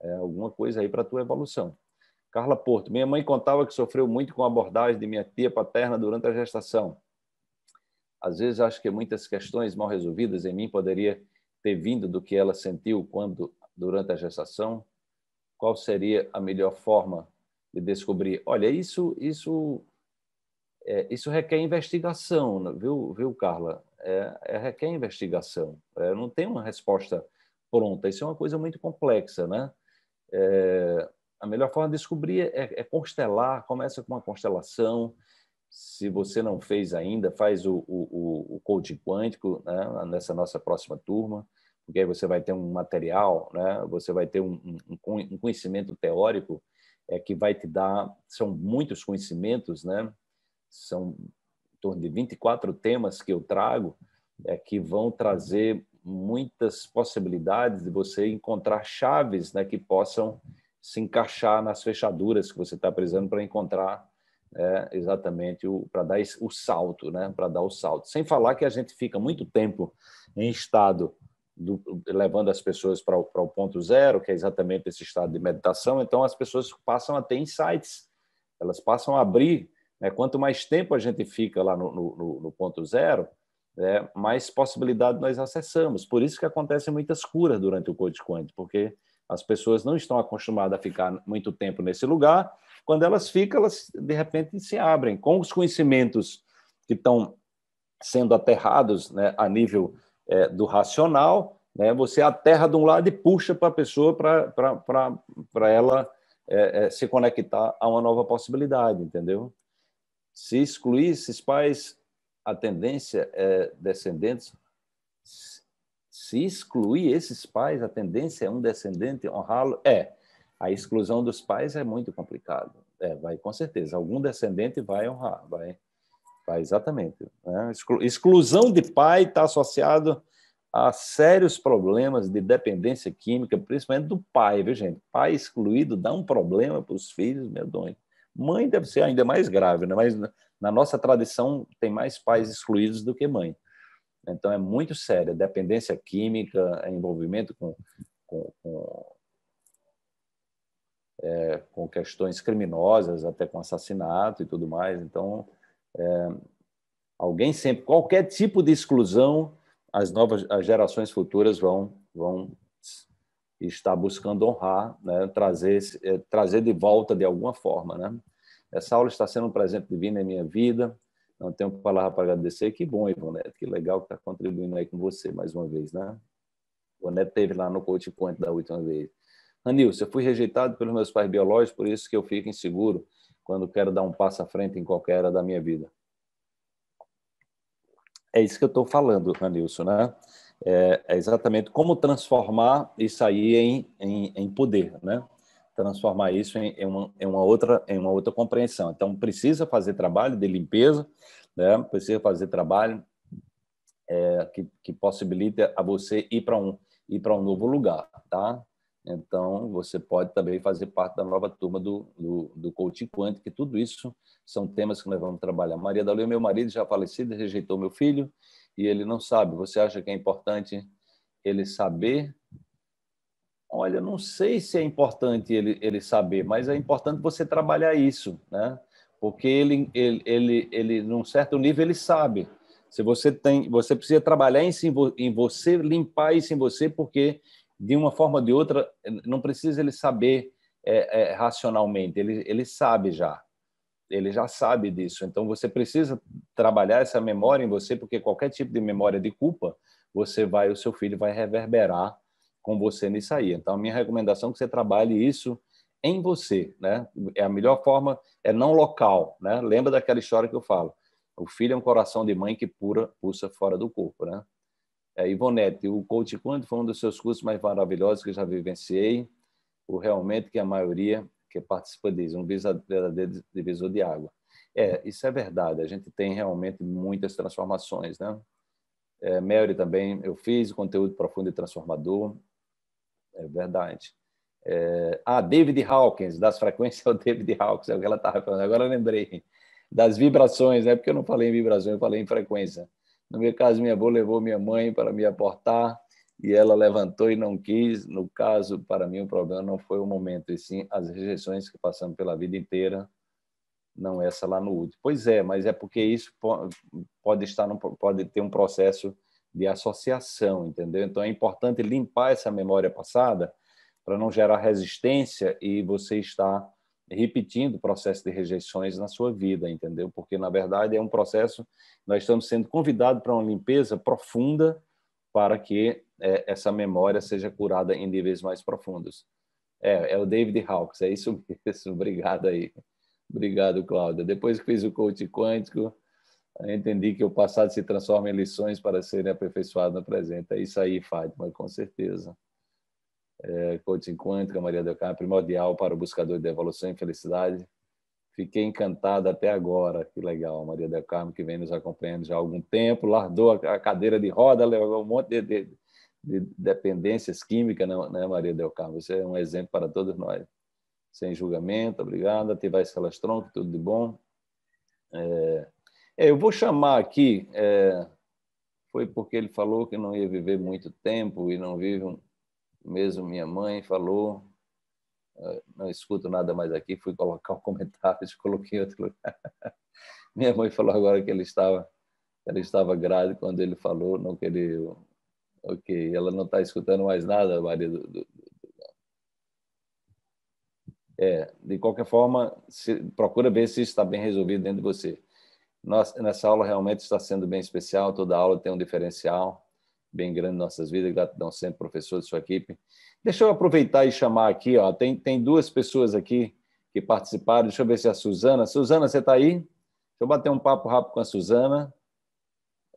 é, alguma coisa aí para a tua evolução. Carla Porto, minha mãe contava que sofreu muito com a abordagem de minha tia paterna durante a gestação. Às vezes acho que muitas questões mal resolvidas em mim poderia ter vindo do que ela sentiu quando durante a gestação? Qual seria a melhor forma de descobrir? Olha, isso isso é, isso requer investigação, viu, viu Carla? É, é requer investigação. É, não tem uma resposta pronta. Isso é uma coisa muito complexa, né? É, a melhor forma de descobrir é, é, constelar. Começa com uma constelação. Se você não fez ainda, faz o, o, o, o coaching quântico né? nessa nossa próxima turma porque aí você vai ter um material, né? você vai ter um, um, um conhecimento teórico é, que vai te dar. São muitos conhecimentos, né? são em torno de 24 temas que eu trago, é, que vão trazer muitas possibilidades de você encontrar chaves né, que possam se encaixar nas fechaduras que você está precisando para encontrar é, exatamente para dar esse, o salto, né, para dar o salto. Sem falar que a gente fica muito tempo em estado do, levando as pessoas para o, para o ponto zero, que é exatamente esse estado de meditação. Então, as pessoas passam a ter insights, elas passam a abrir. Né? Quanto mais tempo a gente fica lá no, no, no ponto zero, né? mais possibilidade nós acessamos. Por isso que acontecem muitas curas durante o coach quântico, porque as pessoas não estão acostumadas a ficar muito tempo nesse lugar. Quando elas ficam, elas de repente se abrem com os conhecimentos que estão sendo aterrados né, a nível é, do racional, né? você aterra de um lado e puxa para a pessoa para ela é, é, se conectar a uma nova possibilidade, entendeu? Se excluir esses pais, a tendência é descendentes. Se excluir esses pais, a tendência é um descendente honrá-lo? É. A exclusão dos pais é muito complicada. É, vai com certeza. Algum descendente vai honrar, vai Pai, exatamente. Né? Exclusão de pai está associado a sérios problemas de dependência química, principalmente do pai, viu, gente? Pai excluído dá um problema para os filhos, meu dono. Mãe deve ser ainda mais grave, né? mas na nossa tradição tem mais pais excluídos do que mãe. Então é muito séria. Dependência química, é envolvimento com, com, com, é, com questões criminosas, até com assassinato e tudo mais. Então é, alguém sempre, qualquer tipo de exclusão, as novas as gerações futuras vão, vão estar buscando honrar, né? trazer, é, trazer de volta de alguma forma. Né? Essa aula está sendo um presente divino em minha vida. Não tenho palavra para agradecer. Que bom, Ivonete, que legal que está contribuindo aí com você mais uma vez. Né? Ivonete teve lá no Coach Point da última vez. Anil, eu fui rejeitado pelos meus pais biológicos, por isso que eu fico inseguro quando quero dar um passo à frente em qualquer era da minha vida. É isso que eu estou falando, Anilson, né? É, é, exatamente como transformar isso aí em, em, em poder, né? Transformar isso em, em, uma, em, uma outra, em uma outra compreensão. Então, precisa fazer trabalho de limpeza, né? precisa fazer trabalho é, que, que possibilite a você ir para um, ir para um novo lugar, tá? Então, você pode também fazer parte da nova turma do, do, do coaching quântico, que tudo isso são temas que nós vamos trabalhar. Maria da Lua, meu marido já falecido, rejeitou meu filho e ele não sabe. Você acha que é importante ele saber? Olha, não sei se é importante ele, ele saber, mas é importante você trabalhar isso, né? Porque ele, ele, ele, ele, num certo nível, ele sabe. Se você tem, você precisa trabalhar em, si, em você, limpar isso em você, porque de uma forma ou de outra, não precisa ele saber é, é, racionalmente, ele, ele sabe já. Ele já sabe disso. Então, você precisa trabalhar essa memória em você, porque qualquer tipo de memória de culpa, você vai, o seu filho vai reverberar com você nisso aí. Então, a minha recomendação é que você trabalhe isso em você, né? É a melhor forma, é não local, né? Lembra daquela história que eu falo? O filho é um coração de mãe que pura, pulsa fora do corpo, né? É, Ivonete, o Coach Quanto foi um dos seus cursos mais maravilhosos que eu já vivenciei. O realmente que a maioria que participa diz, um verdadeiro divisor de água. É, isso é verdade. A gente tem realmente muitas transformações, né? É, Mary também, eu fiz conteúdo profundo e transformador. É verdade. É, ah, David Hawkins, das frequências é o David Hawkins, é o que ela estava falando, agora eu lembrei. Das vibrações, né? Porque eu não falei em vibrações, eu falei em frequência. No meu caso, minha avó levou minha mãe para me aportar e ela levantou e não quis. No caso, para mim, o problema não foi o momento, e sim as rejeições que passamos pela vida inteira, não essa lá no último. Pois é, mas é porque isso pode estar pode ter um processo de associação, entendeu? Então é importante limpar essa memória passada para não gerar resistência e você estar repetindo o processo de rejeições na sua vida, entendeu? Porque, na verdade, é um processo, nós estamos sendo convidados para uma limpeza profunda para que é, essa memória seja curada em níveis mais profundos. É, é o David Hawkes, é isso mesmo. Obrigado aí. Obrigado, Cláudia. Depois que fiz o coach quântico, entendi que o passado se transforma em lições para serem aperfeiçoadas no presente. É isso aí, Fátima, com certeza é, coaching quântica, Maria do Carmo, primordial para o buscador de evolução e felicidade. Fiquei encantado até agora. Que legal, Maria do Carmo, que vem nos acompanhando já há algum tempo, largou a cadeira de roda, levou um monte de, de, de dependências químicas, né, Maria Del Carmo? Você é um exemplo para todos nós. Sem julgamento, obrigada. Ativar esse calastronco, tudo de bom. É, é, eu vou chamar aqui, é, foi porque ele falou que não ia viver muito tempo e não vive um, mesmo minha mãe falou, ah, não escuto nada mais aqui, fui colocar um comentário, coloquei em outro lugar. minha mãe falou agora que ele estava, ela estava grávida quando ele falou, não queria ok, ela não está escutando mais nada, Maria. Do, do, é, de qualquer forma, se, procura ver se está bem resolvido dentro de você. Nossa, nessa aula realmente está sendo bem especial, toda aula tem um diferencial bem grande em nossas vidas. Gratidão sempre, professor, de sua equipe. Deixa eu aproveitar e chamar aqui, ó, tem, tem duas pessoas aqui que participaram. Deixa eu ver se é a Suzana. Suzana, você está aí? Deixa eu bater um papo rápido com a Suzana.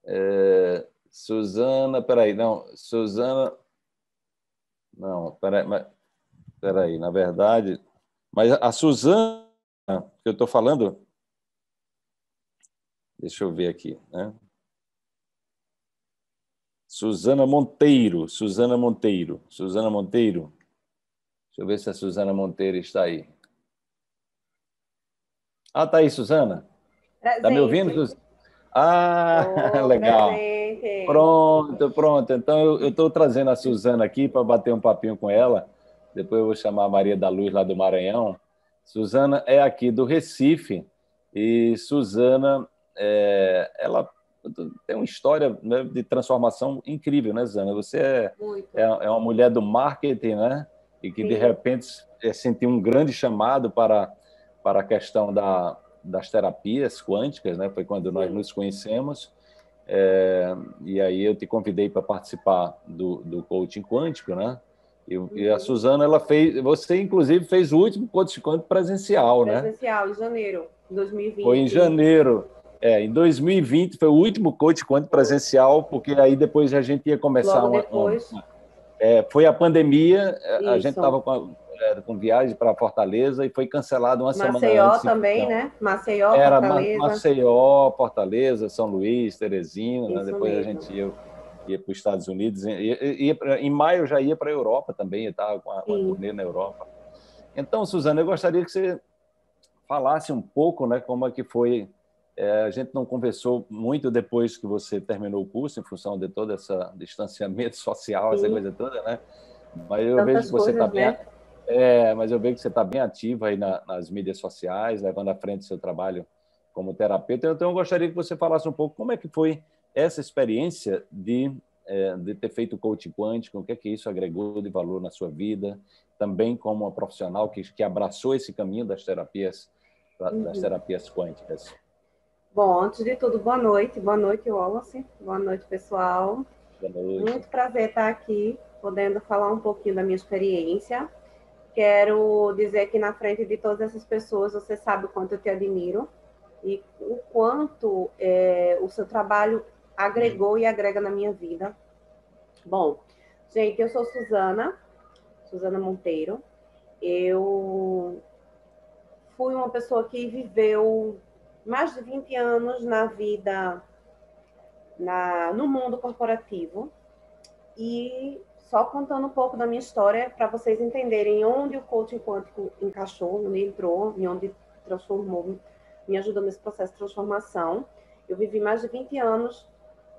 É, Suzana, peraí, não, Suzana. Não, peraí, mas, peraí, na verdade. Mas a Suzana que eu estou falando. Deixa eu ver aqui, né? Suzana Monteiro, Suzana Monteiro, Suzana Monteiro. Deixa eu ver se a Suzana Monteiro está aí. Ah, tá aí, Suzana. Está me ouvindo, Suzana? Ah, legal. Presente. Pronto, pronto. Então eu estou trazendo a Suzana aqui para bater um papinho com ela. Depois eu vou chamar a Maria da Luz lá do Maranhão. Suzana é aqui do Recife e Suzana, é, ela tem uma história né, de transformação incrível, né, Zana? Você é, é, é, uma mulher do marketing, né? E que, Sim. de repente, é, sentiu um grande chamado para, para a questão da, das terapias quânticas, né? Foi quando Sim. nós nos conhecemos. É, e aí eu te convidei para participar do, do coaching quântico, né? E, e, a uhum. Suzana, ela fez, você inclusive fez o último coaching quântico presencial, presencial né? Presencial, em janeiro de 2020. Foi em janeiro. É, em 2020 foi o último coach quanto presencial, porque aí depois a gente ia começar Logo depois. Uma, uma, é, foi a pandemia, Isso. a gente estava com, com, viagem para Fortaleza e foi cancelado uma Maceió semana antes. Maceió também, então, né? Maceió, era Fortaleza. Maceió, Fortaleza, São Luís, Teresina, né? depois mesmo. a gente ia, ia para os Estados Unidos. Ia, ia pra, em maio já ia para a Europa também, estava com a turnê na Europa. Então, Suzana, eu gostaria que você falasse um pouco né, como é que foi é, a gente não conversou muito depois que você terminou o curso, em função de todo esse distanciamento social, Sim. essa coisa toda, né? Mas eu vejo que você está bem. Né? É, mas eu vejo que você está bem ativa aí na, nas mídias sociais, levando à frente seu trabalho como terapeuta. Então, eu gostaria que você falasse um pouco como é que foi essa experiência de, é, de ter feito coaching quântico, o que é que isso agregou de valor na sua vida, também como uma profissional que, que abraçou esse caminho das terapias das uhum. terapias quânticas. Bom, antes de tudo, boa noite. Boa noite, Wallace. Boa noite, pessoal. Boa noite. Muito prazer estar aqui, podendo falar um pouquinho da minha experiência. Quero dizer que na frente de todas essas pessoas, você sabe o quanto eu te admiro e o quanto é, o seu trabalho agregou e agrega na minha vida. Bom, gente, eu sou Suzana, Suzana Monteiro. Eu fui uma pessoa que viveu mais de 20 anos na vida, na, no mundo corporativo. E só contando um pouco da minha história para vocês entenderem onde o coaching quântico encaixou, onde entrou, e onde transformou, me ajudou nesse processo de transformação. Eu vivi mais de 20 anos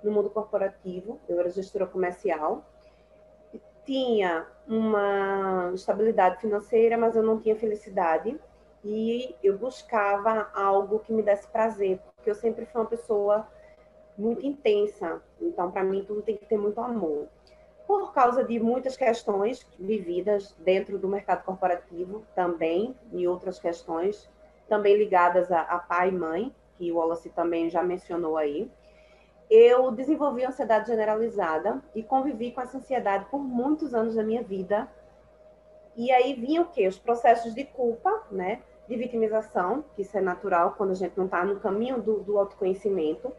no mundo corporativo, eu era gestora comercial, tinha uma estabilidade financeira, mas eu não tinha felicidade e eu buscava algo que me desse prazer, porque eu sempre fui uma pessoa muito intensa. Então, para mim, tudo tem que ter muito amor. Por causa de muitas questões vividas dentro do mercado corporativo também, e outras questões também ligadas a, a pai e mãe, que o Wallace também já mencionou aí, eu desenvolvi ansiedade generalizada e convivi com essa ansiedade por muitos anos da minha vida. E aí vinha o quê? Os processos de culpa, né? de vitimização, que isso é natural quando a gente não está no caminho do, do autoconhecimento.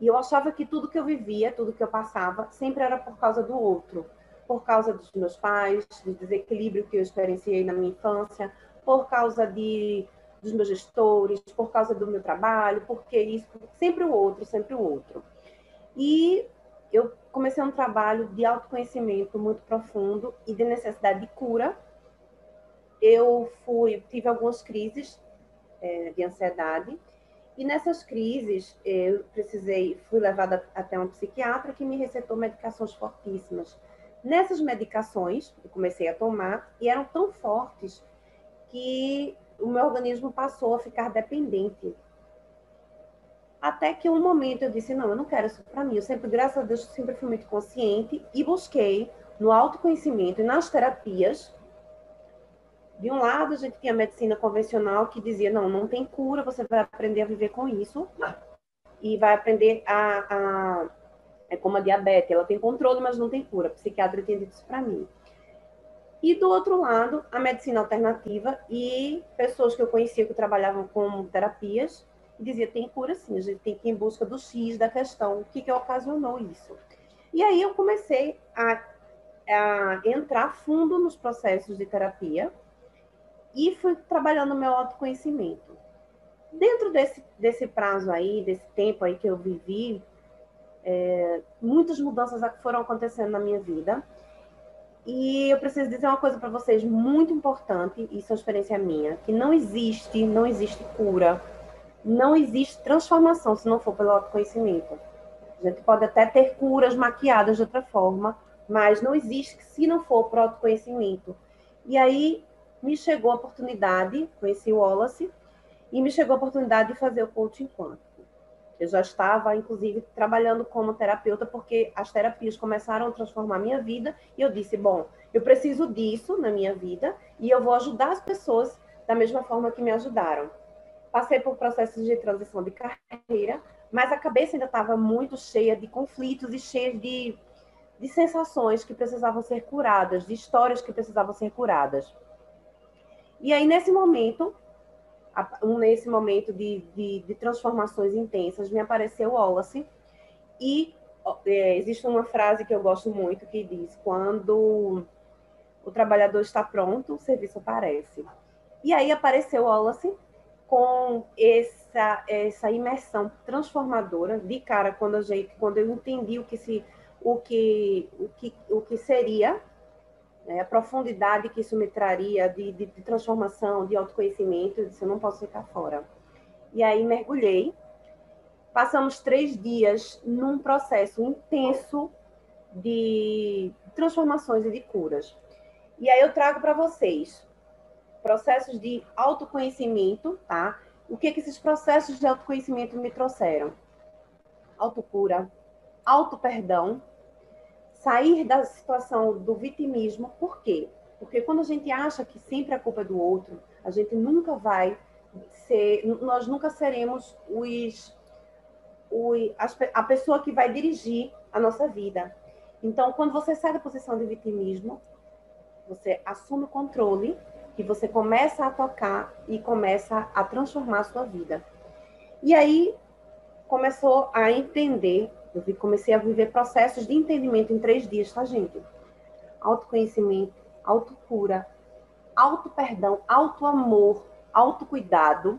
E eu achava que tudo que eu vivia, tudo que eu passava, sempre era por causa do outro, por causa dos meus pais, do desequilíbrio que eu experienciei na minha infância, por causa de dos meus gestores, por causa do meu trabalho, porque isso, sempre o outro, sempre o outro. E eu comecei um trabalho de autoconhecimento muito profundo e de necessidade de cura eu fui tive algumas crises é, de ansiedade e nessas crises eu precisei fui levada até um psiquiatra que me receitou medicações fortíssimas nessas medicações eu comecei a tomar e eram tão fortes que o meu organismo passou a ficar dependente até que um momento eu disse não eu não quero isso para mim eu sempre graças a Deus sempre fui muito consciente e busquei no autoconhecimento e nas terapias de um lado, a gente tinha a medicina convencional que dizia: não, não tem cura, você vai aprender a viver com isso e vai aprender a. a... é como a diabetes, ela tem controle, mas não tem cura. A psiquiatra tem dito isso para mim. E do outro lado, a medicina alternativa e pessoas que eu conhecia que trabalhavam com terapias dizia tem cura sim, a gente tem que ir em busca do X da questão, o que, que ocasionou isso. E aí eu comecei a, a entrar fundo nos processos de terapia, e fui trabalhando o meu autoconhecimento. Dentro desse, desse prazo aí, desse tempo aí que eu vivi, é, muitas mudanças foram acontecendo na minha vida. E eu preciso dizer uma coisa para vocês muito importante, isso é uma experiência minha, que não existe, não existe cura, não existe transformação se não for pelo autoconhecimento. A gente pode até ter curas maquiadas de outra forma, mas não existe se não for para o autoconhecimento. E aí me chegou a oportunidade, conheci o Wallace, e me chegou a oportunidade de fazer o coaching quântico. Eu já estava, inclusive, trabalhando como terapeuta, porque as terapias começaram a transformar a minha vida, e eu disse, bom, eu preciso disso na minha vida, e eu vou ajudar as pessoas da mesma forma que me ajudaram. Passei por processos de transição de carreira, mas a cabeça ainda estava muito cheia de conflitos e cheia de, de sensações que precisavam ser curadas, de histórias que precisavam ser curadas. E aí, nesse momento, nesse momento de, de, de transformações intensas, me apareceu Wallace. E é, existe uma frase que eu gosto muito que diz: quando o trabalhador está pronto, o serviço aparece. E aí apareceu Wallace com essa, essa imersão transformadora de cara quando a gente quando eu entendi o que se o que o que o que seria né, a profundidade que isso me traria de, de, de transformação, de autoconhecimento, eu disse, eu não posso ficar fora. E aí mergulhei, passamos três dias num processo intenso de transformações e de curas. E aí eu trago para vocês processos de autoconhecimento, tá? O que, que esses processos de autoconhecimento me trouxeram? Autocura, autoperdão, sair da situação do vitimismo, por quê? Porque quando a gente acha que sempre a culpa é do outro, a gente nunca vai ser, nós nunca seremos os, os a pessoa que vai dirigir a nossa vida. Então, quando você sai da posição de vitimismo, você assume o controle e você começa a tocar e começa a transformar a sua vida. E aí começou a entender eu vi, comecei a viver processos de entendimento em três dias, tá, gente? Autoconhecimento, autocura, auto-perdão, auto-amor, autocuidado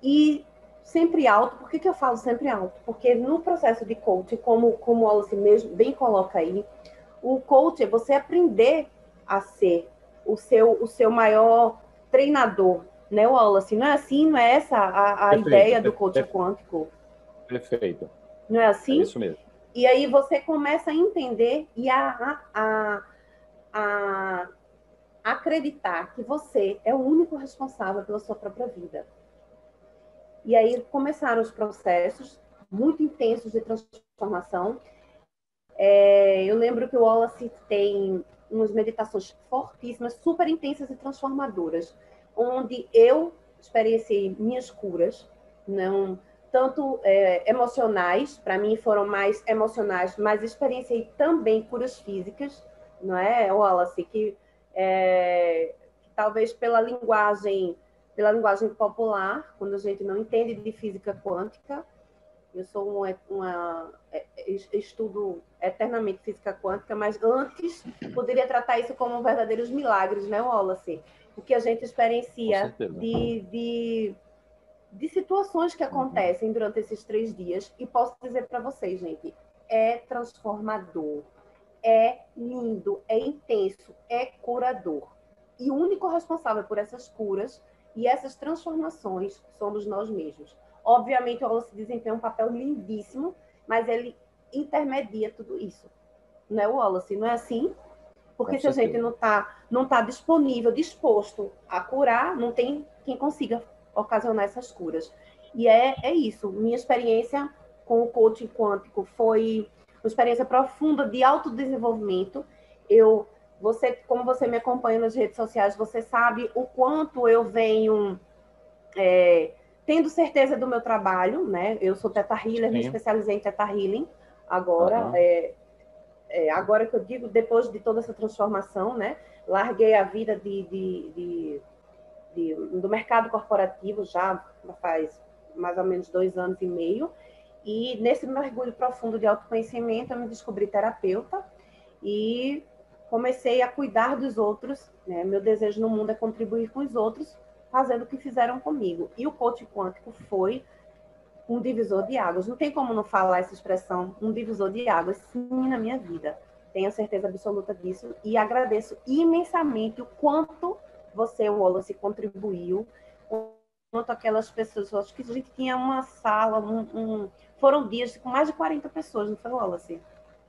e sempre alto. Por que, que eu falo sempre alto? Porque no processo de coaching, como, como o Wallace mesmo bem coloca aí, o coach é você aprender a ser o seu, o seu maior treinador, né, Wallace? Não é assim, não é essa a, a ideia do coach quântico? Perfeito. Não é assim? É isso mesmo. E aí você começa a entender e a, a, a, a acreditar que você é o único responsável pela sua própria vida. E aí começaram os processos muito intensos de transformação. É, eu lembro que o Wallace tem umas meditações fortíssimas, super intensas e transformadoras, onde eu experienciei minhas curas, não tanto é, emocionais, para mim foram mais emocionais, mas experienciei também curas físicas, não é, Wallace, que, é, que talvez pela linguagem, pela linguagem popular, quando a gente não entende de física quântica, eu sou uma, uma é, é, estudo eternamente física quântica, mas antes poderia tratar isso como verdadeiros milagres, né, Wallace? O que a gente experiencia de, de de situações que uhum. acontecem durante esses três dias. E posso dizer para vocês, gente, é transformador, é lindo, é intenso, é curador. E o único responsável por essas curas e essas transformações somos nós mesmos. Obviamente, o se desempenha um papel lindíssimo, mas ele intermedia tudo isso. Não é o Wallace, não é assim? Porque se a gente não está não tá disponível, disposto a curar, não tem quem consiga ocasionar essas curas. E é, é isso. Minha experiência com o coaching quântico foi uma experiência profunda de autodesenvolvimento. Eu, você, como você me acompanha nas redes sociais, você sabe o quanto eu venho é, tendo certeza do meu trabalho, né? Eu sou teta healer, Sim. me especializei em teta healing agora. Uhum. É, é, agora que eu digo, depois de toda essa transformação, né? Larguei a vida de, de, de de, do mercado corporativo já faz mais ou menos dois anos e meio. E nesse mergulho profundo de autoconhecimento, eu me descobri terapeuta e comecei a cuidar dos outros. Né? Meu desejo no mundo é contribuir com os outros, fazendo o que fizeram comigo. E o coaching quântico foi um divisor de águas. Não tem como não falar essa expressão, um divisor de águas, sim, na minha vida. Tenho certeza absoluta disso e agradeço imensamente o quanto você, o Wallace, contribuiu, quanto aquelas pessoas. acho que a gente tinha uma sala, um, um, foram dias com mais de 40 pessoas, não foi, Wallace?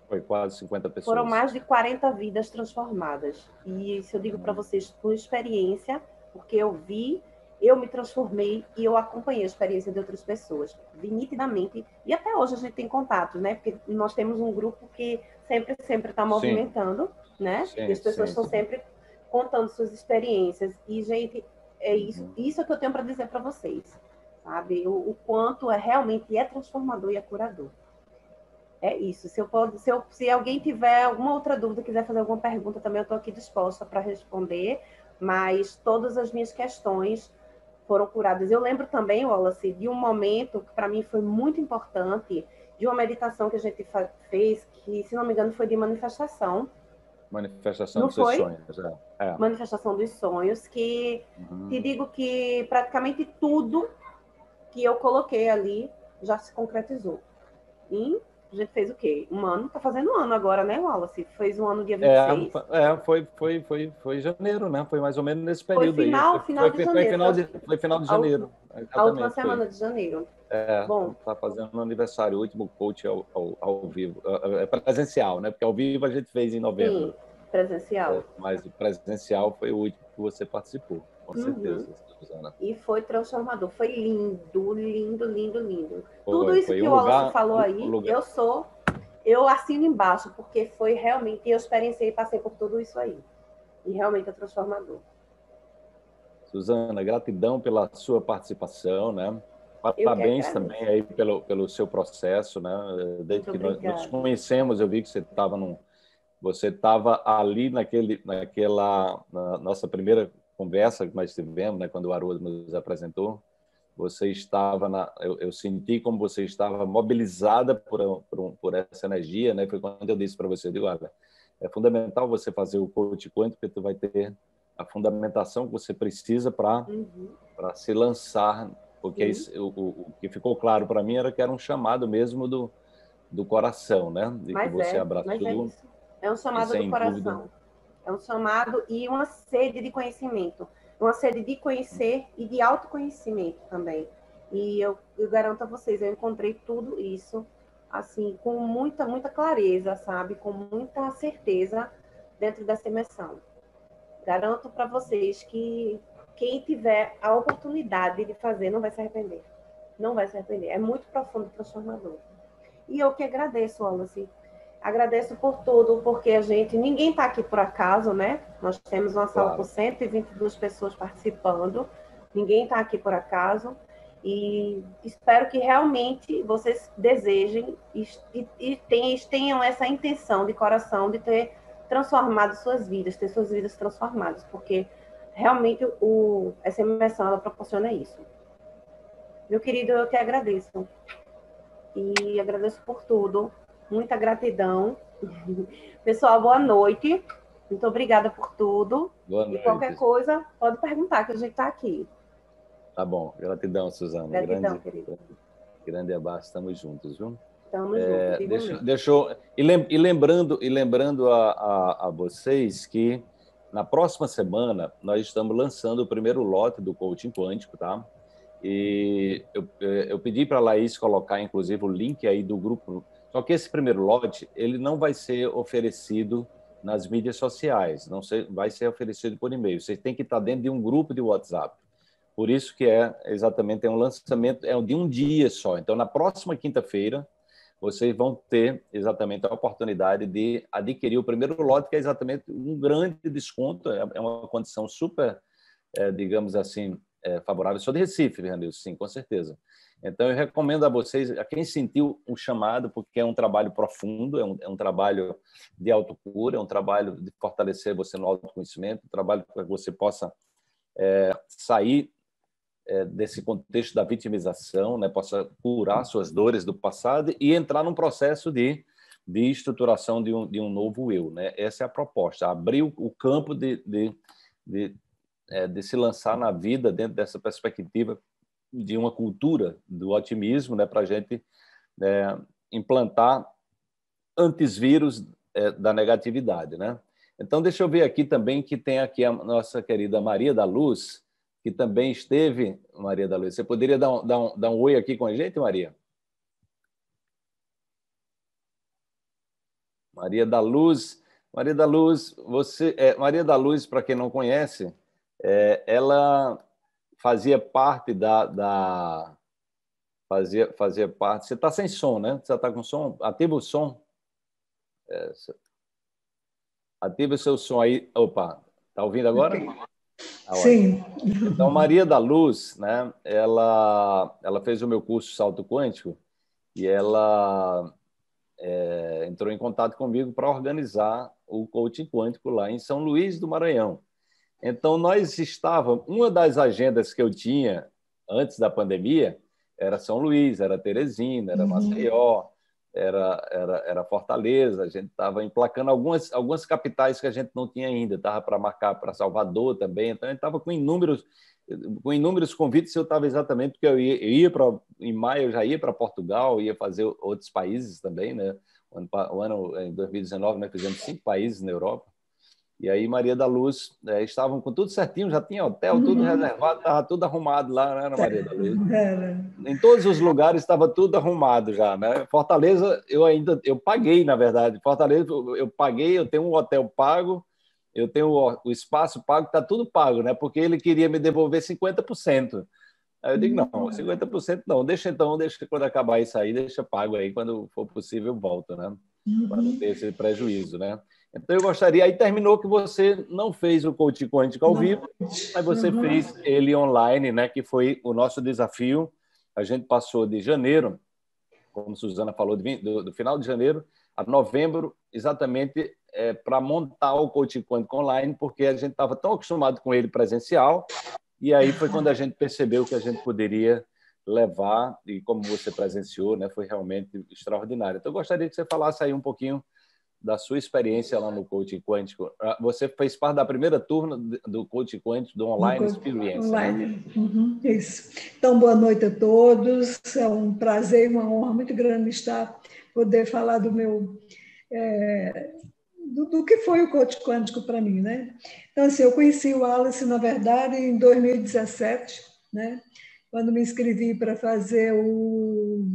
Foi quase 50 pessoas. Foram mais de 40 vidas transformadas. E isso eu digo para hum. vocês por experiência, porque eu vi, eu me transformei e eu acompanhei a experiência de outras pessoas. Vi nitidamente. E até hoje a gente tem contato, né? Porque nós temos um grupo que sempre, sempre está movimentando, sim. né? Sim, e as pessoas sim, estão sempre contando suas experiências. E, gente, é isso, uhum. isso é que eu tenho para dizer para vocês, sabe? O, o, quanto é realmente é transformador e é curador. É isso. Se, eu pode, se, eu, se alguém tiver alguma outra dúvida, quiser fazer alguma pergunta, também eu estou aqui disposta para responder. Mas todas as minhas questões foram curadas. Eu lembro também, Wallace, de um momento que para mim foi muito importante, de uma meditação que a gente fez, que, se não me engano, foi de manifestação Manifestação Não dos foi? sonhos. É. É. Manifestação dos sonhos, que uhum. te digo que praticamente tudo que eu coloquei ali já se concretizou. E a gente fez o quê? Um ano, tá fazendo um ano agora, né, Wallace? Fez um ano dia 26. É, é foi, foi, foi, foi janeiro, né? Foi mais ou menos nesse período foi final, aí. Final foi, de foi, janeiro. Foi final de, foi final de janeiro. A última, a última semana de janeiro. É, Bom, tá fazendo aniversário, o último coach ao, ao, ao, vivo. É, é, é presencial, né? Porque ao vivo a gente fez em novembro. Sim, presencial. É, mas o presencial foi o último que você participou, com uhum. certeza, Suzana. Né? E foi transformador, foi lindo, lindo, lindo, lindo. Foi, Tudo isso que o Alonso falou aí, lugar. eu sou, eu assino embaixo, porque foi realmente, eu experienciei e passei por tudo isso aí. E realmente é transformador. Suzana, gratidão pela sua participação, né? Parabéns também aí pelo, pelo seu processo, né? Desde Muito que obrigada. nós nos conhecemos, eu vi que você estava num você estava ali naquele naquela na nossa primeira conversa que nós tivemos, né, quando o Haroldo nos apresentou, você estava na eu, eu senti como você estava mobilizada por por, por essa energia, né? Foi quando eu disse para você, eu digo, olha, é fundamental você fazer o coach quanto porque tu vai ter a fundamentação que você precisa para uhum. para se lançar porque uhum. o, o, que ficou claro para mim era que era um chamado mesmo do, do coração, né? De mas que você é, é tudo. É, é, um chamado do coração. Dúvida. É um chamado e uma sede de conhecimento. Uma sede de conhecer e de autoconhecimento também. E eu, eu garanto a vocês, eu encontrei tudo isso assim com muita muita clareza, sabe? Com muita certeza dentro dessa imersão. Garanto para vocês que quem tiver a oportunidade de fazer não vai se arrepender. Não vai se arrepender. É muito profundo e transformador. E eu que agradeço, Wallace. Agradeço por tudo, porque a gente, ninguém está aqui por acaso, né? Nós temos uma sala claro. com 122 pessoas participando. Ninguém está aqui por acaso. E espero que realmente vocês desejem e, e, e, tenham essa intenção de coração de ter transformado suas vidas, ter suas vidas transformadas, porque realmente o, essa imersão ela proporciona isso. Meu querido, eu te agradeço. E agradeço por tudo. Muita gratidão. Pessoal, boa noite. Muito obrigada por tudo. Boa noite. E qualquer coisa, pode perguntar, que a gente está aqui. Tá bom. Gratidão, Suzana. Gratidão, grande, querido. Grande abraço. Estamos juntos, viu? Estamos é, juntos. Deixa, deixa, e, lembrando, e lembrando a, a, a vocês que na próxima semana, nós estamos lançando o primeiro lote do coaching quântico, tá? E eu, é, eu pedi para a Laís colocar, inclusive, o link aí do grupo. Só que esse primeiro lote, ele não vai ser oferecido nas mídias sociais, não vai ser oferecido por e-mail. Você tem que estar dentro de um grupo de WhatsApp. Por isso que é exatamente é um lançamento é de um dia só. Então, na próxima quinta-feira, vocês vão ter exatamente a oportunidade de adquirir o primeiro lote, que é exatamente um grande desconto, é, é uma condição super, é, digamos assim, é, favorável. Sou de Recife, Fernando, sim, com certeza. Então, eu recomendo a vocês, a quem sentiu um chamado, porque é um trabalho profundo, é um, é um trabalho de autocura, é um trabalho de fortalecer você no autoconhecimento, um trabalho para que você possa é, sair é, desse contexto da vitimização, né, possa curar suas dores do passado e entrar num processo de, de estruturação de um, de um novo eu. Né? Essa é a proposta, abrir o, o campo de, de, de, é, de se lançar na vida dentro dessa perspectiva de uma cultura do otimismo né, para a gente é, implantar antivírus é, da negatividade. Né? Então, deixa eu ver aqui também que tem aqui a nossa querida Maria da Luz, que também esteve, Maria da Luz. Você poderia dar um, dar um, dar um oi aqui com a gente, Maria? Maria da Luz. Maria da Luz, você, é, Maria da Luz, para quem não conhece, é, ela fazia parte da, da fazia, fazia parte. Você está sem som, né? Você está com som? Ativa o som. É, ativa o seu som aí. Opa, está ouvindo agora? Tá Sim. Então, Maria da Luz, né, ela, ela fez o meu curso Salto Quântico e ela é, entrou em contato comigo para organizar o coaching quântico lá em São Luís do Maranhão. Então, nós estávamos. Uma das agendas que eu tinha antes da pandemia era São Luís, era Teresina, era uhum. Maceió, era, era, era Fortaleza, a gente estava emplacando algumas, algumas capitais que a gente não tinha ainda, estava para marcar para Salvador também, então a gente estava com inúmeros, com inúmeros convites, eu estava exatamente porque eu ia, eu ia para, em maio eu já ia para Portugal, ia fazer outros países também, né? O ano, o ano em 2019 nós fizemos cinco países na Europa, e aí Maria da Luz, é, estavam com tudo certinho, já tinha hotel, tudo uhum. reservado, estava tudo arrumado lá, né, na Maria da Luz. em todos os lugares estava tudo arrumado já, né? Fortaleza, eu ainda, eu paguei, na verdade. Fortaleza, eu paguei, eu tenho um hotel pago, eu tenho o, o espaço pago, está tudo pago, né? Porque ele queria me devolver 50%. Aí eu digo, não, 50% uhum. não, deixa então, deixa quando acabar isso aí, deixa pago aí, quando for possível volto, né? Para uhum. não ter esse prejuízo, né? Então eu gostaria. Aí terminou que você não fez o Coach Quântico ao vivo, mas você não, não. fez ele online, né? Que foi o nosso desafio. A gente passou de janeiro, como Suzana falou, do, do final de janeiro a novembro, exatamente é, para montar o Coach Quântico online, porque a gente estava tão acostumado com ele presencial. E aí foi quando a gente percebeu que a gente poderia levar e como você presenciou, né, foi realmente extraordinário. Então eu gostaria que você falasse aí um pouquinho da sua experiência lá no coaching quântico. Ah, você fez parte da primeira turma do coaching quântico, do Online Experience. Né? Online. Uhum, isso. Então, boa noite a todos. É um prazer e uma honra muito grande estar, poder falar do meu. É, do, do, que foi o coaching quântico para mim, né? Então, assim, eu conheci o Alice, na verdade, em 2017, né? Quando me inscrevi para fazer o.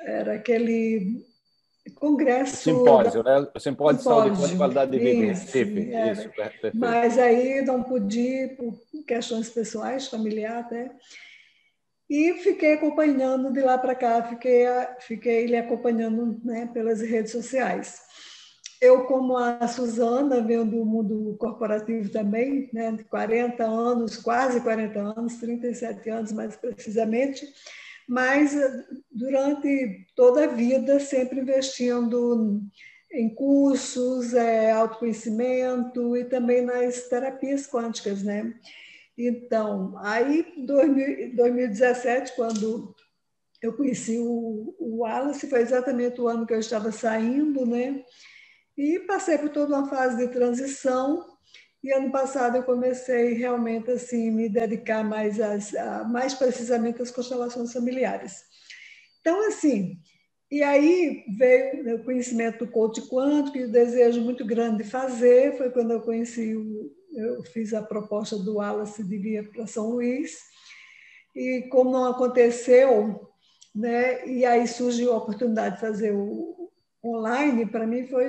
Era aquele Congresso. Simpósio, da... né? simpósio, simpósio de saúde e qualidade de vida em Recife. É. Isso, Mas aí não pude por questões pessoais, familiar até. Né? E fiquei acompanhando de lá para cá, fiquei, fiquei lhe acompanhando né, pelas redes sociais. Eu, como a Suzana, venho do mundo corporativo também, né, de 40 anos, quase 40 anos, 37 anos mais precisamente, mas eh, durante toda a vida sempre investindo em cursos, é, autoconhecimento e também nas terapias quânticas, né? Então, aí, 2017, quando eu conheci o, o Wallace, foi exatamente o ano que eu estava saindo, né? E passei por toda uma fase de transição, e ano passado eu comecei realmente assim me dedicar mais às, a, mais precisamente às constelações familiares. Então assim, e aí veio o conhecimento do coach quântico e o desejo muito grande de fazer, foi quando eu conheci o, eu fiz a proposta do Wallace de vir para São Luís. E como não aconteceu, né, e aí surgiu a oportunidade de fazer o online, para mim foi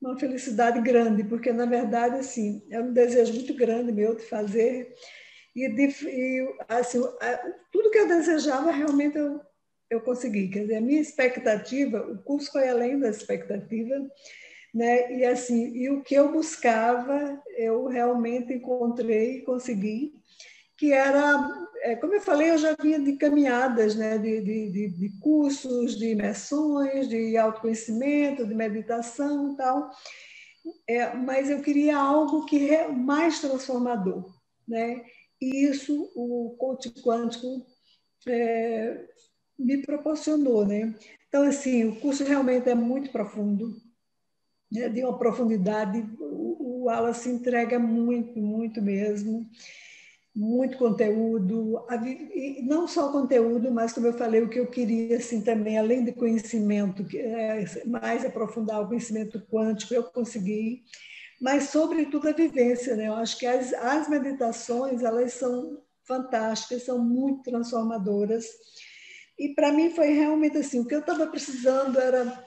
uma felicidade grande, porque, na verdade, assim, é um desejo muito grande meu de fazer. E, de, e assim, tudo que eu desejava, realmente, eu, eu consegui. Quer dizer, a minha expectativa, o curso foi além da expectativa, né? E assim, e o que eu buscava, eu realmente encontrei, consegui que era, é, como eu falei, eu já vinha de caminhadas, né? de, de, de cursos, de imersões, de autoconhecimento, de meditação e tal, é, mas eu queria algo que é mais transformador. Né? E isso o coach quântico é, me proporcionou. Né? Então, assim, o curso realmente é muito profundo, né? de uma profundidade, o, o Alan se entrega muito, muito mesmo muito conteúdo, e não só conteúdo, mas como eu falei, o que eu queria assim também, além de conhecimento, é, mais aprofundar o conhecimento quântico, eu consegui, mas sobretudo a vivência, né? Eu acho que as, as meditações, elas são fantásticas, são muito transformadoras. E para mim foi realmente assim, o que eu estava precisando era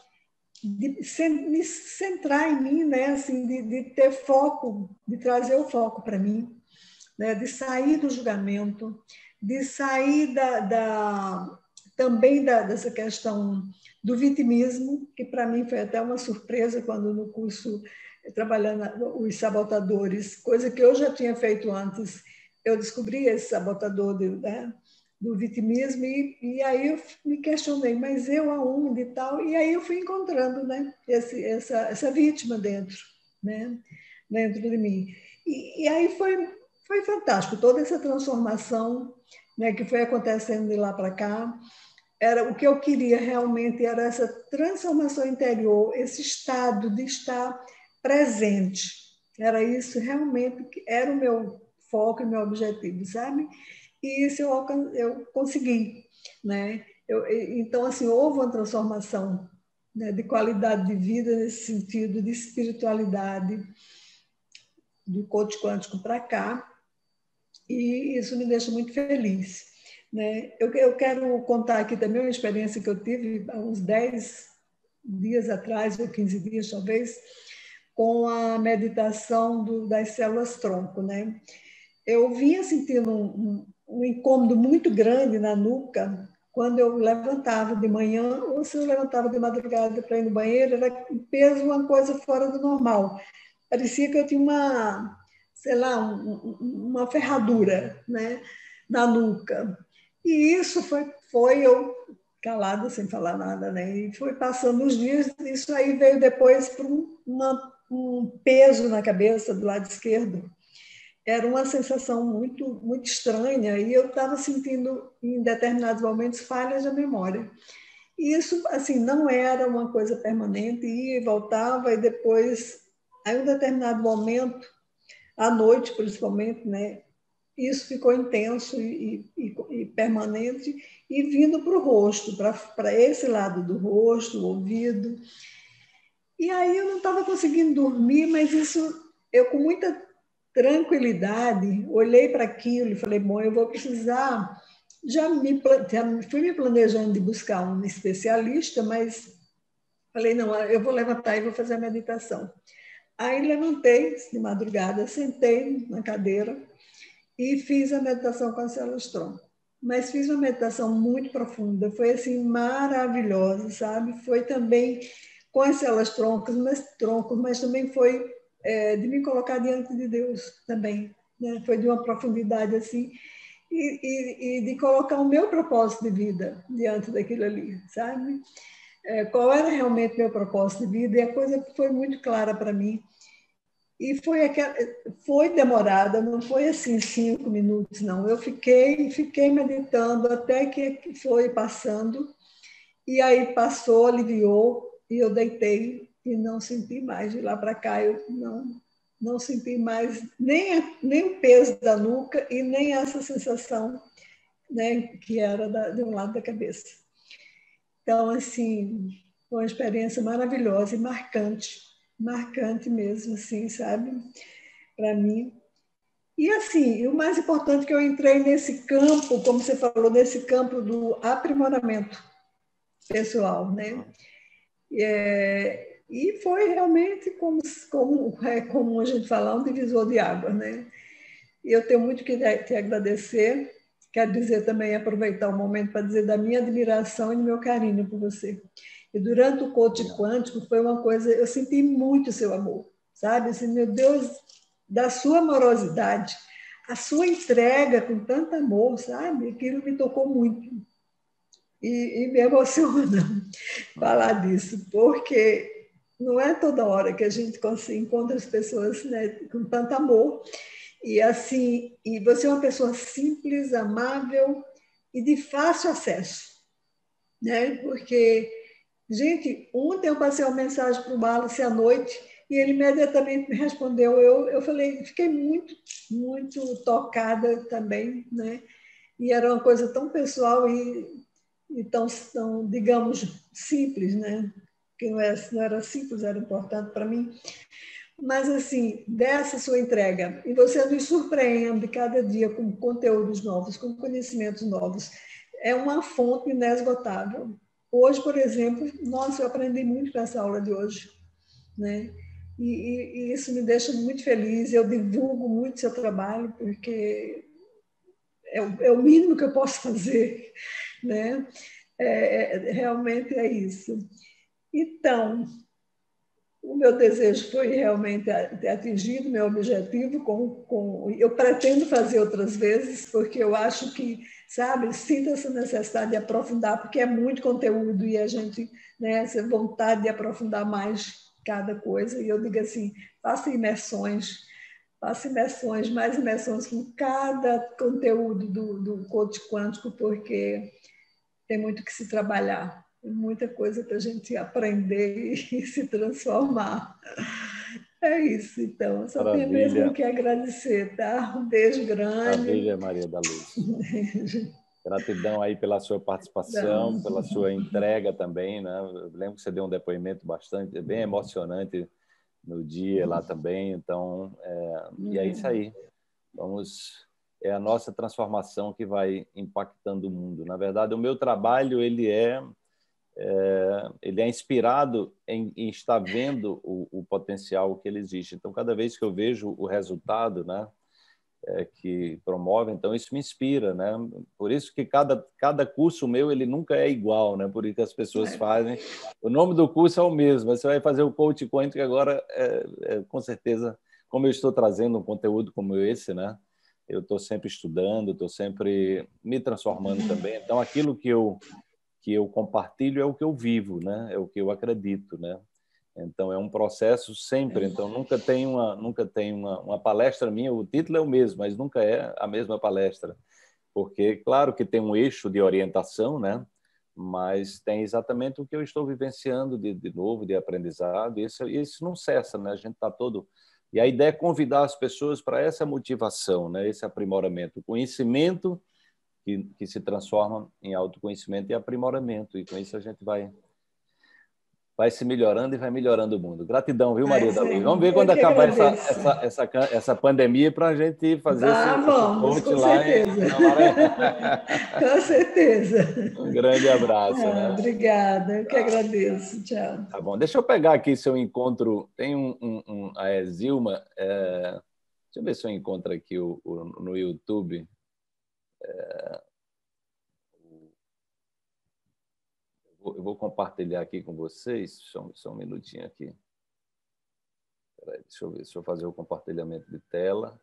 de me centrar em mim, né? Assim, de, de ter foco, de trazer o foco para mim né, de sair do julgamento, de sair da, da também da, dessa questão do vitimismo, que para mim foi até uma surpresa quando no curso eh, trabalhando os sabotadores, coisa que eu já tinha feito antes, eu descobri esse sabotador de, né, do vitimismo e, e, aí eu me questionei, mas eu aonde e tal, e aí eu fui encontrando né, esse, essa, essa vítima dentro, né, dentro de mim. E, e aí foi foi fantástico toda essa transformação né, que foi acontecendo de lá para cá. Era o que eu queria realmente era essa transformação interior, esse estado de estar presente. Era isso realmente que era o meu foco e meu objetivo, sabe? E isso eu, eu consegui, né? Eu, então assim houve uma transformação né, de qualidade de vida nesse sentido de espiritualidade do coach quântico para cá e isso me deixa muito feliz. Né? Eu, eu quero contar aqui também uma experiência que eu tive há uns 10 dias atrás, ou 15 dias talvez, com a meditação do, das células tronco. Né? Eu vinha sentindo um, um, um incômodo muito grande na nuca quando eu levantava de manhã ou se eu levantava de madrugada para ir no banheiro, era peso uma coisa fora do normal. Parecia que eu tinha uma sei lá, um, uma ferradura né, na nuca. E isso foi, foi eu calada, sem falar nada, né? E foi passando os dias, isso aí veio depois para um, um peso na cabeça do lado esquerdo. Era uma sensação muito, muito estranha e eu estava sentindo, em determinados momentos, falhas de memória. E isso, assim, não era uma coisa permanente, ia e voltava e depois, aí um determinado momento, à noite principalmente, né? Isso ficou intenso e, e, e permanente e vindo para o rosto, para esse lado do rosto, o ouvido. E aí eu não estava conseguindo dormir, mas isso eu com muita tranquilidade olhei para aquilo e falei, bom, eu vou precisar já me já fui me planejando de buscar um especialista, mas falei não, eu vou levantar e vou fazer a meditação. Aí levantei de madrugada, sentei na cadeira e fiz a meditação com a Célula Strong. Mas fiz uma meditação muito profunda, foi assim maravilhosa, sabe? Foi também com as células troncos, mas troncos, mas também foi é, de me colocar diante de Deus também, né? Foi de uma profundidade assim e, e, e de colocar o meu propósito de vida diante daquilo ali, sabe? É, qual era realmente meu propósito de vida, e a coisa foi muito clara para mim. E foi, aquela, foi demorada, não foi assim cinco minutos, não. Eu fiquei, fiquei meditando até que foi passando, e aí passou, aliviou, e eu deitei e não senti mais. De lá para cá, eu não, não senti mais nem, nem o peso da nuca e nem essa sensação né, que era da, de um lado da cabeça. Então, assim, foi uma experiência maravilhosa e marcante, marcante mesmo, assim, sabe? Para mim. E, assim, o mais importante é que eu entrei nesse campo, como você falou, nesse campo do aprimoramento pessoal, né? É, e foi realmente como, como é comum a gente falar, um divisor de água, né? E eu tenho muito que te agradecer Quero dizer também, aproveitar o momento para dizer da minha admiração e do meu carinho por você. E durante o coach quântico foi uma coisa, eu senti muito seu amor, sabe? Assim, meu Deus, da sua amorosidade, a sua entrega com tanto amor, sabe? Aquilo me tocou muito. E, e me emociona falar disso, porque não é toda hora que a gente encontra as pessoas né, com tanto amor e assim, e você é uma pessoa simples, amável e de fácil acesso, né? Porque, gente, ontem eu passei uma mensagem para o Wallace à noite e ele imediatamente me respondeu. Eu, eu falei, fiquei muito, muito tocada também, né? E era uma coisa tão pessoal e, e tão, tão, digamos, simples, né? Que não era, é, não era simples, era importante para mim mas assim, dessa sua entrega. E você nos surpreende cada dia com conteúdos novos, com conhecimentos novos. É uma fonte inesgotável. Hoje, por exemplo, nossa, eu aprendi muito com essa aula de hoje, né? E, e, e, isso me deixa muito feliz. Eu divulgo muito seu trabalho, porque é o, é o mínimo que eu posso fazer, né? É, é, realmente é isso. Então, o meu desejo foi realmente atingido, meu objetivo. Com, com, eu pretendo fazer outras vezes, porque eu acho que, sabe, sinta essa necessidade de aprofundar, porque é muito conteúdo e a gente, né, essa vontade de aprofundar mais cada coisa. E eu digo assim: faça imersões, faça imersões, mais imersões com cada conteúdo do, do coach quântico, porque tem muito que se trabalhar muita coisa para a gente aprender e se transformar. É isso, então. só Maravilha. tenho mesmo que agradecer, tá? Um beijo grande. Maravilha, Maria da Luz. Beijo. Gratidão aí pela sua participação, Não. pela sua entrega também, né? Eu lembro que você deu um depoimento bastante, bem emocionante no dia lá também, então, é, e é isso uhum. aí. Vamos, é a nossa transformação que vai impactando o mundo. Na verdade, o meu trabalho, ele é é, ele é inspirado em, em estar vendo o, o, potencial que ele existe. Então, cada vez que eu vejo o resultado, né, é, que promove, então isso me inspira, né? Por isso que cada, cada curso meu ele nunca é igual, né? Por isso que as pessoas é. fazem. O nome do curso é o mesmo. Você vai fazer o coach que agora, é, é, com certeza, como eu estou trazendo um conteúdo como esse, né? Eu estou sempre estudando, estou sempre me transformando uhum. também. Então, aquilo que eu que eu compartilho é o que eu vivo, né? É o que eu acredito, né? Então é um processo sempre. É. Então nunca tem uma nunca tem uma, uma palestra minha. O título é o mesmo, mas nunca é a mesma palestra, porque claro que tem um eixo de orientação, né? Mas tem exatamente o que eu estou vivenciando de, de novo, de aprendizado. E isso, isso não cessa, né? A gente está todo e a ideia é convidar as pessoas para essa motivação, né? Esse aprimoramento, o conhecimento que, que se transforma em autoconhecimento e aprimoramento. E com isso a gente vai vai se melhorando e vai melhorando o mundo. Gratidão, viu, Maria é, Vamos ver quando acabar essa, essa, essa, essa, pandemia para a gente fazer ah, esse, vamos, com lá. Certeza. Em... com certeza. Um grande abraço. Ah, né? Obrigada, eu que tá. agradeço. Tchau. Tá bom, deixa eu pegar aqui seu encontro. Tem um, um, um a Zilma, é... deixa eu ver se eu encontro aqui o, o no YouTube. É, eu, vou, compartilhar aqui com vocês, só, só um minutinho aqui. Aí, deixa, eu ver, deixa eu fazer o compartilhamento de tela,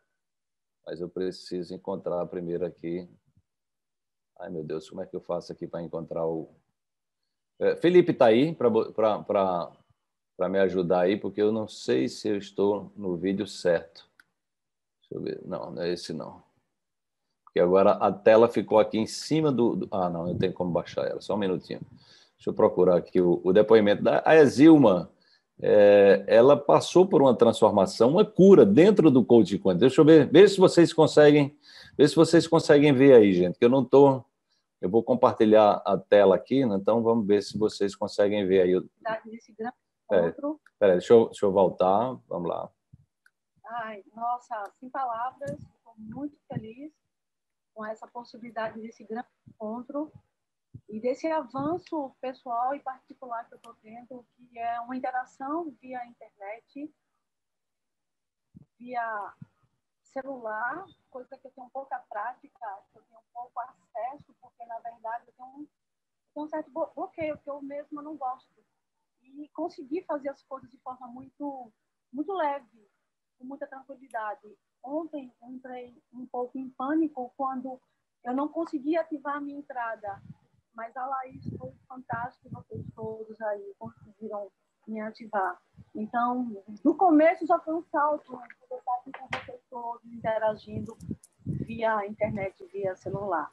mas eu preciso encontrar primeiro aqui. Ai, meu Deus, como é que eu faço aqui para encontrar o. É, Felipe está aí para me ajudar aí, porque eu não sei se eu estou no vídeo certo. Deixa eu ver. Não, não é esse não porque agora a tela ficou aqui em cima do, do... Ah, não, eu tenho como baixar ela, só um minutinho. Deixa eu procurar aqui o, o depoimento da a Zilma. É, ela passou por uma transformação, uma cura dentro do coaching quântico. Deixa eu ver, ver se vocês conseguem, ver se vocês conseguem ver aí, gente, que eu não estou. Eu vou compartilhar a tela aqui, né? então vamos ver se vocês conseguem ver aí. Tá nesse é, deixa, eu, deixa eu voltar, vamos lá. Ai, nossa, sem palavras, estou muito feliz com essa possibilidade desse grande encontro e desse avanço pessoal e particular que eu estou tendo, que é uma interação via internet, via celular, coisa que eu tenho pouca prática, que eu tenho pouco acesso, porque, na verdade, eu tenho um, eu tenho um certo bloqueio, que eu mesma não gosto. E conseguir fazer as coisas de forma muito, muito leve, com muita tranquilidade ontem entrei um pouco em pânico quando eu não consegui ativar a minha entrada, mas a Laís foi fantástica, vocês todos aí conseguiram me ativar. Então, no começo já foi um salto, né? eu estar aqui com vocês todos, interagindo via internet, via celular.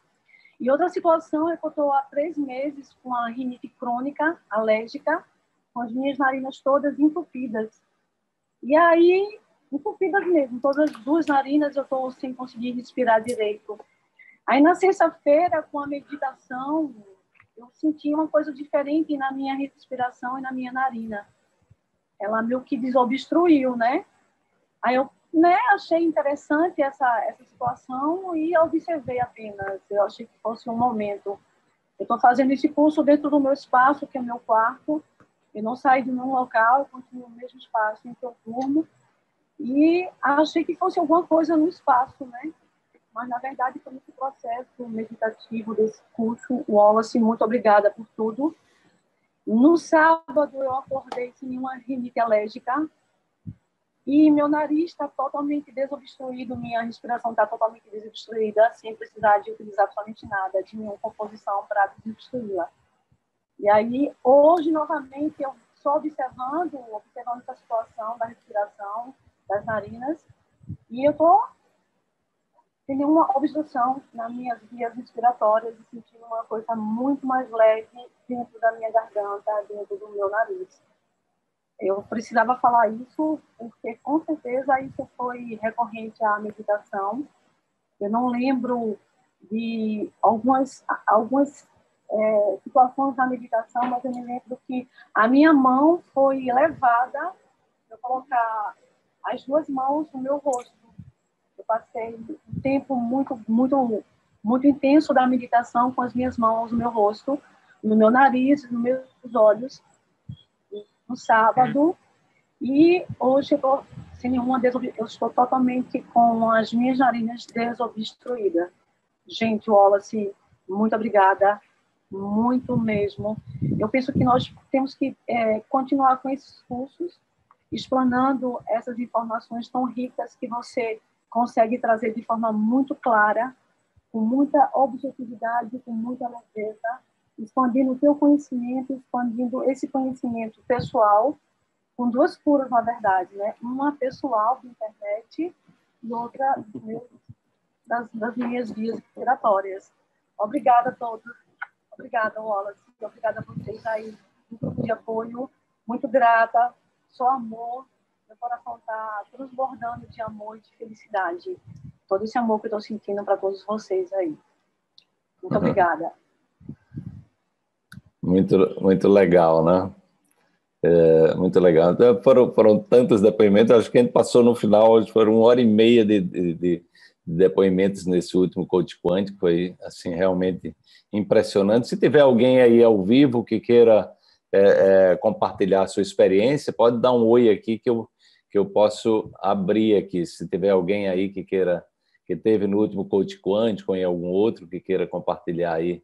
E outra situação é que eu estou há três meses com a rinite crônica, alérgica, com as minhas narinas todas entupidas. E aí, entupidas mesmo, todas as duas narinas eu estou sem conseguir respirar direito. Aí na sexta-feira, com a meditação, eu senti uma coisa diferente na minha respiração e na minha narina. Ela meio que desobstruiu, né? Aí eu né, achei interessante essa, essa situação e observei apenas. Eu achei que fosse um momento. Eu estou fazendo esse curso dentro do meu espaço, que é meu quarto. Eu não saí de nenhum local, eu continuo no mesmo espaço em que eu durmo e achei que fosse alguma coisa no espaço, né? Mas, na verdade, foi muito processo meditativo desse curso. Wallace, muito obrigada por tudo. No sábado, eu acordei sem uma rinite alérgica e meu nariz está totalmente desobstruído, minha respiração está totalmente desobstruída, sem precisar de utilizar absolutamente nada, de nenhuma composição para desobstruí-la. E aí, hoje, novamente, eu só observando, observando essa situação da respiração, das narinas, e eu tô tendo uma obstrução nas minhas vias respiratórias e sentindo uma coisa muito mais leve dentro da minha garganta, dentro do meu nariz. Eu precisava falar isso porque com certeza isso foi recorrente à meditação. Eu não lembro de algumas algumas é, situações na meditação, mas eu me lembro que a minha mão foi levada para colocar as duas mãos no meu rosto. Eu passei um tempo muito, muito, muito intenso da meditação com as minhas mãos no meu rosto, no meu nariz, nos meus olhos, no sábado. E hoje eu sem nenhuma desob... eu estou totalmente com as minhas narinas desobstruídas. Gente, Wallace, muito obrigada, muito mesmo. Eu penso que nós temos que é, continuar com esses cursos explanando essas informações tão ricas que você consegue trazer de forma muito clara, com muita objetividade, com muita leveza, expandindo o teu conhecimento, expandindo esse conhecimento pessoal, com duas curas, na verdade, né? Uma pessoal da internet e outra das, das minhas vias respiratórias. Obrigada a todos. Obrigada, Wallace. Obrigada a vocês aí, um grupo de apoio. Muito grata só amor, meu coração está transbordando de amor e de felicidade. Todo esse amor que eu estou sentindo para todos vocês aí. Muito uhum. obrigada. Muito, muito legal, né? É, muito legal. Então, foram, foram tantos depoimentos, acho que a gente passou no final, hoje foram uma hora e meia de, de, de depoimentos nesse último coach quântico, foi assim, realmente impressionante. Se tiver alguém aí ao vivo que queira é, é, compartilhar sua experiência, pode dar um oi aqui que eu, que eu posso abrir aqui. Se tiver alguém aí que queira, que teve no último coach quântico ou em algum outro que queira compartilhar aí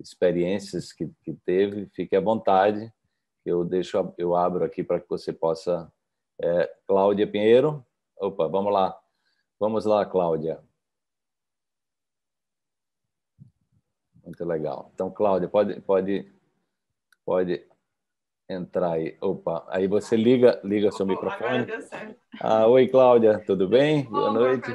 experiências que, que teve, fique à vontade. Eu deixo, eu abro aqui para que você possa. É, Cláudia Pinheiro, opa, vamos lá, vamos lá, Cláudia. Muito legal. Então, Cláudia, pode, pode, pode entrar aí. Opa, aí você liga, liga Opa, seu microfone. Ah, oi, Cláudia, tudo bem? Bom, Boa noite.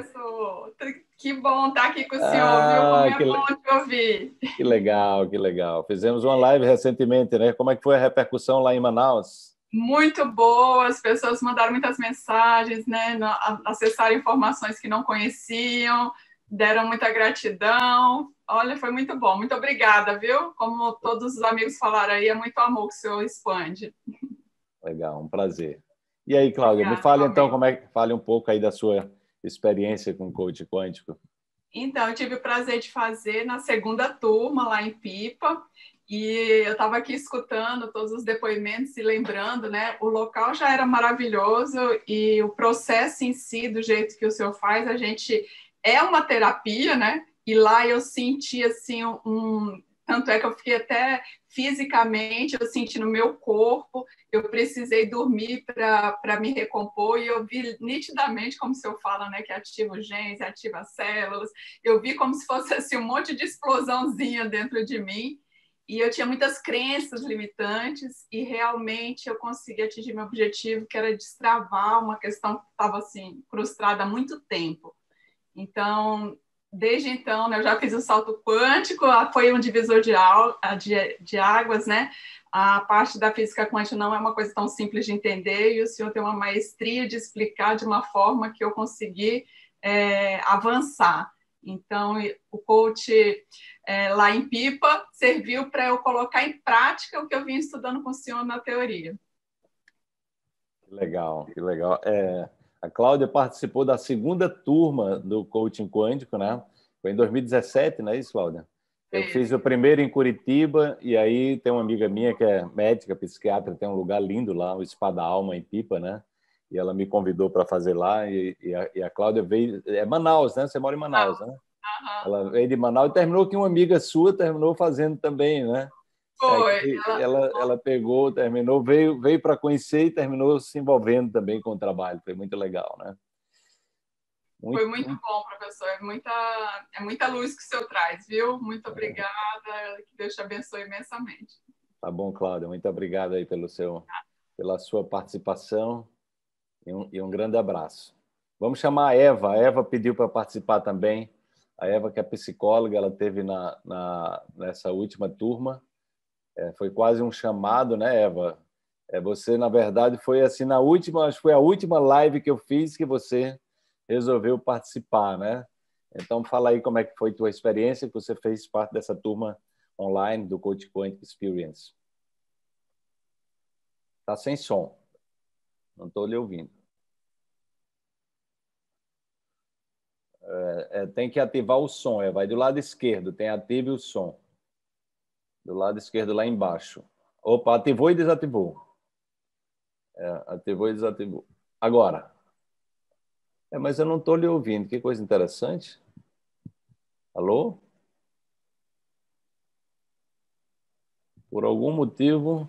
Que bom estar tá aqui com o senhor, ah, viu? É que é bom te ouvir. Que legal, que legal. Fizemos uma live recentemente, né? Como é que foi a repercussão lá em Manaus? Muito boa, as pessoas mandaram muitas mensagens, né? Acessaram informações que não conheciam deram muita gratidão. Olha, foi muito bom. Muito obrigada, viu? Como todos os amigos falaram aí, é muito amor que o senhor expande. Legal, um prazer. E aí, Cláudia, obrigada, me fale também. então como é fale um pouco aí da sua experiência com o coach quântico. Então, eu tive o prazer de fazer na segunda turma lá em Pipa. E eu estava aqui escutando todos os depoimentos e lembrando, né? O local já era maravilhoso e o processo em si, do jeito que o senhor faz, a gente é uma terapia, né? E lá eu senti assim um tanto é que eu fiquei até fisicamente, eu senti no meu corpo, eu precisei dormir para me recompor, e eu vi nitidamente, como se eu falo, né, que ativa os genes, ativa as células, eu vi como se fosse assim, um monte de explosãozinha dentro de mim, e eu tinha muitas crenças limitantes, e realmente eu consegui atingir meu objetivo, que era destravar uma questão que estava assim, frustrada há muito tempo. Então, desde então, né, eu já fiz um salto quântico, foi um divisor de, ah, de, de, águas, né? A parte da física quântica não é uma coisa tão simples de entender e o senhor tem uma maestria de explicar de uma forma que eu consegui é, avançar. Então, o coach é, lá em Pipa serviu para eu colocar em prática o que eu vim estudando com o senhor na teoria. Legal, que legal. É, a Cláudia participou da segunda turma do coaching quântico, né? Foi em 2017, não é isso, Cláudia? Eu é. fiz o primeiro em Curitiba e aí tem uma amiga minha que é médica, psiquiatra, tem um lugar lindo lá, o Espada Alma em Pipa, né? E ela me convidou para fazer lá e, e, a, e, a, Cláudia veio, é Manaus, né? Você mora em Manaus, né? Ela veio de Manaus e terminou que uma amiga sua terminou fazendo também, né? É Foi. Ela... ela, pegou, terminou, veio, veio para conhecer e terminou se envolvendo também com o trabalho. Foi muito legal, né? Muito, Foi muito bom, professor. É muita, é muita luz que o senhor traz, viu? Muito é. obrigada. Que Deus te abençoe imensamente. Tá bom, Cláudia. Muito obrigado aí pelo seu, pela sua participação e um, e um grande abraço. Vamos chamar a Eva. A Eva pediu para participar também. A Eva, que é psicóloga, ela teve na, na, nessa última turma. É, foi quase um chamado, né, Eva? É, você, na verdade, foi assim na última, acho que foi a última live que eu fiz que você resolveu participar, né? Então, fala aí como é que foi tua experiência que você fez parte dessa turma online do Coach Point Experience. Tá sem som. Não estou lhe ouvindo. É, é, tem que ativar o som, é, vai do lado esquerdo, tem ative o som do lado esquerdo lá embaixo. Opa, ativou e desativou. É, ativou e desativou. Agora. É, mas eu não estou lhe ouvindo. Que coisa interessante. Alô? Por algum motivo,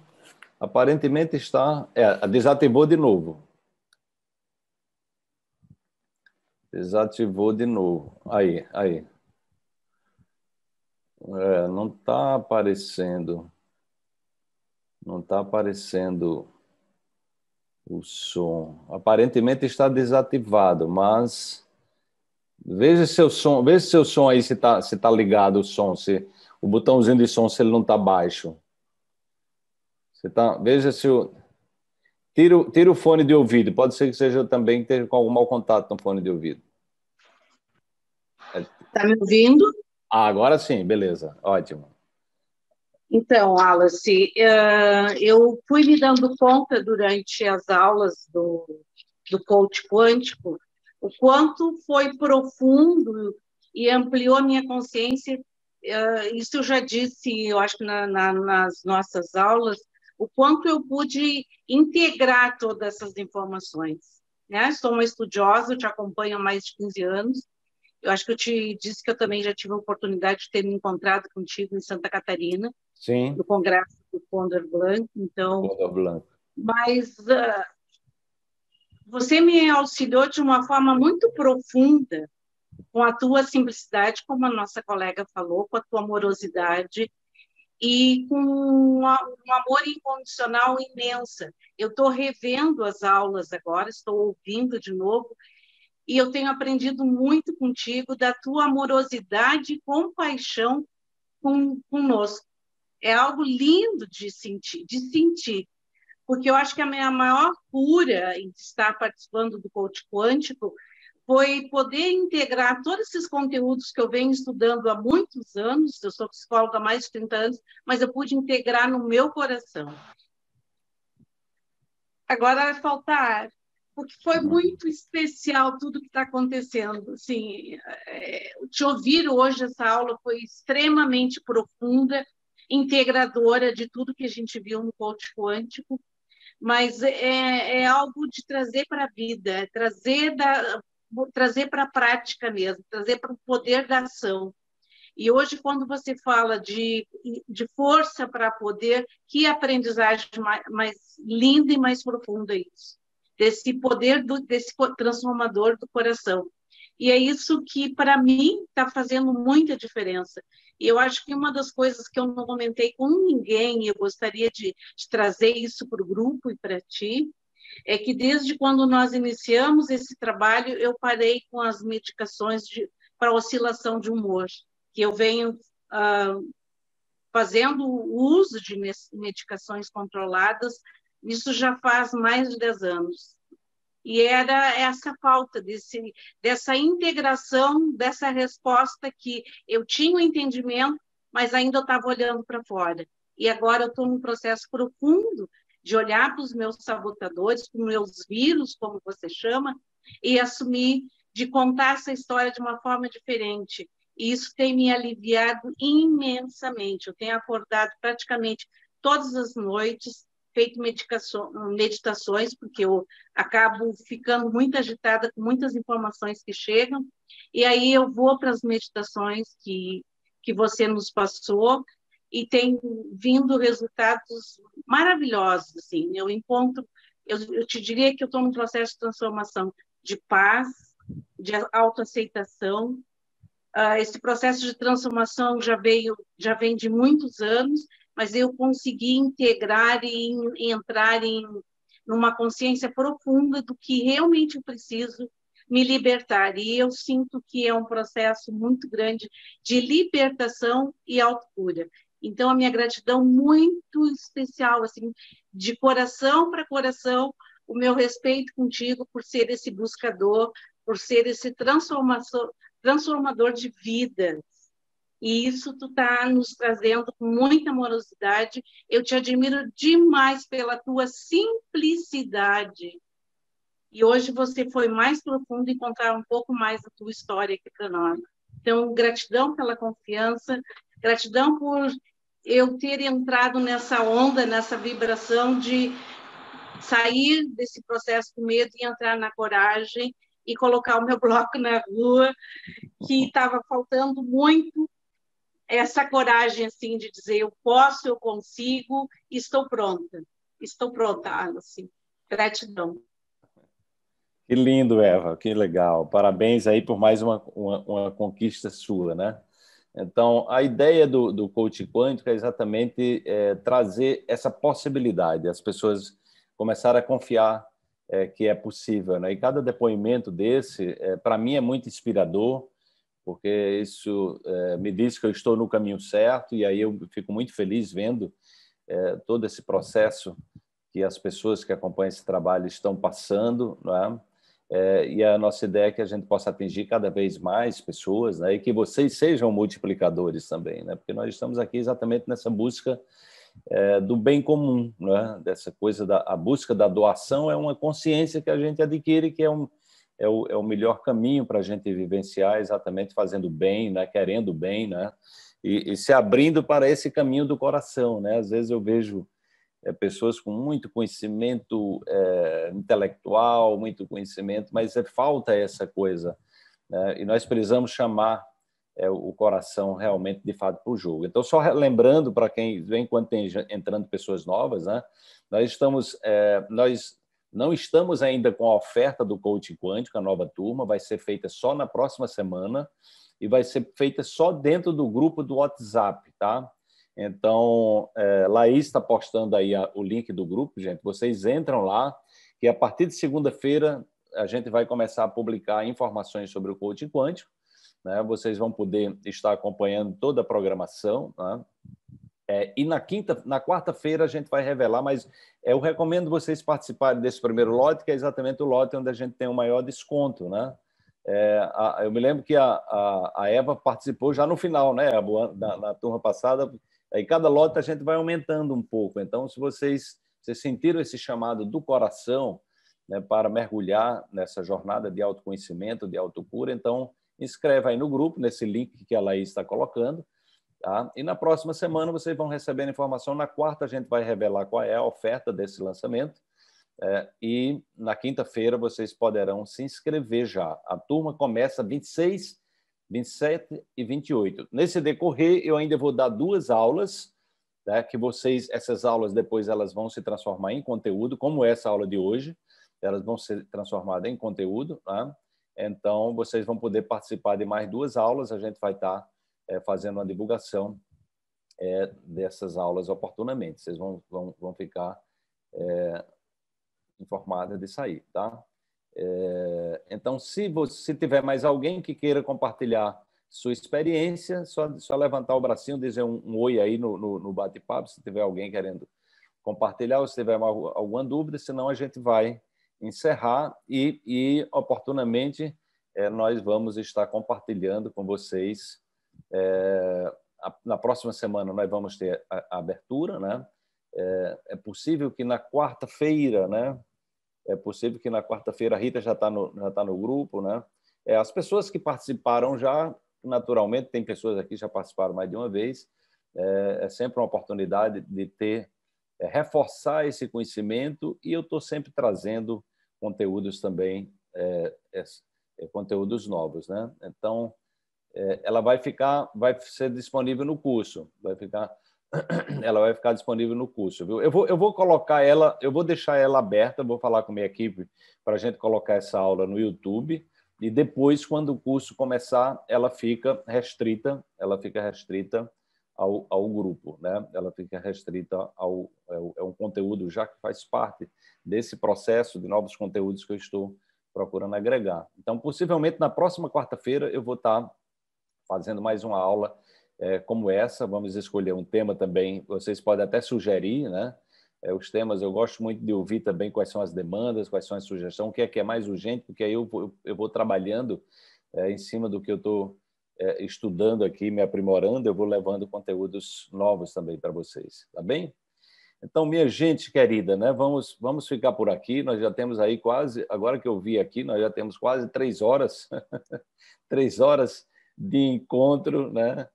aparentemente está. É, desativou de novo. Desativou de novo. Aí, aí. É, não está aparecendo. Não está aparecendo o som. Aparentemente está desativado, mas veja seu som, veja seu som aí se está se tá ligado o som, se o botãozinho de som se ele não está baixo. Você tá, veja se o tira, tira o fone de ouvido. Pode ser que seja também que esteja com algum mau contato no fone de ouvido. Está me ouvindo? Ah, agora sim, beleza, ótimo. Então, Alice, eh, eu fui me dando conta durante as aulas do, do coach quântico o quanto foi profundo e ampliou a minha consciência. Eh, isso eu já disse, eu acho que na, na, nas nossas aulas, o quanto eu pude integrar todas essas informações. Né? Sou uma estudiosa, eu te acompanho há mais de 15 anos, eu acho que eu te disse que eu também já tive a oportunidade de ter me encontrado contigo em Santa Catarina, Sim. no Congresso do Ponder Blanc. Então, Blanc. Mas uh, você me auxiliou de uma forma muito profunda, com a tua simplicidade, como a nossa colega falou, com a tua amorosidade e com um amor incondicional imensa. Eu estou revendo as aulas agora, estou ouvindo de novo e eu tenho aprendido muito contigo da tua amorosidade e compaixão com, conosco. É algo lindo de sentir, de sentir, porque eu acho que a minha maior cura em estar participando do coach quântico foi poder integrar todos esses conteúdos que eu venho estudando há muitos anos, eu sou psicóloga há mais de 30 anos, mas eu pude integrar no meu coração. Agora vai faltar porque foi uhum. muito especial tudo que está acontecendo. Assim, é, te ouvir hoje essa aula foi extremamente profunda, integradora de tudo que a gente viu no coach quântico, mas é, é, é algo de trazer para a vida, é trazer da, trazer para a prática mesmo, trazer para o poder da ação. E hoje, quando você fala de, de força para poder, que aprendizagem mais, mais linda e mais profunda é isso desse poder do, desse transformador do coração. E é isso que, para mim, está fazendo muita diferença. E eu acho que uma das coisas que eu não comentei com ninguém, e eu gostaria de, de trazer isso para o grupo e para ti, é que desde quando nós iniciamos esse trabalho, eu parei com as medicações para oscilação de humor, que eu venho ah, fazendo uso de medicações controladas isso já faz mais de 10 anos. E era essa falta desse, dessa integração, dessa resposta que eu tinha o um entendimento, mas ainda eu estava olhando para fora. E agora eu estou num processo profundo de olhar para os meus sabotadores, para os meus vírus, como você chama, e assumir de contar essa história de uma forma diferente. E isso tem me aliviado imensamente. Eu tenho acordado praticamente todas as noites feito meditações, porque eu acabo ficando muito agitada com muitas informações que chegam, e aí eu vou para as meditações que, que você nos passou, e tem vindo resultados maravilhosos, assim, eu encontro, eu, eu te diria que eu estou num processo de transformação de paz, de autoaceitação, uh, esse processo de transformação já veio já vem de muitos anos mas eu consegui integrar e entrar em numa consciência profunda do que realmente eu preciso me libertar. E eu sinto que é um processo muito grande de libertação e autocura. Então, a minha gratidão muito especial, assim, de coração para coração, o meu respeito contigo por ser esse buscador, por ser esse transformador de vida, e isso tu tá nos trazendo com muita amorosidade. Eu te admiro demais pela tua simplicidade. E hoje você foi mais profundo e contar um pouco mais da tua história aqui para nós. Então, gratidão pela confiança, gratidão por eu ter entrado nessa onda, nessa vibração de sair desse processo do medo e entrar na coragem e colocar o meu bloco na rua, que estava faltando muito essa coragem assim de dizer eu posso, eu consigo, estou pronta. Estou pronta, Alice. Gratidão. Que lindo, Eva, que legal. Parabéns aí por mais uma, uma, uma conquista sua, né? Então, a ideia do, do coaching quântico é exatamente é, trazer essa possibilidade, as pessoas começarem a confiar é, que é possível, né? E cada depoimento desse, é, para mim, é muito inspirador, porque isso é, me diz que eu estou no caminho certo e aí eu fico muito feliz vendo é, todo esse processo que as pessoas que acompanham esse trabalho estão passando, É, eh, e a nossa ideia é que a gente possa atingir cada vez mais pessoas, né? E que vocês sejam multiplicadores também, né? Porque nós estamos aqui exatamente nessa busca é, do bem comum, né? Dessa coisa da a busca da doação é uma consciência que a gente adquire que é um é o, é o melhor caminho para a gente vivenciar, exatamente fazendo bem, né? querendo bem, né? E, e, se abrindo para esse caminho do coração. Né? Às vezes eu vejo é, pessoas com muito conhecimento é, intelectual, muito conhecimento, mas é, falta essa coisa. Né? E nós precisamos chamar é, o coração realmente, de fato, para o jogo. Então, só lembrando para quem vem, quando tem entrando pessoas novas, né? nós estamos, é, nós não estamos ainda com a oferta do coaching quântico, a nova turma, vai ser feita só na próxima semana e vai ser feita só dentro do grupo do WhatsApp, tá? Então, é, Laís está postando aí a, o link do grupo, gente. Vocês entram lá, e a partir de segunda-feira a gente vai começar a publicar informações sobre o coaching quântico. Né? Vocês vão poder estar acompanhando toda a programação. Né? É, e na quinta, na quarta-feira a gente vai revelar, mas eu recomendo vocês participarem desse primeiro lote, que é exatamente o lote onde a gente tem o maior desconto, né? É, a, eu me lembro que a, a, a, Eva participou já no final, né? Na, na turma passada, aí cada lote a gente vai aumentando um pouco. Então, se vocês, vocês sentiram esse chamado do coração né, para mergulhar nessa jornada de autoconhecimento, de autocura, então inscreva aí no grupo, nesse link que a Laís está colocando Tá? E na próxima semana vocês vão receber a informação. Na quarta, a gente vai revelar qual é a oferta desse lançamento. É, e na quinta-feira vocês poderão se inscrever já. A turma começa 26, 27 e 28. Nesse decorrer, eu ainda vou dar duas aulas, né, que vocês, essas aulas depois elas vão se transformar em conteúdo, como essa aula de hoje, elas vão ser transformadas em conteúdo. Tá? Então, vocês vão poder participar de mais duas aulas, a gente vai estar. Tá é, fazendo uma divulgação é, dessas aulas oportunamente. Vocês vão, vão, vão ficar é, informadas disso aí, tá? É, então, se você se tiver mais alguém que queira compartilhar sua experiência, só, só levantar o bracinho, dizer um, um oi aí no, no, no bate-papo, se tiver alguém querendo compartilhar ou se tiver alguma dúvida, senão a gente vai encerrar e, e oportunamente, é, nós vamos estar compartilhando com vocês é, a, na próxima semana nós vamos ter a, a abertura, né? É, é possível que na quarta-feira, né? É possível que na quarta-feira a Rita já está no, já tá no grupo, né? É, as pessoas que participaram já, naturalmente, tem pessoas aqui que já participaram mais de uma vez, é, é sempre uma oportunidade de ter, é, reforçar esse conhecimento e eu estou sempre trazendo conteúdos também, é, é, é, conteúdos novos, né? Então, é, ela vai ficar, vai ser disponível no curso, vai ficar, ela vai ficar disponível no curso, viu? Eu vou, eu vou colocar ela, eu vou deixar ela aberta, vou falar com a minha equipe para a gente colocar essa aula no YouTube e depois, quando o curso começar, ela fica restrita, ela fica restrita ao, ao, grupo, né? Ela fica restrita ao é, é um conteúdo já que faz parte desse processo de novos conteúdos que eu estou procurando agregar. Então, possivelmente na próxima quarta-feira eu vou estar fazendo mais uma aula é, como essa. Vamos escolher um tema também. Vocês podem até sugerir, né? É, os temas. Eu gosto muito de ouvir também quais são as demandas, quais são as sugestões, o que é que é mais urgente, porque aí eu vou, eu vou trabalhando é, em cima do que eu estou é, estudando aqui, me aprimorando, eu vou levando conteúdos novos também para vocês, tá bem? Então, minha gente querida, né? Vamos, vamos ficar por aqui. Nós já temos aí quase, agora que eu vi aqui, nós já temos quase três horas, três horas de encontro, né?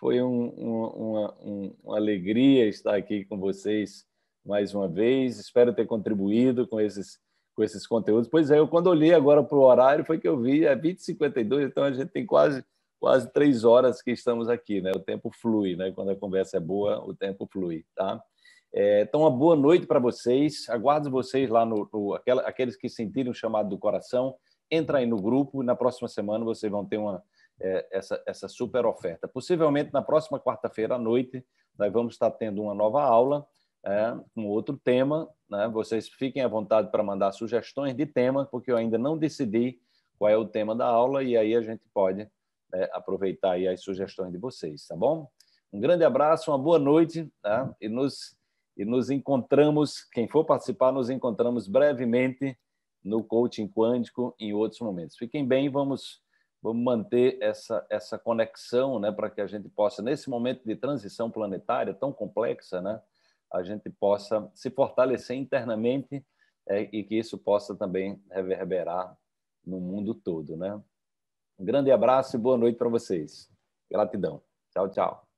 Foi um, um, uma, um, uma alegria estar aqui com vocês mais uma vez. Espero ter contribuído com esses com esses conteúdos. Pois é, eu quando olhei agora para o horário, foi que eu vi, é 20h52, então a gente tem quase, quase três horas que estamos aqui, né? O tempo flui, né? Quando a conversa é boa, o tempo flui, tá? É, então, uma boa noite para vocês. Aguardo vocês lá no, no aquela, aqueles que sentirem o chamado do coração. Entra aí no grupo. Na próxima semana vocês vão ter uma, é, essa, essa super oferta. Possivelmente na próxima quarta-feira à noite, nós vamos estar tendo uma nova aula é, com outro tema. Né? Vocês fiquem à vontade para mandar sugestões de tema, porque eu ainda não decidi qual é o tema da aula e aí a gente pode é, aproveitar aí as sugestões de vocês, tá bom? Um grande abraço, uma boa noite tá? e, nos, e nos encontramos, quem for participar, nos encontramos brevemente no Coaching Quântico em outros momentos. Fiquem bem, vamos vamos manter essa, essa conexão né, para que a gente possa, nesse momento de transição planetária tão complexa, né, a gente possa se fortalecer internamente é, e que isso possa também reverberar no mundo todo. Né? Um grande abraço e boa noite para vocês. Gratidão. Tchau, tchau.